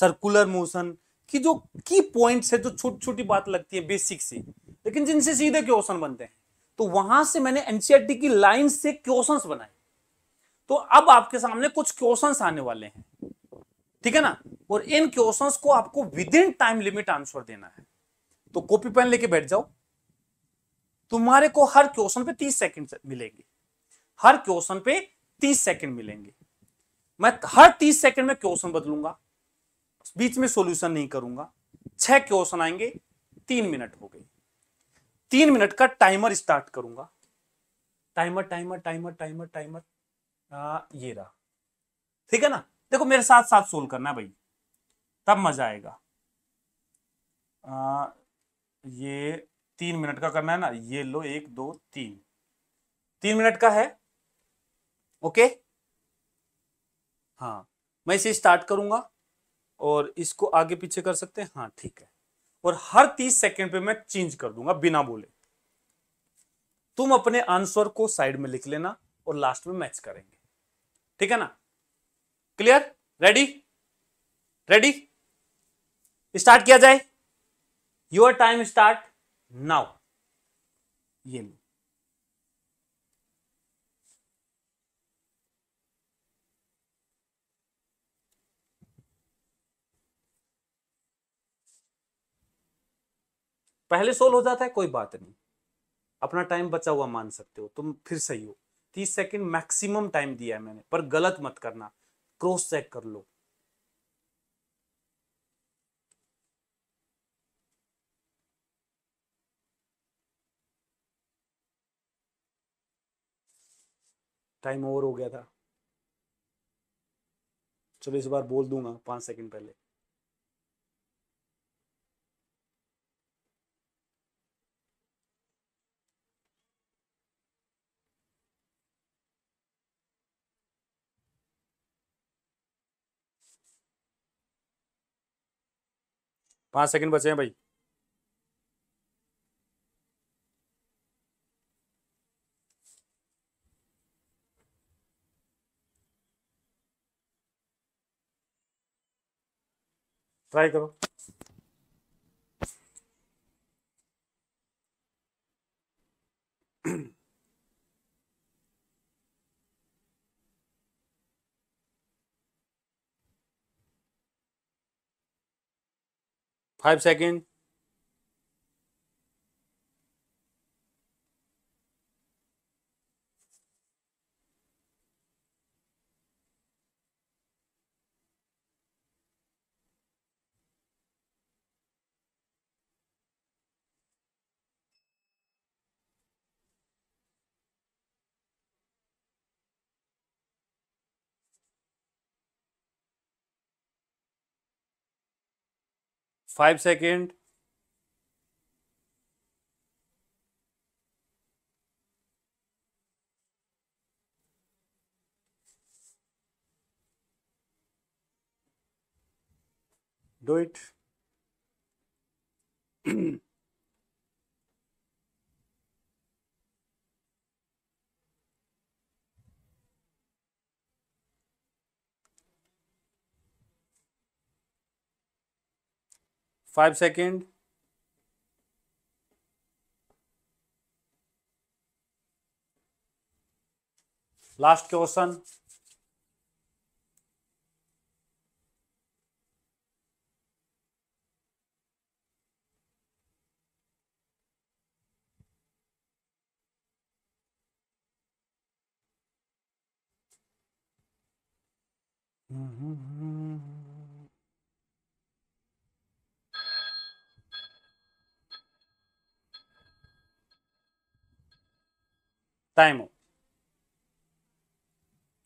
S1: सर्कुलर मोशन की जो की पॉइंट्स है जो छोटी छोटी बात लगती है बेसिक से लेकिन जिनसे सीधे क्वेश्चन बनते हैं तो वहां से मैंने एनसीआरटी e की लाइन से क्वेश्चन बनाए तो अब आपके सामने कुछ क्वेश्चन आने वाले हैं ठीक है ना और इन क्वेश्चंस को आपको within time limit answer देना है तो कॉपी पेन लेके बैठ जाओ तुम्हारे को हर क्वेश्चन पे तीस सेकंड मिलेंगे हर क्वेश्चन पे तीस सेकंड मिलेंगे मैं हर तीस सेकंड में क्वेश्चन बदलूंगा बीच में सॉल्यूशन नहीं करूंगा छह क्वेश्चन आएंगे तीन मिनट हो गई तीन मिनट का टाइमर स्टार्ट करूंगा timer timer timer timer timer आ, ये रहा ठीक है ना देखो मेरे साथ साथ सोल्व करना है भाई तब मजा आएगा आ, ये तीन मिनट का करना है ना ये लो एक दो तीन तीन मिनट का है ओके हाँ मैं इसे स्टार्ट करूंगा और इसको आगे पीछे कर सकते हैं हाँ ठीक है और हर तीस सेकंड पे मैं चेंज कर दूंगा बिना बोले तुम अपने आंसर को साइड में लिख लेना और लास्ट में मैच करेंगे ठीक है ना क्लियर रेडी रेडी स्टार्ट किया जाए योर टाइम स्टार्ट नाउ ये लो पहले सोल्व हो जाता है कोई बात नहीं अपना टाइम बचा हुआ मान सकते हो तुम फिर सही हो तीस सेकेंड मैक्सिमम टाइम दिया है मैंने पर गलत मत करना क्रॉस चेक कर लो टाइम ओवर हो गया था चलो इस बार बोल दूंगा पांच सेकंड पहले पांच सेकंड बचे हैं भाई ट्राई करो 5 seconds 5 second, do it 5 second last question Mm-hmm. Time over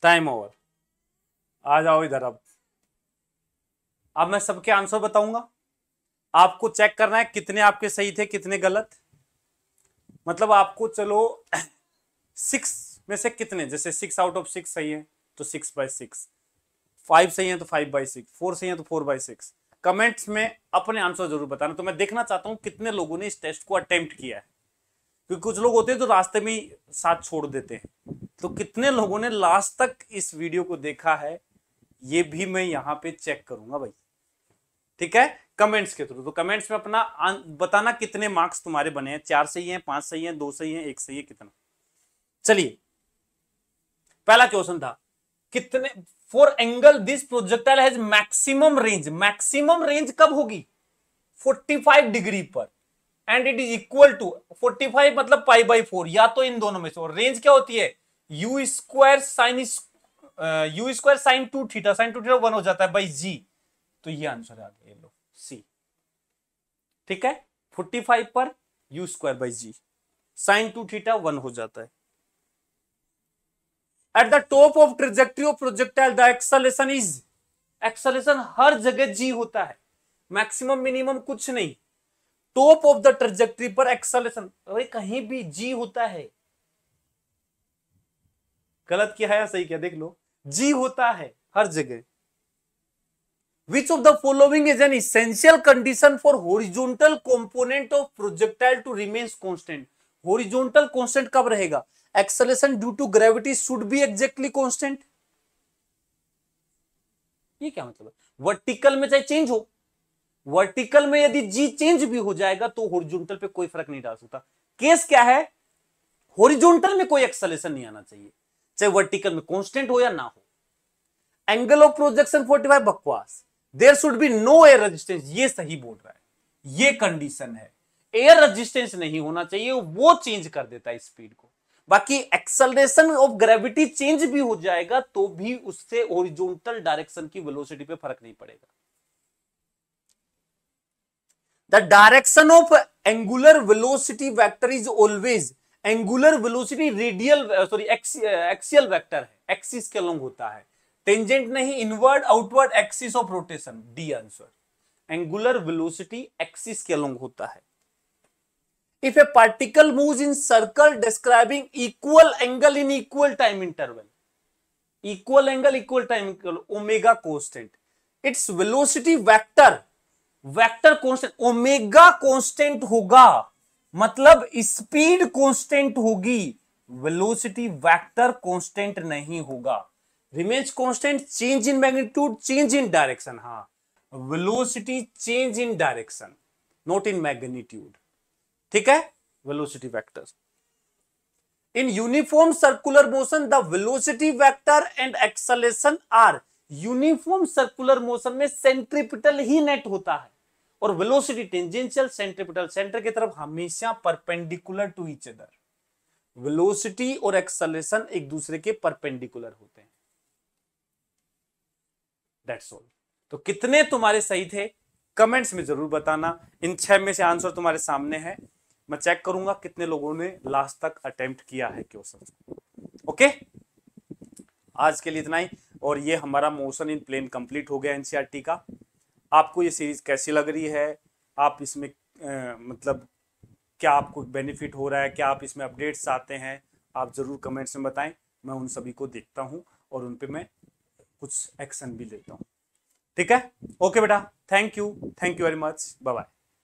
S1: time over आ जाओ इधर अब अब मैं सबके आंसर बताऊंगा आपको चेक करना है कितने आपके सही थे कितने गलत मतलब आपको चलो सिक्स में से कितने जैसे सिक्स आउट ऑफ सिक्स सही है तो सिक्स बाई सिक्स फाइव सही है तो फाइव बाई सिक्स फोर सही है तो फोर बाई सिक्स कमेंट्स में अपने आंसर जरूर बताना तो मैं देखना चाहता हूँ कितने लोगों ने इस टेस्ट को अटेम्प्ट किया है क्योंकि कुछ लोग होते हैं जो रास्ते में ही साथ छोड़ देते हैं तो कितने लोगों ने लास्ट तक इस वीडियो को देखा है ये भी मैं यहां पे चेक करूंगा भाई ठीक है कमेंट्स के थ्रू तो कमेंट्स में अपना बताना कितने मार्क्स तुम्हारे बने हैं चार सही है पांच सही है दो सही है एक सही है कितना चलिए पहला क्वेश्चन था कितने for angle this projectile has maximum range maximum range कब होगी 45 डिग्री पर and it is equal to 45 मतलब पाई बाई फोर या तो इन दोनों में से और रेंज क्या होती है U square sine U square sine two theta sine two theta one हो जाता है बाई जी तो ये आंसर आ गया लो सी ठीक है 45 पर U square by G sine two theta one हो जाता है at the top of trajectory of projectile the acceleration is acceleration हर जगह जी होता है मैक्सिमम मिनिमम कुछ नहीं टॉप ऑफ द ट्रजेक्ट्री पर एक्सलेशन भाई कहीं भी जी होता है गलत क्या है या सही क्या देख लो जी होता है हर जगह which of the following is an essential condition for horizontal component of projectile to remains constant horizontal constant कब रहेगा acceleration due to gravity should be exactly constant ये क्या मतलब वर्टिकल में चाहे चेंज हो वर्टिकल में यदि जी चेंज भी हो जाएगा तो होरिजोनटल पे कोई फर्क नहीं डाल सकता केस क्या है होरिजोनटल में कोई एक्सलेशन नहीं आना चाहिए चाहे वर्टिकल में कॉन्स्टेंट हो या ना हो angle of projection forty five बकवास there should be no air resistance ये सही बोल रहा है ये कंडीशन है एयर रजिस्टेंस नहीं होना चाहिए वो चेंज कर देता है स्पीड को बाकी एक्सलेशन ऑफ ग्रेविटी चेंज भी हो जाएगा तो भी उससे ओरिजोनटल डायरेक्शन की वेलोसिटी पे फर्क नहीं पड़ेगा the direction of angular velocity vector is always angular velocity radial sorry axial vector है axis ke along hota hai tangent nahi inward outward axis of rotation D answer angular velocity axis ke along hota hai if a particle moves in circle describing equal angle in equal time interval equal angle equal time interval omega constant its velocity vector vector constant omega constant होगा मतलब स्पीड कांस्टेंट होगी वेलोसिटी वेक्टर कांस्टेंट नहीं होगा remains constant change in magnitude change in direction हाँ velocity change in direction not in magnitude ठीक है velocity vector in uniform circular motion the velocity vector and acceleration are uniform circular motion में सेंट्रिपिटल ही नेट होता है और वेलोसिटी टेंजेंशियल सेंट्रिपिटल सेंटर की तरफ हमेशा perpendicular to each other velocity और एक्सलेशन एक दूसरे के परपेंडिकुलर होते हैं दैट्स ऑल तो कितने तुम्हारे सही थे कमेंट्स में जरूर बताना इन छह में से आंसर तुम्हारे सामने है मैं चेक करूंगा कितने लोगों ने लास्ट तक अटेम्प्ट किया है क्वेश्चन ओके आज के लिए इतना ही और ये हमारा मोशन इन प्लेन कंप्लीट हो गया एनसीआरटी e का आपको ये सीरीज़ कैसी लग रही है आप इसमें आ, मतलब क्या आपको बेनिफिट हो रहा है क्या आप इसमें अपडेट्स आते हैं आप ज़रूर कमेंट्स में बताएं मैं उन सभी को देखता हूँ और उन पर मैं कुछ एक्शन भी लेता हूँ ठीक है ओके बेटा thank you thank you very much bye